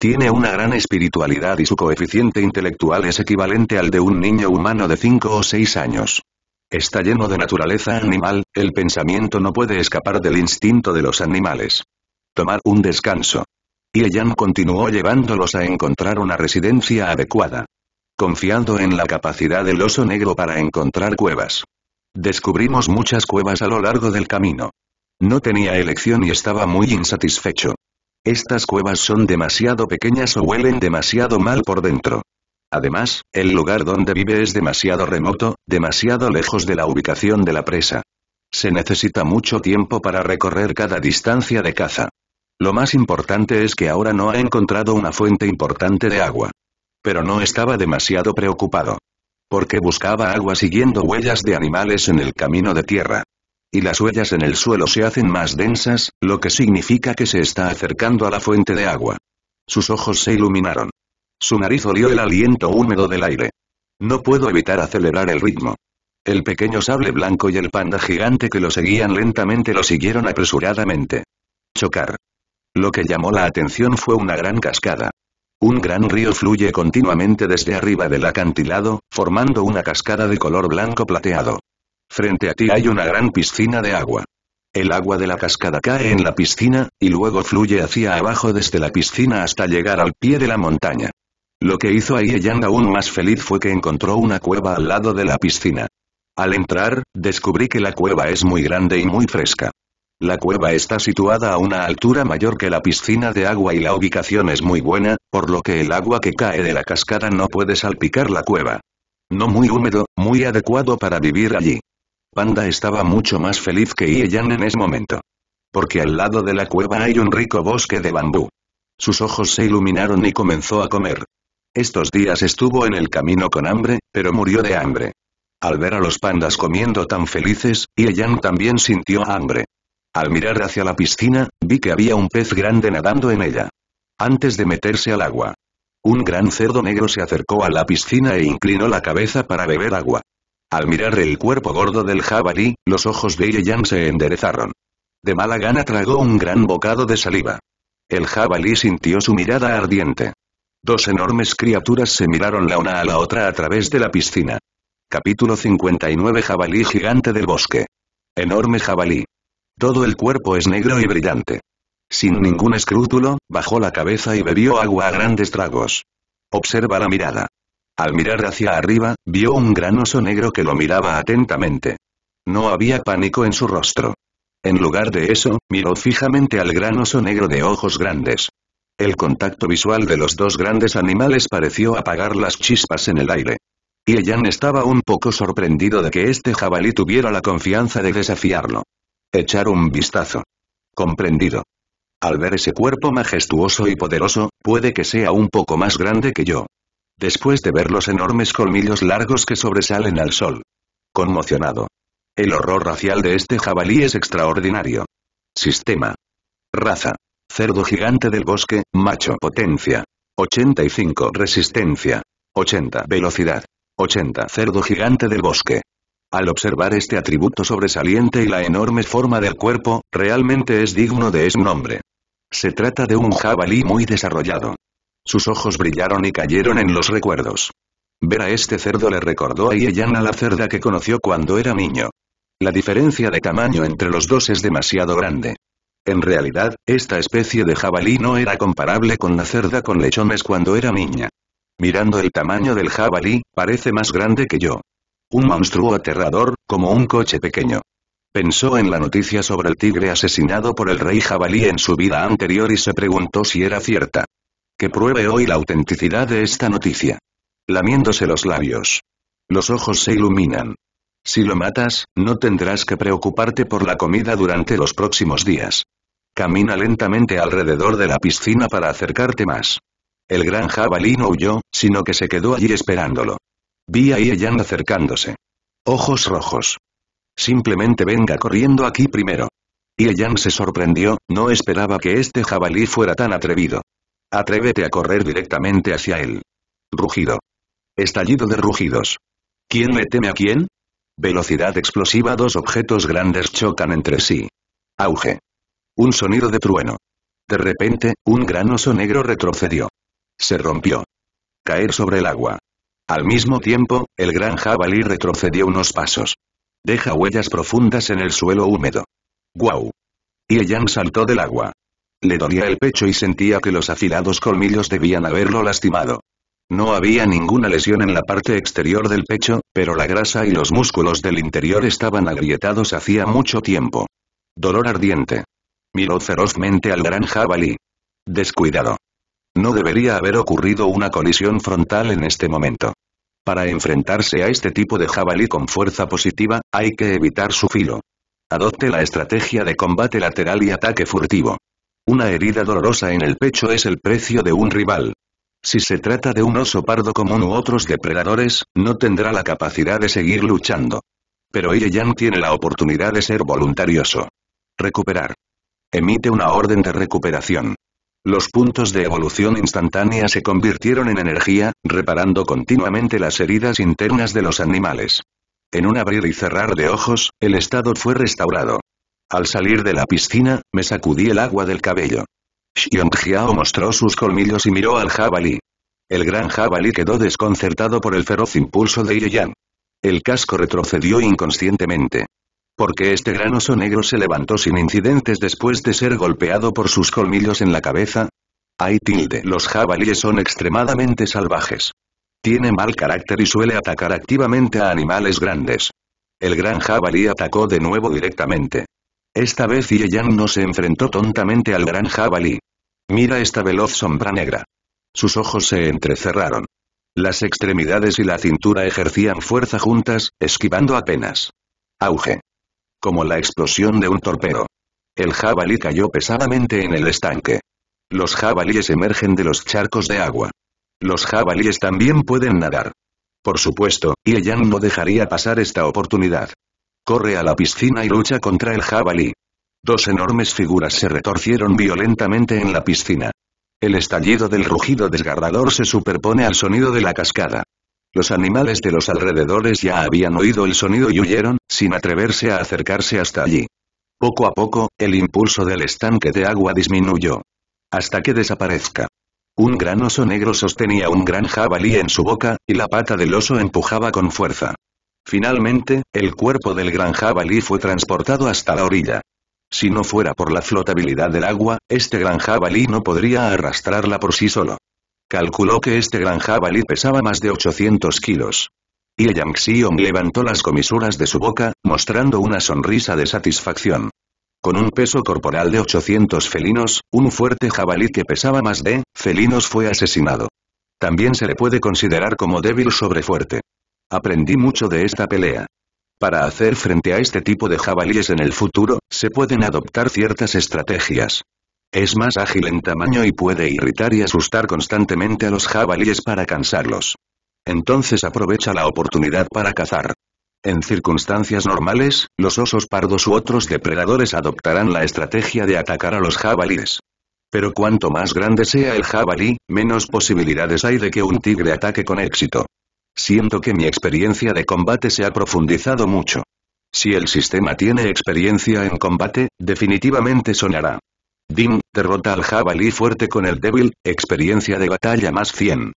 Tiene una gran espiritualidad y su coeficiente intelectual es equivalente al de un niño humano de 5 o 6 años. Está lleno de naturaleza animal, el pensamiento no puede escapar del instinto de los animales. Tomar un descanso. Y Jan continuó llevándolos a encontrar una residencia adecuada. Confiando en la capacidad del oso negro para encontrar cuevas. Descubrimos muchas cuevas a lo largo del camino. No tenía elección y estaba muy insatisfecho. Estas cuevas son demasiado pequeñas o huelen demasiado mal por dentro. Además, el lugar donde vive es demasiado remoto, demasiado lejos de la ubicación de la presa. Se necesita mucho tiempo para recorrer cada distancia de caza. Lo más importante es que ahora no ha encontrado una fuente importante de agua. Pero no estaba demasiado preocupado. Porque buscaba agua siguiendo huellas de animales en el camino de tierra. Y las huellas en el suelo se hacen más densas, lo que significa que se está acercando a la fuente de agua. Sus ojos se iluminaron. Su nariz olió el aliento húmedo del aire. No puedo evitar acelerar el ritmo. El pequeño sable blanco y el panda gigante que lo seguían lentamente lo siguieron apresuradamente. Chocar. Lo que llamó la atención fue una gran cascada. Un gran río fluye continuamente desde arriba del acantilado, formando una cascada de color blanco plateado. Frente a ti hay una gran piscina de agua. El agua de la cascada cae en la piscina, y luego fluye hacia abajo desde la piscina hasta llegar al pie de la montaña. Lo que hizo a Ieyan aún más feliz fue que encontró una cueva al lado de la piscina. Al entrar, descubrí que la cueva es muy grande y muy fresca. La cueva está situada a una altura mayor que la piscina de agua y la ubicación es muy buena, por lo que el agua que cae de la cascada no puede salpicar la cueva. No muy húmedo, muy adecuado para vivir allí. Panda estaba mucho más feliz que Ieyan en ese momento. Porque al lado de la cueva hay un rico bosque de bambú. Sus ojos se iluminaron y comenzó a comer. Estos días estuvo en el camino con hambre, pero murió de hambre. Al ver a los pandas comiendo tan felices, Yan también sintió hambre. Al mirar hacia la piscina, vi que había un pez grande nadando en ella. Antes de meterse al agua. Un gran cerdo negro se acercó a la piscina e inclinó la cabeza para beber agua. Al mirar el cuerpo gordo del jabalí, los ojos de Ye-Yang se enderezaron. De mala gana tragó un gran bocado de saliva. El jabalí sintió su mirada ardiente. Dos enormes criaturas se miraron la una a la otra a través de la piscina. Capítulo 59 Jabalí gigante del bosque. Enorme jabalí. Todo el cuerpo es negro y brillante. Sin ningún escrúpulo, bajó la cabeza y bebió agua a grandes tragos. Observa la mirada. Al mirar hacia arriba, vio un gran oso negro que lo miraba atentamente. No había pánico en su rostro. En lugar de eso, miró fijamente al gran oso negro de ojos grandes. El contacto visual de los dos grandes animales pareció apagar las chispas en el aire. Y estaba un poco sorprendido de que este jabalí tuviera la confianza de desafiarlo. Echar un vistazo. Comprendido. Al ver ese cuerpo majestuoso y poderoso, puede que sea un poco más grande que yo. Después de ver los enormes colmillos largos que sobresalen al sol. Conmocionado. El horror racial de este jabalí es extraordinario. Sistema. Raza. Cerdo gigante del bosque, macho potencia. 85 resistencia. 80 velocidad. 80 cerdo gigante del bosque. Al observar este atributo sobresaliente y la enorme forma del cuerpo, realmente es digno de ese nombre. Se trata de un jabalí muy desarrollado. Sus ojos brillaron y cayeron en los recuerdos. Ver a este cerdo le recordó a Yeyan la cerda que conoció cuando era niño. La diferencia de tamaño entre los dos es demasiado grande. En realidad, esta especie de jabalí no era comparable con la cerda con lechones cuando era niña. Mirando el tamaño del jabalí, parece más grande que yo. Un monstruo aterrador, como un coche pequeño. Pensó en la noticia sobre el tigre asesinado por el rey jabalí en su vida anterior y se preguntó si era cierta. Que pruebe hoy la autenticidad de esta noticia. Lamiéndose los labios. Los ojos se iluminan. Si lo matas, no tendrás que preocuparte por la comida durante los próximos días. Camina lentamente alrededor de la piscina para acercarte más. El gran jabalí no huyó, sino que se quedó allí esperándolo. Vi a yang acercándose. Ojos rojos. Simplemente venga corriendo aquí primero. yang se sorprendió, no esperaba que este jabalí fuera tan atrevido. Atrévete a correr directamente hacia él. Rugido. Estallido de rugidos. ¿Quién le teme a quién? Velocidad explosiva Dos objetos grandes chocan entre sí. Auge. Un sonido de trueno. De repente, un gran oso negro retrocedió. Se rompió. Caer sobre el agua. Al mismo tiempo, el gran jabalí retrocedió unos pasos. Deja huellas profundas en el suelo húmedo. ¡Guau! Y Eyan saltó del agua. Le dolía el pecho y sentía que los afilados colmillos debían haberlo lastimado. No había ninguna lesión en la parte exterior del pecho, pero la grasa y los músculos del interior estaban agrietados hacía mucho tiempo. Dolor ardiente. Miró ferozmente al gran jabalí. Descuidado. No debería haber ocurrido una colisión frontal en este momento. Para enfrentarse a este tipo de jabalí con fuerza positiva, hay que evitar su filo. Adopte la estrategia de combate lateral y ataque furtivo. Una herida dolorosa en el pecho es el precio de un rival. Si se trata de un oso pardo común u otros depredadores, no tendrá la capacidad de seguir luchando. Pero Ieyan tiene la oportunidad de ser voluntarioso. Recuperar emite una orden de recuperación. Los puntos de evolución instantánea se convirtieron en energía, reparando continuamente las heridas internas de los animales. En un abrir y cerrar de ojos, el estado fue restaurado. Al salir de la piscina, me sacudí el agua del cabello. Xiongjiao mostró sus colmillos y miró al jabalí. El gran jabalí quedó desconcertado por el feroz impulso de Yan. El casco retrocedió inconscientemente qué este gran oso negro se levantó sin incidentes después de ser golpeado por sus colmillos en la cabeza? Hay tilde. Los jabalíes son extremadamente salvajes. Tiene mal carácter y suele atacar activamente a animales grandes. El gran jabalí atacó de nuevo directamente. Esta vez Yeyan no se enfrentó tontamente al gran jabalí. Mira esta veloz sombra negra. Sus ojos se entrecerraron. Las extremidades y la cintura ejercían fuerza juntas, esquivando apenas. Auge. Como la explosión de un torpedo. El jabalí cayó pesadamente en el estanque. Los jabalíes emergen de los charcos de agua. Los jabalíes también pueden nadar. Por supuesto, ella no dejaría pasar esta oportunidad. Corre a la piscina y lucha contra el jabalí. Dos enormes figuras se retorcieron violentamente en la piscina. El estallido del rugido desgarrador se superpone al sonido de la cascada. Los animales de los alrededores ya habían oído el sonido y huyeron, sin atreverse a acercarse hasta allí. Poco a poco, el impulso del estanque de agua disminuyó. Hasta que desaparezca. Un gran oso negro sostenía un gran jabalí en su boca, y la pata del oso empujaba con fuerza. Finalmente, el cuerpo del gran jabalí fue transportado hasta la orilla. Si no fuera por la flotabilidad del agua, este gran jabalí no podría arrastrarla por sí solo. Calculó que este gran jabalí pesaba más de 800 kilos. Y Yang levantó las comisuras de su boca, mostrando una sonrisa de satisfacción. Con un peso corporal de 800 felinos, un fuerte jabalí que pesaba más de felinos fue asesinado. También se le puede considerar como débil sobre fuerte. Aprendí mucho de esta pelea. Para hacer frente a este tipo de jabalíes en el futuro, se pueden adoptar ciertas estrategias. Es más ágil en tamaño y puede irritar y asustar constantemente a los jabalíes para cansarlos. Entonces aprovecha la oportunidad para cazar. En circunstancias normales, los osos pardos u otros depredadores adoptarán la estrategia de atacar a los jabalíes. Pero cuanto más grande sea el jabalí, menos posibilidades hay de que un tigre ataque con éxito. Siento que mi experiencia de combate se ha profundizado mucho. Si el sistema tiene experiencia en combate, definitivamente sonará. Dim, derrota al jabalí fuerte con el débil, experiencia de batalla más 100.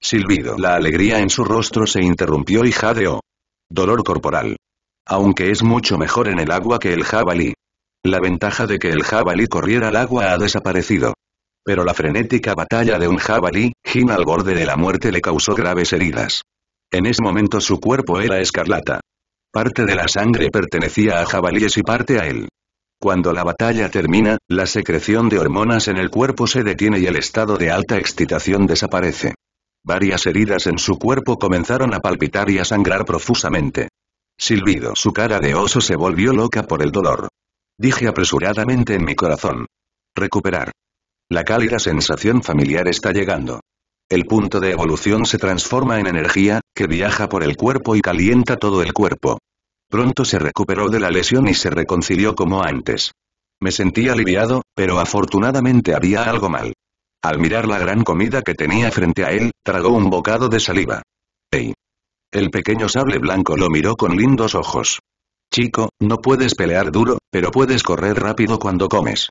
Silbido. La alegría en su rostro se interrumpió y jadeó. Dolor corporal. Aunque es mucho mejor en el agua que el jabalí. La ventaja de que el jabalí corriera al agua ha desaparecido. Pero la frenética batalla de un jabalí, Jim al borde de la muerte le causó graves heridas. En ese momento su cuerpo era escarlata. Parte de la sangre pertenecía a jabalíes y parte a él. Cuando la batalla termina, la secreción de hormonas en el cuerpo se detiene y el estado de alta excitación desaparece. Varias heridas en su cuerpo comenzaron a palpitar y a sangrar profusamente. Silbido. Su cara de oso se volvió loca por el dolor. Dije apresuradamente en mi corazón. Recuperar. La cálida sensación familiar está llegando. El punto de evolución se transforma en energía, que viaja por el cuerpo y calienta todo el cuerpo. Pronto se recuperó de la lesión y se reconcilió como antes. Me sentí aliviado, pero afortunadamente había algo mal. Al mirar la gran comida que tenía frente a él, tragó un bocado de saliva. ¡Ey! El pequeño sable blanco lo miró con lindos ojos. Chico, no puedes pelear duro, pero puedes correr rápido cuando comes.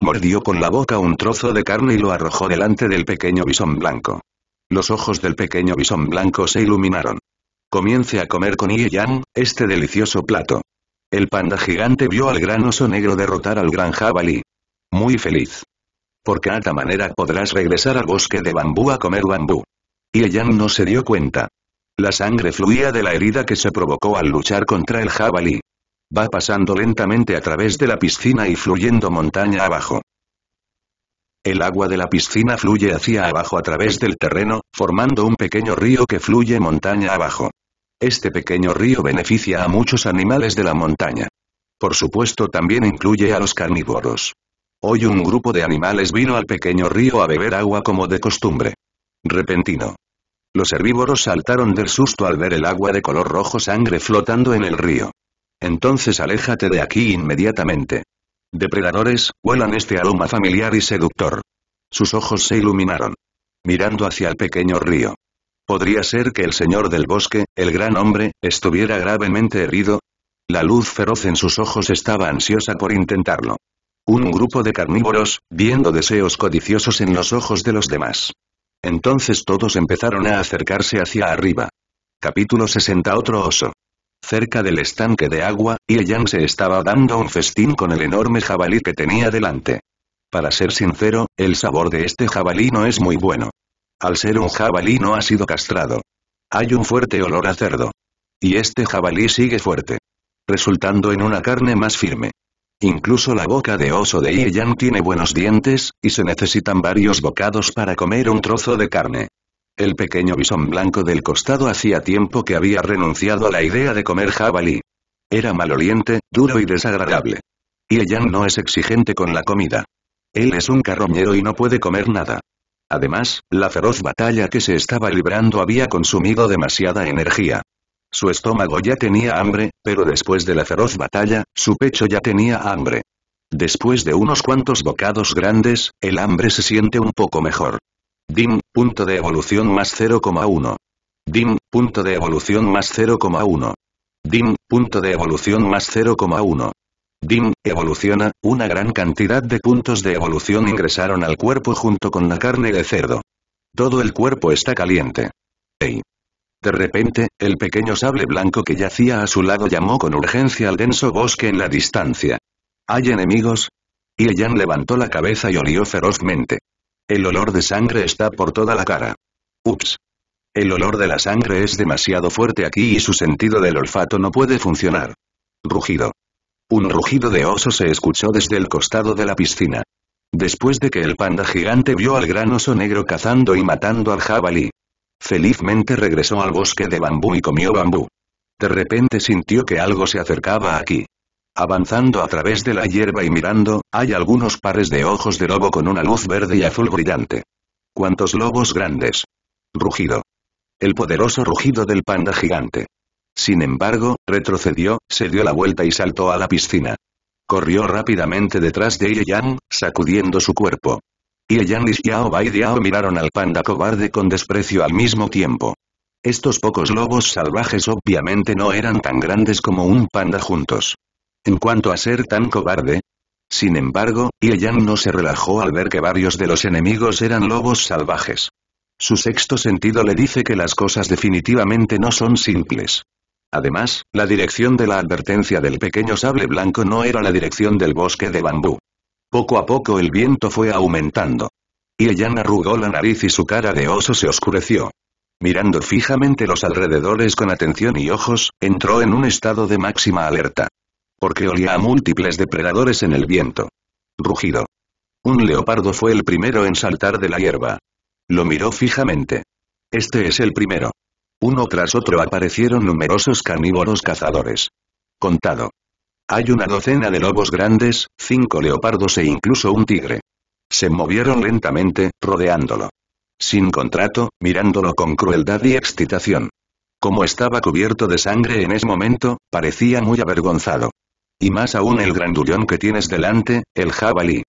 Mordió con la boca un trozo de carne y lo arrojó delante del pequeño bisón blanco. Los ojos del pequeño bisón blanco se iluminaron comience a comer con Ieyan, Yang, este delicioso plato. El panda gigante vio al gran oso negro derrotar al gran jabalí. Muy feliz. Porque de esta manera podrás regresar al bosque de bambú a comer bambú. Ieyan Yang no se dio cuenta. La sangre fluía de la herida que se provocó al luchar contra el jabalí. Va pasando lentamente a través de la piscina y fluyendo montaña abajo. El agua de la piscina fluye hacia abajo a través del terreno, formando un pequeño río que fluye montaña abajo. Este pequeño río beneficia a muchos animales de la montaña. Por supuesto también incluye a los carnívoros. Hoy un grupo de animales vino al pequeño río a beber agua como de costumbre. Repentino. Los herbívoros saltaron del susto al ver el agua de color rojo sangre flotando en el río. Entonces aléjate de aquí inmediatamente. Depredadores, huelan este aroma familiar y seductor. Sus ojos se iluminaron. Mirando hacia el pequeño río. ¿Podría ser que el señor del bosque, el gran hombre, estuviera gravemente herido? La luz feroz en sus ojos estaba ansiosa por intentarlo. Un grupo de carnívoros, viendo deseos codiciosos en los ojos de los demás. Entonces todos empezaron a acercarse hacia arriba. Capítulo 60 Otro oso. Cerca del estanque de agua, Yan se estaba dando un festín con el enorme jabalí que tenía delante. Para ser sincero, el sabor de este jabalí no es muy bueno. Al ser un jabalí no ha sido castrado. Hay un fuerte olor a cerdo. Y este jabalí sigue fuerte. Resultando en una carne más firme. Incluso la boca de oso de Ieyan tiene buenos dientes, y se necesitan varios bocados para comer un trozo de carne. El pequeño bisón blanco del costado hacía tiempo que había renunciado a la idea de comer jabalí. Era maloliente, duro y desagradable. Ieyan no es exigente con la comida. Él es un carroñero y no puede comer nada. Además, la feroz batalla que se estaba librando había consumido demasiada energía. Su estómago ya tenía hambre, pero después de la feroz batalla, su pecho ya tenía hambre. Después de unos cuantos bocados grandes, el hambre se siente un poco mejor. Dim, punto de evolución más 0,1. Dim, punto de evolución más 0,1. Dim, punto de evolución más 0,1. Dim evoluciona, una gran cantidad de puntos de evolución ingresaron al cuerpo junto con la carne de cerdo. Todo el cuerpo está caliente. ¡Ey! De repente, el pequeño sable blanco que yacía a su lado llamó con urgencia al denso bosque en la distancia. ¿Hay enemigos? Y Jan levantó la cabeza y olió ferozmente. El olor de sangre está por toda la cara. Ups. El olor de la sangre es demasiado fuerte aquí y su sentido del olfato no puede funcionar. Rugido. Un rugido de oso se escuchó desde el costado de la piscina. Después de que el panda gigante vio al gran oso negro cazando y matando al jabalí. Felizmente regresó al bosque de bambú y comió bambú. De repente sintió que algo se acercaba aquí. Avanzando a través de la hierba y mirando, hay algunos pares de ojos de lobo con una luz verde y azul brillante. ¿Cuántos lobos grandes? Rugido. El poderoso rugido del panda gigante. Sin embargo, retrocedió, se dio la vuelta y saltó a la piscina. Corrió rápidamente detrás de Ye Yang, sacudiendo su cuerpo. Ye Yang y Xiao Bai miraron al panda cobarde con desprecio al mismo tiempo. Estos pocos lobos salvajes obviamente no eran tan grandes como un panda juntos. En cuanto a ser tan cobarde, sin embargo, Ye Yang no se relajó al ver que varios de los enemigos eran lobos salvajes. Su sexto sentido le dice que las cosas definitivamente no son simples. Además, la dirección de la advertencia del pequeño sable blanco no era la dirección del bosque de bambú. Poco a poco el viento fue aumentando. Y ella arrugó la nariz y su cara de oso se oscureció. Mirando fijamente los alrededores con atención y ojos, entró en un estado de máxima alerta. Porque olía a múltiples depredadores en el viento. Rugido. Un leopardo fue el primero en saltar de la hierba. Lo miró fijamente. Este es el primero. Uno tras otro aparecieron numerosos carnívoros cazadores. Contado. Hay una docena de lobos grandes, cinco leopardos e incluso un tigre. Se movieron lentamente, rodeándolo. Sin contrato, mirándolo con crueldad y excitación. Como estaba cubierto de sangre en ese momento, parecía muy avergonzado. Y más aún el grandullón que tienes delante, el jabalí.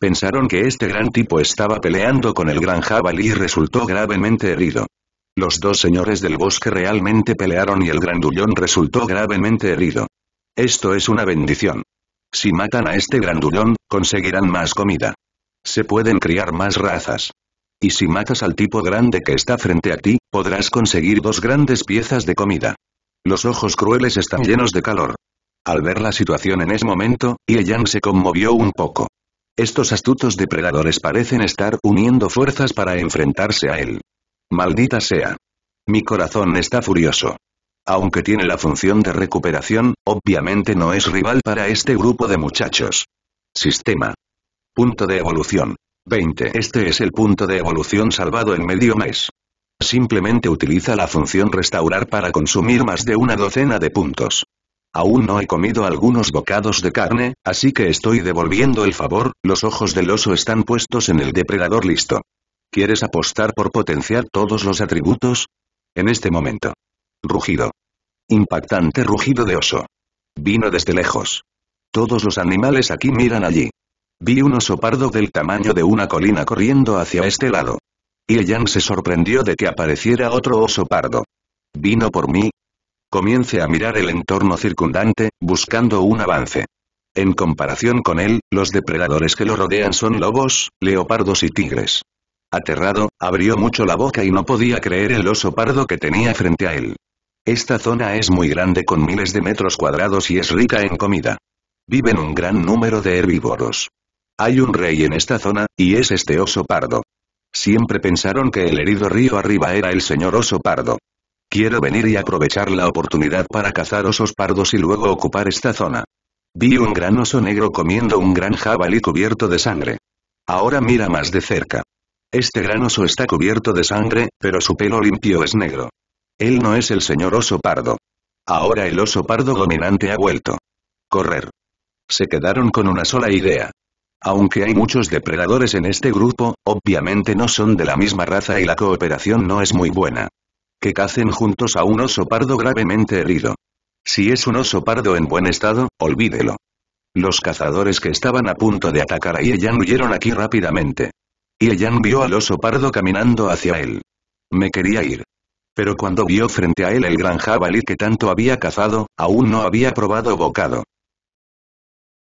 Pensaron que este gran tipo estaba peleando con el gran jabalí y resultó gravemente herido. Los dos señores del bosque realmente pelearon y el grandullón resultó gravemente herido. Esto es una bendición. Si matan a este grandullón, conseguirán más comida. Se pueden criar más razas. Y si matas al tipo grande que está frente a ti, podrás conseguir dos grandes piezas de comida. Los ojos crueles están llenos de calor. Al ver la situación en ese momento, Yang se conmovió un poco. Estos astutos depredadores parecen estar uniendo fuerzas para enfrentarse a él. Maldita sea. Mi corazón está furioso. Aunque tiene la función de recuperación, obviamente no es rival para este grupo de muchachos. Sistema. Punto de evolución. 20. Este es el punto de evolución salvado en medio mes. Simplemente utiliza la función restaurar para consumir más de una docena de puntos. Aún no he comido algunos bocados de carne, así que estoy devolviendo el favor, los ojos del oso están puestos en el depredador listo. ¿Quieres apostar por potenciar todos los atributos? En este momento. Rugido. Impactante rugido de oso. Vino desde lejos. Todos los animales aquí miran allí. Vi un oso pardo del tamaño de una colina corriendo hacia este lado. Y Jan se sorprendió de que apareciera otro oso pardo. Vino por mí. Comience a mirar el entorno circundante, buscando un avance. En comparación con él, los depredadores que lo rodean son lobos, leopardos y tigres. Aterrado, abrió mucho la boca y no podía creer el oso pardo que tenía frente a él. Esta zona es muy grande con miles de metros cuadrados y es rica en comida. Viven un gran número de herbívoros. Hay un rey en esta zona, y es este oso pardo. Siempre pensaron que el herido río arriba era el señor oso pardo. Quiero venir y aprovechar la oportunidad para cazar osos pardos y luego ocupar esta zona. Vi un gran oso negro comiendo un gran jabalí cubierto de sangre. Ahora mira más de cerca. Este gran oso está cubierto de sangre, pero su pelo limpio es negro. Él no es el señor oso pardo. Ahora el oso pardo dominante ha vuelto. Correr. Se quedaron con una sola idea. Aunque hay muchos depredadores en este grupo, obviamente no son de la misma raza y la cooperación no es muy buena. Que cacen juntos a un oso pardo gravemente herido. Si es un oso pardo en buen estado, olvídelo. Los cazadores que estaban a punto de atacar a ella huyeron aquí rápidamente y Eyan vio al oso pardo caminando hacia él. Me quería ir. Pero cuando vio frente a él el gran jabalí que tanto había cazado, aún no había probado bocado.